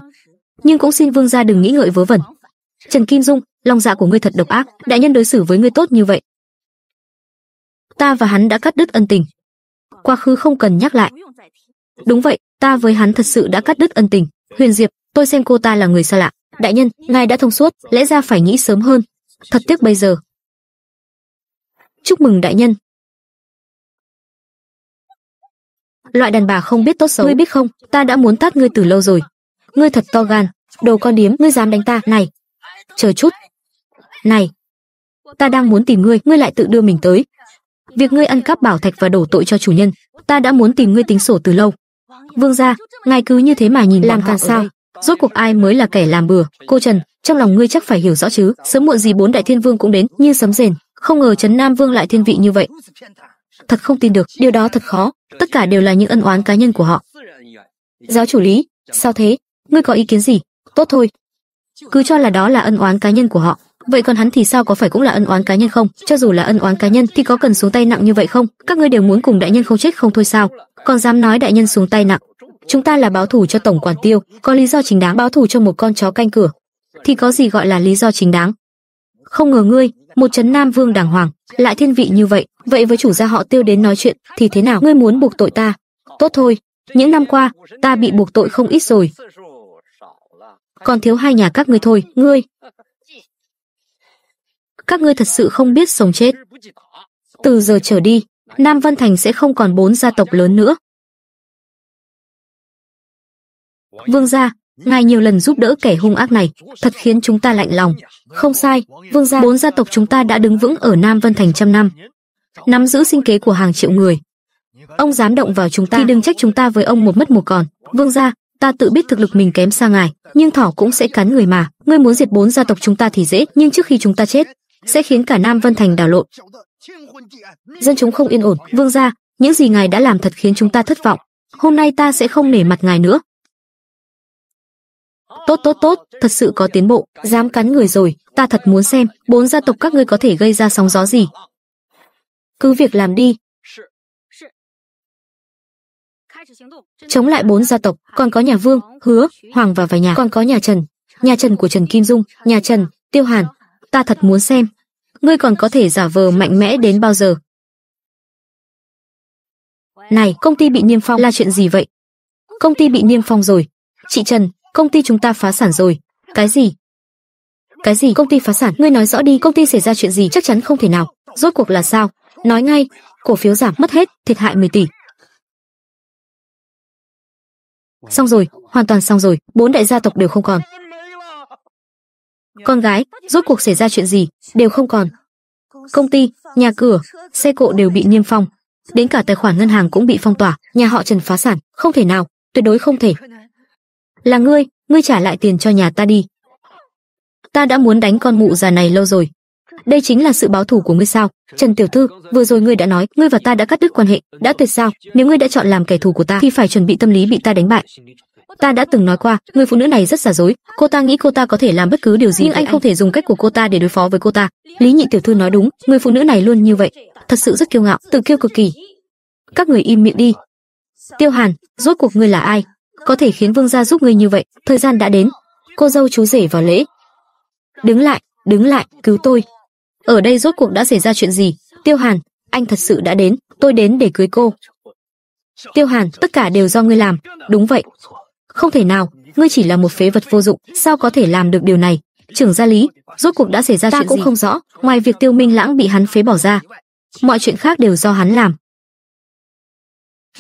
nhưng cũng xin vương gia đừng nghĩ ngợi vớ vẩn. Trần Kim Dung, lòng dạ của ngươi thật độc ác, đại nhân đối xử với ngươi tốt như vậy. Ta và hắn đã cắt đứt ân tình. Quá khứ không cần nhắc lại. Đúng vậy, ta với hắn thật sự đã cắt đứt ân tình. Huyền Diệp, tôi xem cô ta là người xa lạ. Đại nhân, ngài đã thông suốt, lẽ ra phải nghĩ sớm hơn. Thật tiếc bây giờ. Chúc mừng đại nhân. Loại đàn bà không biết tốt xấu. Ngươi biết không, ta đã muốn tát ngươi từ lâu rồi ngươi thật to gan, đồ con điếm, ngươi dám đánh ta, này. Chờ chút. Này, ta đang muốn tìm ngươi, ngươi lại tự đưa mình tới. Việc ngươi ăn cắp bảo thạch và đổ tội cho chủ nhân, ta đã muốn tìm ngươi tính sổ từ lâu. Vương gia, ngài cứ như thế mà nhìn làm càng sao? Rốt cuộc ai mới là kẻ làm bừa? Cô Trần, trong lòng ngươi chắc phải hiểu rõ chứ, sớm muộn gì bốn đại thiên vương cũng đến, như sấm rền, không ngờ Trấn Nam Vương lại thiên vị như vậy. Thật không tin được, điều đó thật khó, tất cả đều là những ân oán cá nhân của họ. Giáo chủ lý, sao thế? ngươi có ý kiến gì tốt thôi cứ cho là đó là ân oán cá nhân của họ vậy còn hắn thì sao có phải cũng là ân oán cá nhân không cho dù là ân oán cá nhân thì có cần xuống tay nặng như vậy không các ngươi đều muốn cùng đại nhân không chết không thôi sao còn dám nói đại nhân xuống tay nặng chúng ta là báo thù cho tổng quản tiêu có lý do chính đáng báo thù cho một con chó canh cửa thì có gì gọi là lý do chính đáng không ngờ ngươi một chấn nam vương đàng hoàng lại thiên vị như vậy vậy với chủ gia họ tiêu đến nói chuyện thì thế nào ngươi muốn buộc tội ta tốt thôi những năm qua ta bị buộc tội không ít rồi còn thiếu hai nhà các ngươi thôi, ngươi. Các ngươi thật sự không biết sống chết. Từ giờ trở đi, Nam Vân Thành sẽ không còn bốn gia tộc lớn nữa. Vương gia, ngài nhiều lần giúp đỡ kẻ hung ác này, thật khiến chúng ta lạnh lòng. Không sai, vương gia, bốn gia tộc chúng ta đã đứng vững ở Nam Vân Thành trăm năm, nắm giữ sinh kế của hàng triệu người. Ông dám động vào chúng ta thì đừng trách chúng ta với ông một mất một còn. Vương gia, ta tự biết thực lực mình kém xa ngài, nhưng thỏ cũng sẽ cắn người mà, ngươi muốn diệt bốn gia tộc chúng ta thì dễ, nhưng trước khi chúng ta chết, sẽ khiến cả Nam Vân Thành đảo lộn. Dân chúng không yên ổn, vương gia, những gì ngài đã làm thật khiến chúng ta thất vọng. Hôm nay ta sẽ không nể mặt ngài nữa. Tốt tốt tốt, thật sự có tiến bộ, dám cắn người rồi, ta thật muốn xem, bốn gia tộc các ngươi có thể gây ra sóng gió gì. Cứ việc làm đi, chống lại bốn gia tộc, còn có nhà Vương, Hứa, Hoàng và vài nhà, còn có nhà Trần, nhà Trần của Trần Kim Dung, nhà Trần, Tiêu Hàn, ta thật muốn xem, ngươi còn có thể giả vờ mạnh mẽ đến bao giờ? Này, công ty bị niêm phong là chuyện gì vậy? Công ty bị niêm phong rồi. Chị Trần, công ty chúng ta phá sản rồi. Cái gì? Cái gì công ty phá sản? Ngươi nói rõ đi, công ty xảy ra chuyện gì chắc chắn không thể nào. Rốt cuộc là sao? Nói ngay, cổ phiếu giảm mất hết, thiệt hại 10 tỷ, Xong rồi, hoàn toàn xong rồi, bốn đại gia tộc đều không còn. Con gái, rốt cuộc xảy ra chuyện gì, đều không còn. Công ty, nhà cửa, xe cộ đều bị niêm phong, đến cả tài khoản ngân hàng cũng bị phong tỏa, nhà họ Trần phá sản, không thể nào, tuyệt đối không thể. Là ngươi, ngươi trả lại tiền cho nhà ta đi. Ta đã muốn đánh con mụ già này lâu rồi, đây chính là sự báo thù của ngươi sao? Trần tiểu thư, vừa rồi ngươi đã nói, ngươi và ta đã cắt đứt quan hệ, đã tuyệt sao? Nếu ngươi đã chọn làm kẻ thù của ta thì phải chuẩn bị tâm lý bị ta đánh bại. Ta đã từng nói qua, người phụ nữ này rất giả dối, cô ta nghĩ cô ta có thể làm bất cứ điều gì nhưng anh, anh không thể dùng cách của cô ta để đối phó với cô ta. Lý Nhị tiểu thư nói đúng, người phụ nữ này luôn như vậy, thật sự rất kiêu ngạo, tự kiêu cực kỳ. Các người im miệng đi. Tiêu Hàn, rốt cuộc ngươi là ai? Có thể khiến vương gia giúp ngươi như vậy, thời gian đã đến. Cô dâu chú rể vào lễ. Đứng lại, đứng lại, cứu tôi, ở đây rốt cuộc đã xảy ra chuyện gì? Tiêu Hàn, anh thật sự đã đến, tôi đến để cưới cô. Tiêu Hàn, tất cả đều do ngươi làm. Đúng vậy. Không thể nào, ngươi chỉ là một phế vật vô dụng, sao có thể làm được điều này? Trưởng gia lý, rốt cuộc đã xảy ra Ta chuyện gì? Ta cũng không rõ, ngoài việc Tiêu Minh Lãng bị hắn phế bỏ ra. Mọi chuyện khác đều do hắn làm.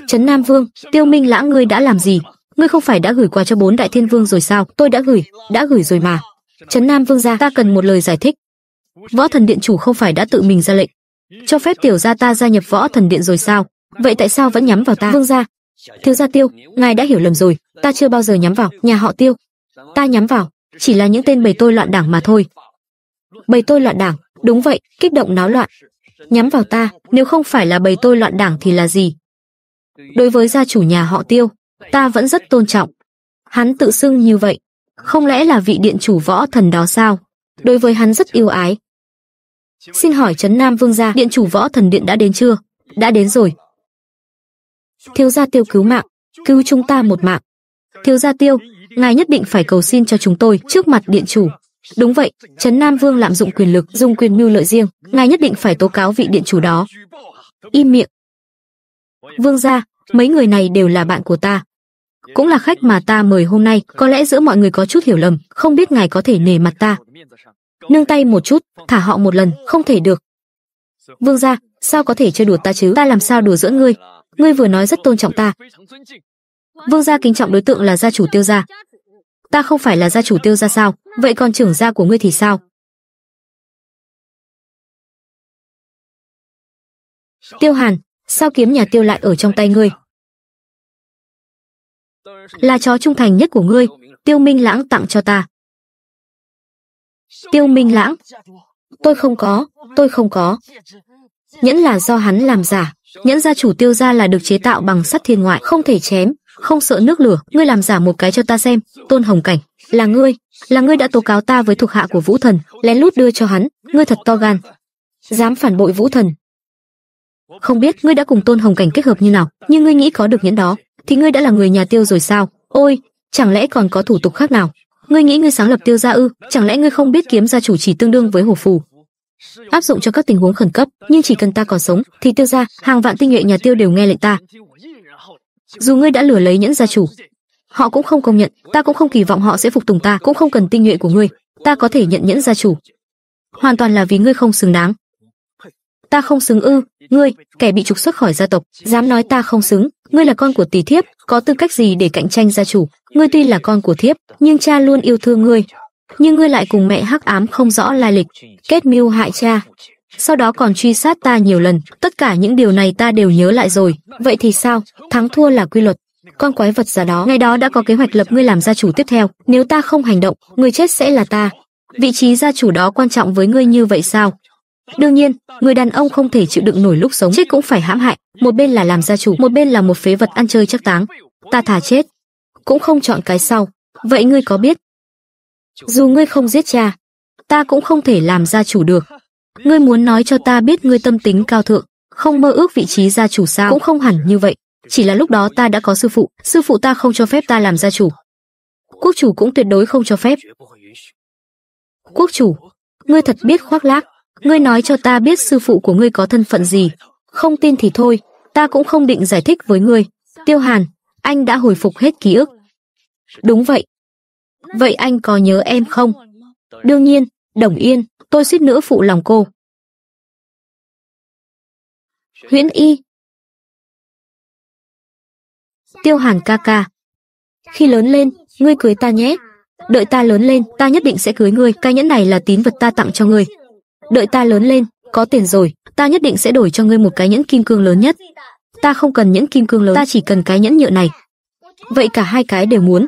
Trấn Nam Vương, Tiêu Minh Lãng ngươi đã làm gì? Ngươi không phải đã gửi quà cho bốn đại thiên vương rồi sao? Tôi đã gửi, đã gửi rồi mà. Trấn Nam Vương gia, ta cần một lời giải thích, Võ thần điện chủ không phải đã tự mình ra lệnh, cho phép tiểu gia ta gia nhập võ thần điện rồi sao? Vậy tại sao vẫn nhắm vào ta? Vương gia, thiếu gia Tiêu, ngài đã hiểu lầm rồi, ta chưa bao giờ nhắm vào nhà họ Tiêu. Ta nhắm vào chỉ là những tên bầy tôi loạn đảng mà thôi. Bầy tôi loạn đảng, đúng vậy, kích động náo loạn. Nhắm vào ta, nếu không phải là bầy tôi loạn đảng thì là gì? Đối với gia chủ nhà họ Tiêu, ta vẫn rất tôn trọng. Hắn tự xưng như vậy, không lẽ là vị điện chủ võ thần đó sao? Đối với hắn rất yêu ái, Xin hỏi Trấn Nam Vương gia, điện chủ võ thần điện đã đến chưa? Đã đến rồi. Thiếu gia tiêu cứu mạng, cứu chúng ta một mạng. Thiếu gia tiêu, ngài nhất định phải cầu xin cho chúng tôi trước mặt điện chủ. Đúng vậy, Trấn Nam Vương lạm dụng quyền lực, dùng quyền mưu lợi riêng, ngài nhất định phải tố cáo vị điện chủ đó. Im miệng. Vương gia, mấy người này đều là bạn của ta. Cũng là khách mà ta mời hôm nay, có lẽ giữa mọi người có chút hiểu lầm, không biết ngài có thể nể mặt ta nương tay một chút, thả họ một lần, không thể được. Vương gia, sao có thể chơi đùa ta chứ? Ta làm sao đùa giữa ngươi? Ngươi vừa nói rất tôn trọng ta. Vương gia kính trọng đối tượng là gia chủ Tiêu gia. Ta không phải là gia chủ Tiêu gia sao? Vậy còn trưởng gia của ngươi thì sao? Tiêu Hàn, sao kiếm nhà Tiêu lại ở trong tay ngươi? Là chó trung thành nhất của ngươi, Tiêu Minh Lãng tặng cho ta. Tiêu Minh Lãng. Tôi không có, tôi không có. Nhẫn là do hắn làm giả. Nhẫn gia chủ tiêu gia là được chế tạo bằng sắt thiên ngoại, không thể chém, không sợ nước lửa. Ngươi làm giả một cái cho ta xem, Tôn Hồng Cảnh. Là ngươi, là ngươi đã tố cáo ta với thuộc hạ của Vũ Thần, lén lút đưa cho hắn. Ngươi thật to gan. Dám phản bội Vũ Thần. Không biết ngươi đã cùng Tôn Hồng Cảnh kết hợp như nào, nhưng ngươi nghĩ có được nhẫn đó, thì ngươi đã là người nhà tiêu rồi sao? Ôi, chẳng lẽ còn có thủ tục khác nào? ngươi nghĩ ngươi sáng lập tiêu gia ư? Chẳng lẽ ngươi không biết kiếm gia chủ chỉ tương đương với hổ phù? Áp dụng cho các tình huống khẩn cấp, nhưng chỉ cần ta còn sống, thì tiêu gia, hàng vạn tinh nhuệ nhà tiêu đều nghe lệnh ta. Dù ngươi đã lừa lấy nhẫn gia chủ, họ cũng không công nhận, ta cũng không kỳ vọng họ sẽ phục tùng ta, cũng không cần tinh nhuệ của ngươi, ta có thể nhận nhẫn gia chủ. Hoàn toàn là vì ngươi không xứng đáng ta không xứng ư ngươi kẻ bị trục xuất khỏi gia tộc dám nói ta không xứng ngươi là con của tỷ thiếp có tư cách gì để cạnh tranh gia chủ ngươi tuy là con của thiếp nhưng cha luôn yêu thương ngươi nhưng ngươi lại cùng mẹ hắc ám không rõ lai lịch kết mưu hại cha sau đó còn truy sát ta nhiều lần tất cả những điều này ta đều nhớ lại rồi vậy thì sao thắng thua là quy luật con quái vật già đó ngày đó đã có kế hoạch lập ngươi làm gia chủ tiếp theo nếu ta không hành động người chết sẽ là ta vị trí gia chủ đó quan trọng với ngươi như vậy sao Đương nhiên, người đàn ông không thể chịu đựng nổi lúc sống chết cũng phải hãm hại, một bên là làm gia chủ, một bên là một phế vật ăn chơi chắc táng. Ta thà chết, cũng không chọn cái sau. Vậy ngươi có biết, dù ngươi không giết cha, ta cũng không thể làm gia chủ được. Ngươi muốn nói cho ta biết ngươi tâm tính cao thượng, không mơ ước vị trí gia chủ sao? Cũng không hẳn như vậy, chỉ là lúc đó ta đã có sư phụ, sư phụ ta không cho phép ta làm gia chủ. Quốc chủ cũng tuyệt đối không cho phép. Quốc chủ, ngươi thật biết khoác lác ngươi nói cho ta biết sư phụ của ngươi có thân phận gì. Không tin thì thôi, ta cũng không định giải thích với ngươi. Tiêu Hàn, anh đã hồi phục hết ký ức. Đúng vậy. Vậy anh có nhớ em không? Đương nhiên, Đồng Yên, tôi suýt nữa phụ lòng cô. Huyễn Y Tiêu Hàn ca ca Khi lớn lên, ngươi cưới ta nhé. Đợi ta lớn lên, ta nhất định sẽ cưới ngươi. Cái nhẫn này là tín vật ta tặng cho ngươi đợi ta lớn lên, có tiền rồi, ta nhất định sẽ đổi cho ngươi một cái nhẫn kim cương lớn nhất. Ta không cần nhẫn kim cương lớn, ta chỉ cần cái nhẫn nhựa này. Vậy cả hai cái đều muốn.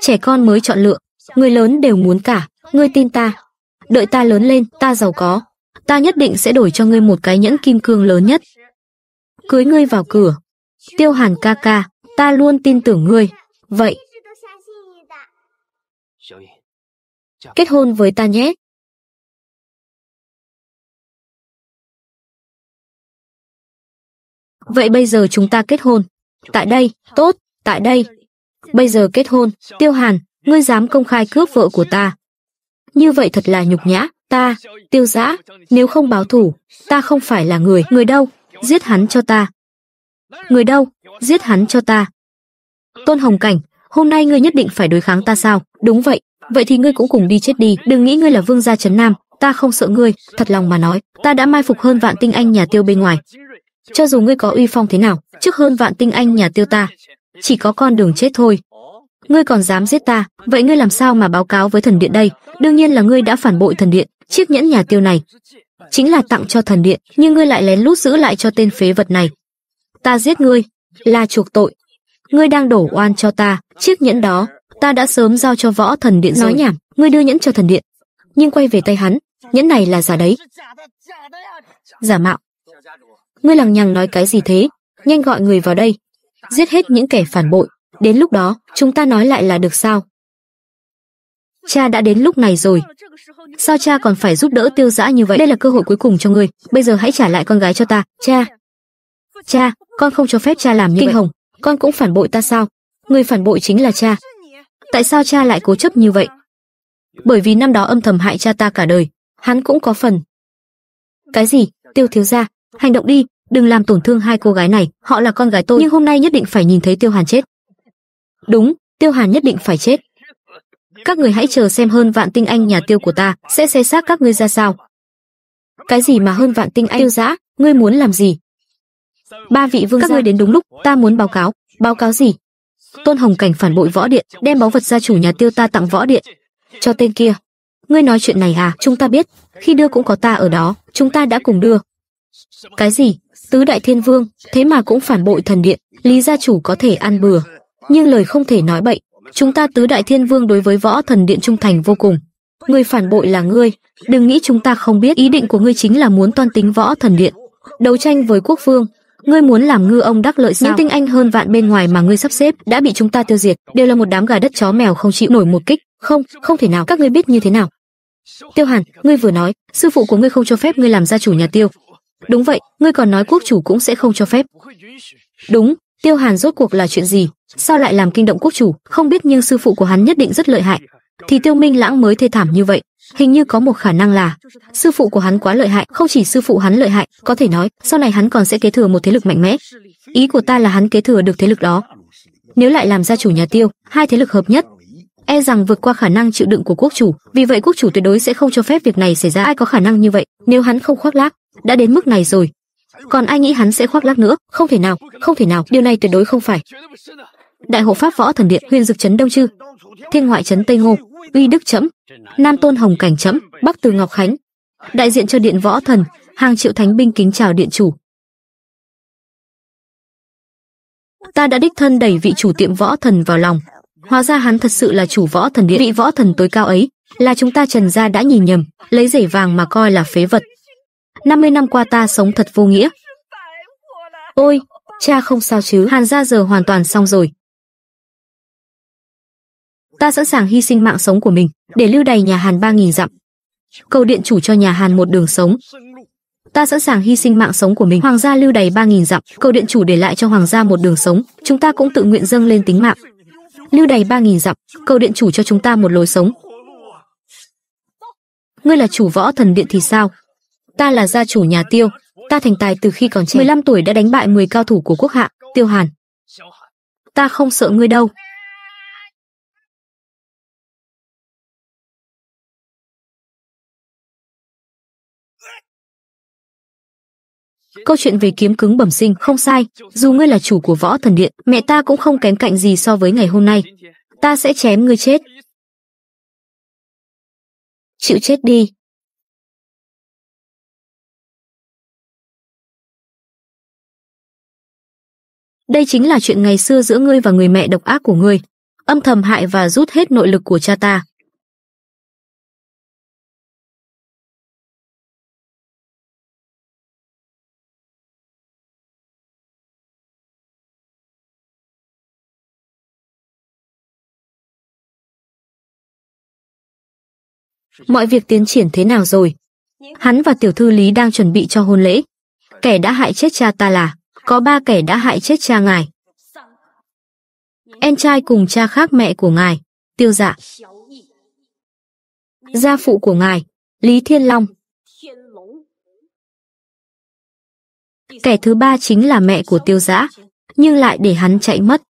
Trẻ con mới chọn lựa, người lớn đều muốn cả, ngươi tin ta. Đợi ta lớn lên, ta giàu có, ta nhất định sẽ đổi cho ngươi một cái nhẫn kim cương lớn nhất. Cưới ngươi vào cửa. Tiêu Hàn ca ca, ta luôn tin tưởng ngươi. Vậy, kết hôn với ta nhé. Vậy bây giờ chúng ta kết hôn. Tại đây, tốt, tại đây. Bây giờ kết hôn, Tiêu Hàn, ngươi dám công khai cướp vợ của ta. Như vậy thật là nhục nhã, ta, tiêu giã, nếu không báo thủ, ta không phải là người, người đâu, giết hắn cho ta. Người đâu, giết hắn cho ta. Tôn Hồng Cảnh, hôm nay ngươi nhất định phải đối kháng ta sao? Đúng vậy, vậy thì ngươi cũng cùng đi chết đi, đừng nghĩ ngươi là vương gia trấn Nam, ta không sợ ngươi, thật lòng mà nói, ta đã mai phục hơn vạn tinh anh nhà tiêu bên ngoài, cho dù ngươi có uy phong thế nào, trước hơn vạn tinh anh nhà tiêu ta, chỉ có con đường chết thôi. Ngươi còn dám giết ta, vậy ngươi làm sao mà báo cáo với thần điện đây? Đương nhiên là ngươi đã phản bội thần điện, chiếc nhẫn nhà tiêu này chính là tặng cho thần điện, nhưng ngươi lại lén lút giữ lại cho tên phế vật này. Ta giết ngươi là chuộc tội. Ngươi đang đổ oan cho ta, chiếc nhẫn đó ta đã sớm giao cho võ thần điện rồi. Nói nhảm, ngươi đưa nhẫn cho thần điện, nhưng quay về tay hắn, nhẫn này là giả đấy. Giả mạo, ngươi lằng nhằng nói cái gì thế, nhanh gọi người vào đây, giết hết những kẻ phản bội, đến lúc đó chúng ta nói lại là được sao? Cha đã đến lúc này rồi, sao cha còn phải giúp đỡ tiêu dã như vậy? Đây là cơ hội cuối cùng cho ngươi, bây giờ hãy trả lại con gái cho ta, cha. Cha, con không cho phép cha làm như Kinh vậy. Hồng, con cũng phản bội ta sao? Người phản bội chính là cha. Tại sao cha lại cố chấp như vậy? Bởi vì năm đó âm thầm hại cha ta cả đời, hắn cũng có phần. Cái gì? Tiêu thiếu gia, hành động đi, đừng làm tổn thương hai cô gái này họ là con gái tôi nhưng hôm nay nhất định phải nhìn thấy tiêu hàn chết đúng tiêu hàn nhất định phải chết các người hãy chờ xem hơn vạn tinh anh nhà tiêu của ta sẽ xé xác các ngươi ra sao cái gì mà hơn vạn tinh anh tiêu giã ngươi muốn làm gì ba vị vương các ngươi đến đúng lúc ta muốn báo cáo báo cáo gì tôn hồng cảnh phản bội võ điện đem báu vật gia chủ nhà tiêu ta tặng võ điện cho tên kia ngươi nói chuyện này à chúng ta biết khi đưa cũng có ta ở đó chúng ta đã cùng đưa cái gì Tứ đại thiên vương, thế mà cũng phản bội thần điện, Lý gia chủ có thể ăn bừa, nhưng lời không thể nói bậy. Chúng ta tứ đại thiên vương đối với võ thần điện trung thành vô cùng. Người phản bội là ngươi, đừng nghĩ chúng ta không biết ý định của ngươi chính là muốn toan tính võ thần điện, đấu tranh với quốc vương. Ngươi muốn làm ngư ông đắc lợi sao? Những tinh anh hơn vạn bên ngoài mà ngươi sắp xếp đã bị chúng ta tiêu diệt, đều là một đám gà đất chó mèo không chịu nổi một kích. Không, không thể nào. Các ngươi biết như thế nào? Tiêu Hàn, ngươi vừa nói, sư phụ của ngươi không cho phép ngươi làm gia chủ nhà Tiêu, Đúng vậy, ngươi còn nói quốc chủ cũng sẽ không cho phép. Đúng, Tiêu Hàn rốt cuộc là chuyện gì? Sao lại làm kinh động quốc chủ? Không biết nhưng sư phụ của hắn nhất định rất lợi hại. Thì Tiêu Minh Lãng mới thê thảm như vậy. Hình như có một khả năng là sư phụ của hắn quá lợi hại, không chỉ sư phụ hắn lợi hại, có thể nói sau này hắn còn sẽ kế thừa một thế lực mạnh mẽ. Ý của ta là hắn kế thừa được thế lực đó. Nếu lại làm gia chủ nhà Tiêu, hai thế lực hợp nhất, e rằng vượt qua khả năng chịu đựng của quốc chủ, vì vậy quốc chủ tuyệt đối sẽ không cho phép việc này xảy ra. Ai có khả năng như vậy, nếu hắn không khoác lác, đã đến mức này rồi. Còn ai nghĩ hắn sẽ khoác lác nữa, không thể nào, không thể nào, điều này tuyệt đối không phải. Đại hộ pháp võ thần điện, huyền dực trấn Đông Chư, thiên ngoại trấn Tây Ngô, uy đức chấm, nam tôn hồng cảnh chấm, bắc từ ngọc khánh. Đại diện cho điện võ thần, hàng triệu thánh binh kính chào điện chủ. Ta đã đích thân đẩy vị chủ tiệm võ thần vào lòng, Hóa ra hắn thật sự là chủ võ thần điện, vị võ thần tối cao ấy, là chúng ta Trần gia đã nhìn nhầm, lấy rể vàng mà coi là phế vật. 50 năm qua ta sống thật vô nghĩa. Ôi, cha không sao chứ, Hàn gia giờ hoàn toàn xong rồi. Ta sẵn sàng hy sinh mạng sống của mình để lưu đầy nhà Hàn ba nghìn dặm. Cầu điện chủ cho nhà Hàn một đường sống. Ta sẵn sàng hy sinh mạng sống của mình, hoàng gia lưu đầy ba nghìn dặm, cầu điện chủ để lại cho hoàng gia một đường sống, chúng ta cũng tự nguyện dâng lên tính mạng lưu đầy ba nghìn dặm cầu điện chủ cho chúng ta một lối sống ngươi là chủ võ thần điện thì sao ta là gia chủ nhà tiêu ta thành tài từ khi còn trẻ 15 tuổi đã đánh bại 10 cao thủ của quốc hạ tiêu hàn ta không sợ ngươi đâu Câu chuyện về kiếm cứng bẩm sinh không sai, dù ngươi là chủ của võ thần điện, mẹ ta cũng không kém cạnh gì so với ngày hôm nay. Ta sẽ chém ngươi chết. Chịu chết đi. Đây chính là chuyện ngày xưa giữa ngươi và người mẹ độc ác của ngươi, âm thầm hại và rút hết nội lực của cha ta. Mọi việc tiến triển thế nào rồi? Hắn và tiểu thư Lý đang chuẩn bị cho hôn lễ. Kẻ đã hại chết cha ta là, có ba kẻ đã hại chết cha ngài. Em trai cùng cha khác mẹ của ngài, tiêu dạ. Gia phụ của ngài, Lý Thiên Long. Kẻ thứ ba chính là mẹ của tiêu giã, dạ, nhưng lại để hắn chạy mất.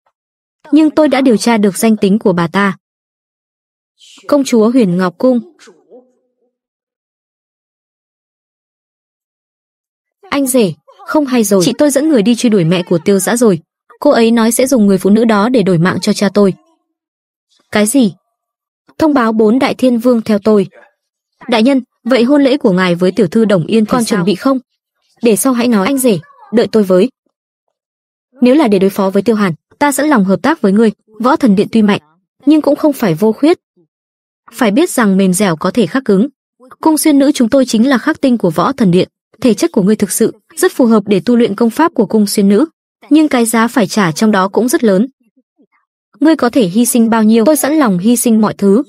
Nhưng tôi đã điều tra được danh tính của bà ta. Công chúa Huyền Ngọc Cung, Anh rể, không hay rồi, chị tôi dẫn người đi truy đuổi mẹ của tiêu Dã rồi. Cô ấy nói sẽ dùng người phụ nữ đó để đổi mạng cho cha tôi. Cái gì? Thông báo bốn đại thiên vương theo tôi. Đại nhân, vậy hôn lễ của ngài với tiểu thư Đồng Yên con chuẩn bị không? Để sau hãy nói anh rể, đợi tôi với. Nếu là để đối phó với Tiêu Hàn, ta sẵn lòng hợp tác với ngươi, võ thần điện tuy mạnh, nhưng cũng không phải vô khuyết. Phải biết rằng mềm dẻo có thể khắc cứng. Cung xuyên nữ chúng tôi chính là khắc tinh của võ thần điện thể chất của ngươi thực sự rất phù hợp để tu luyện công pháp của cung xuyên nữ, nhưng cái giá phải trả trong đó cũng rất lớn. Ngươi có thể hy sinh bao nhiêu, tôi sẵn lòng hy sinh mọi thứ.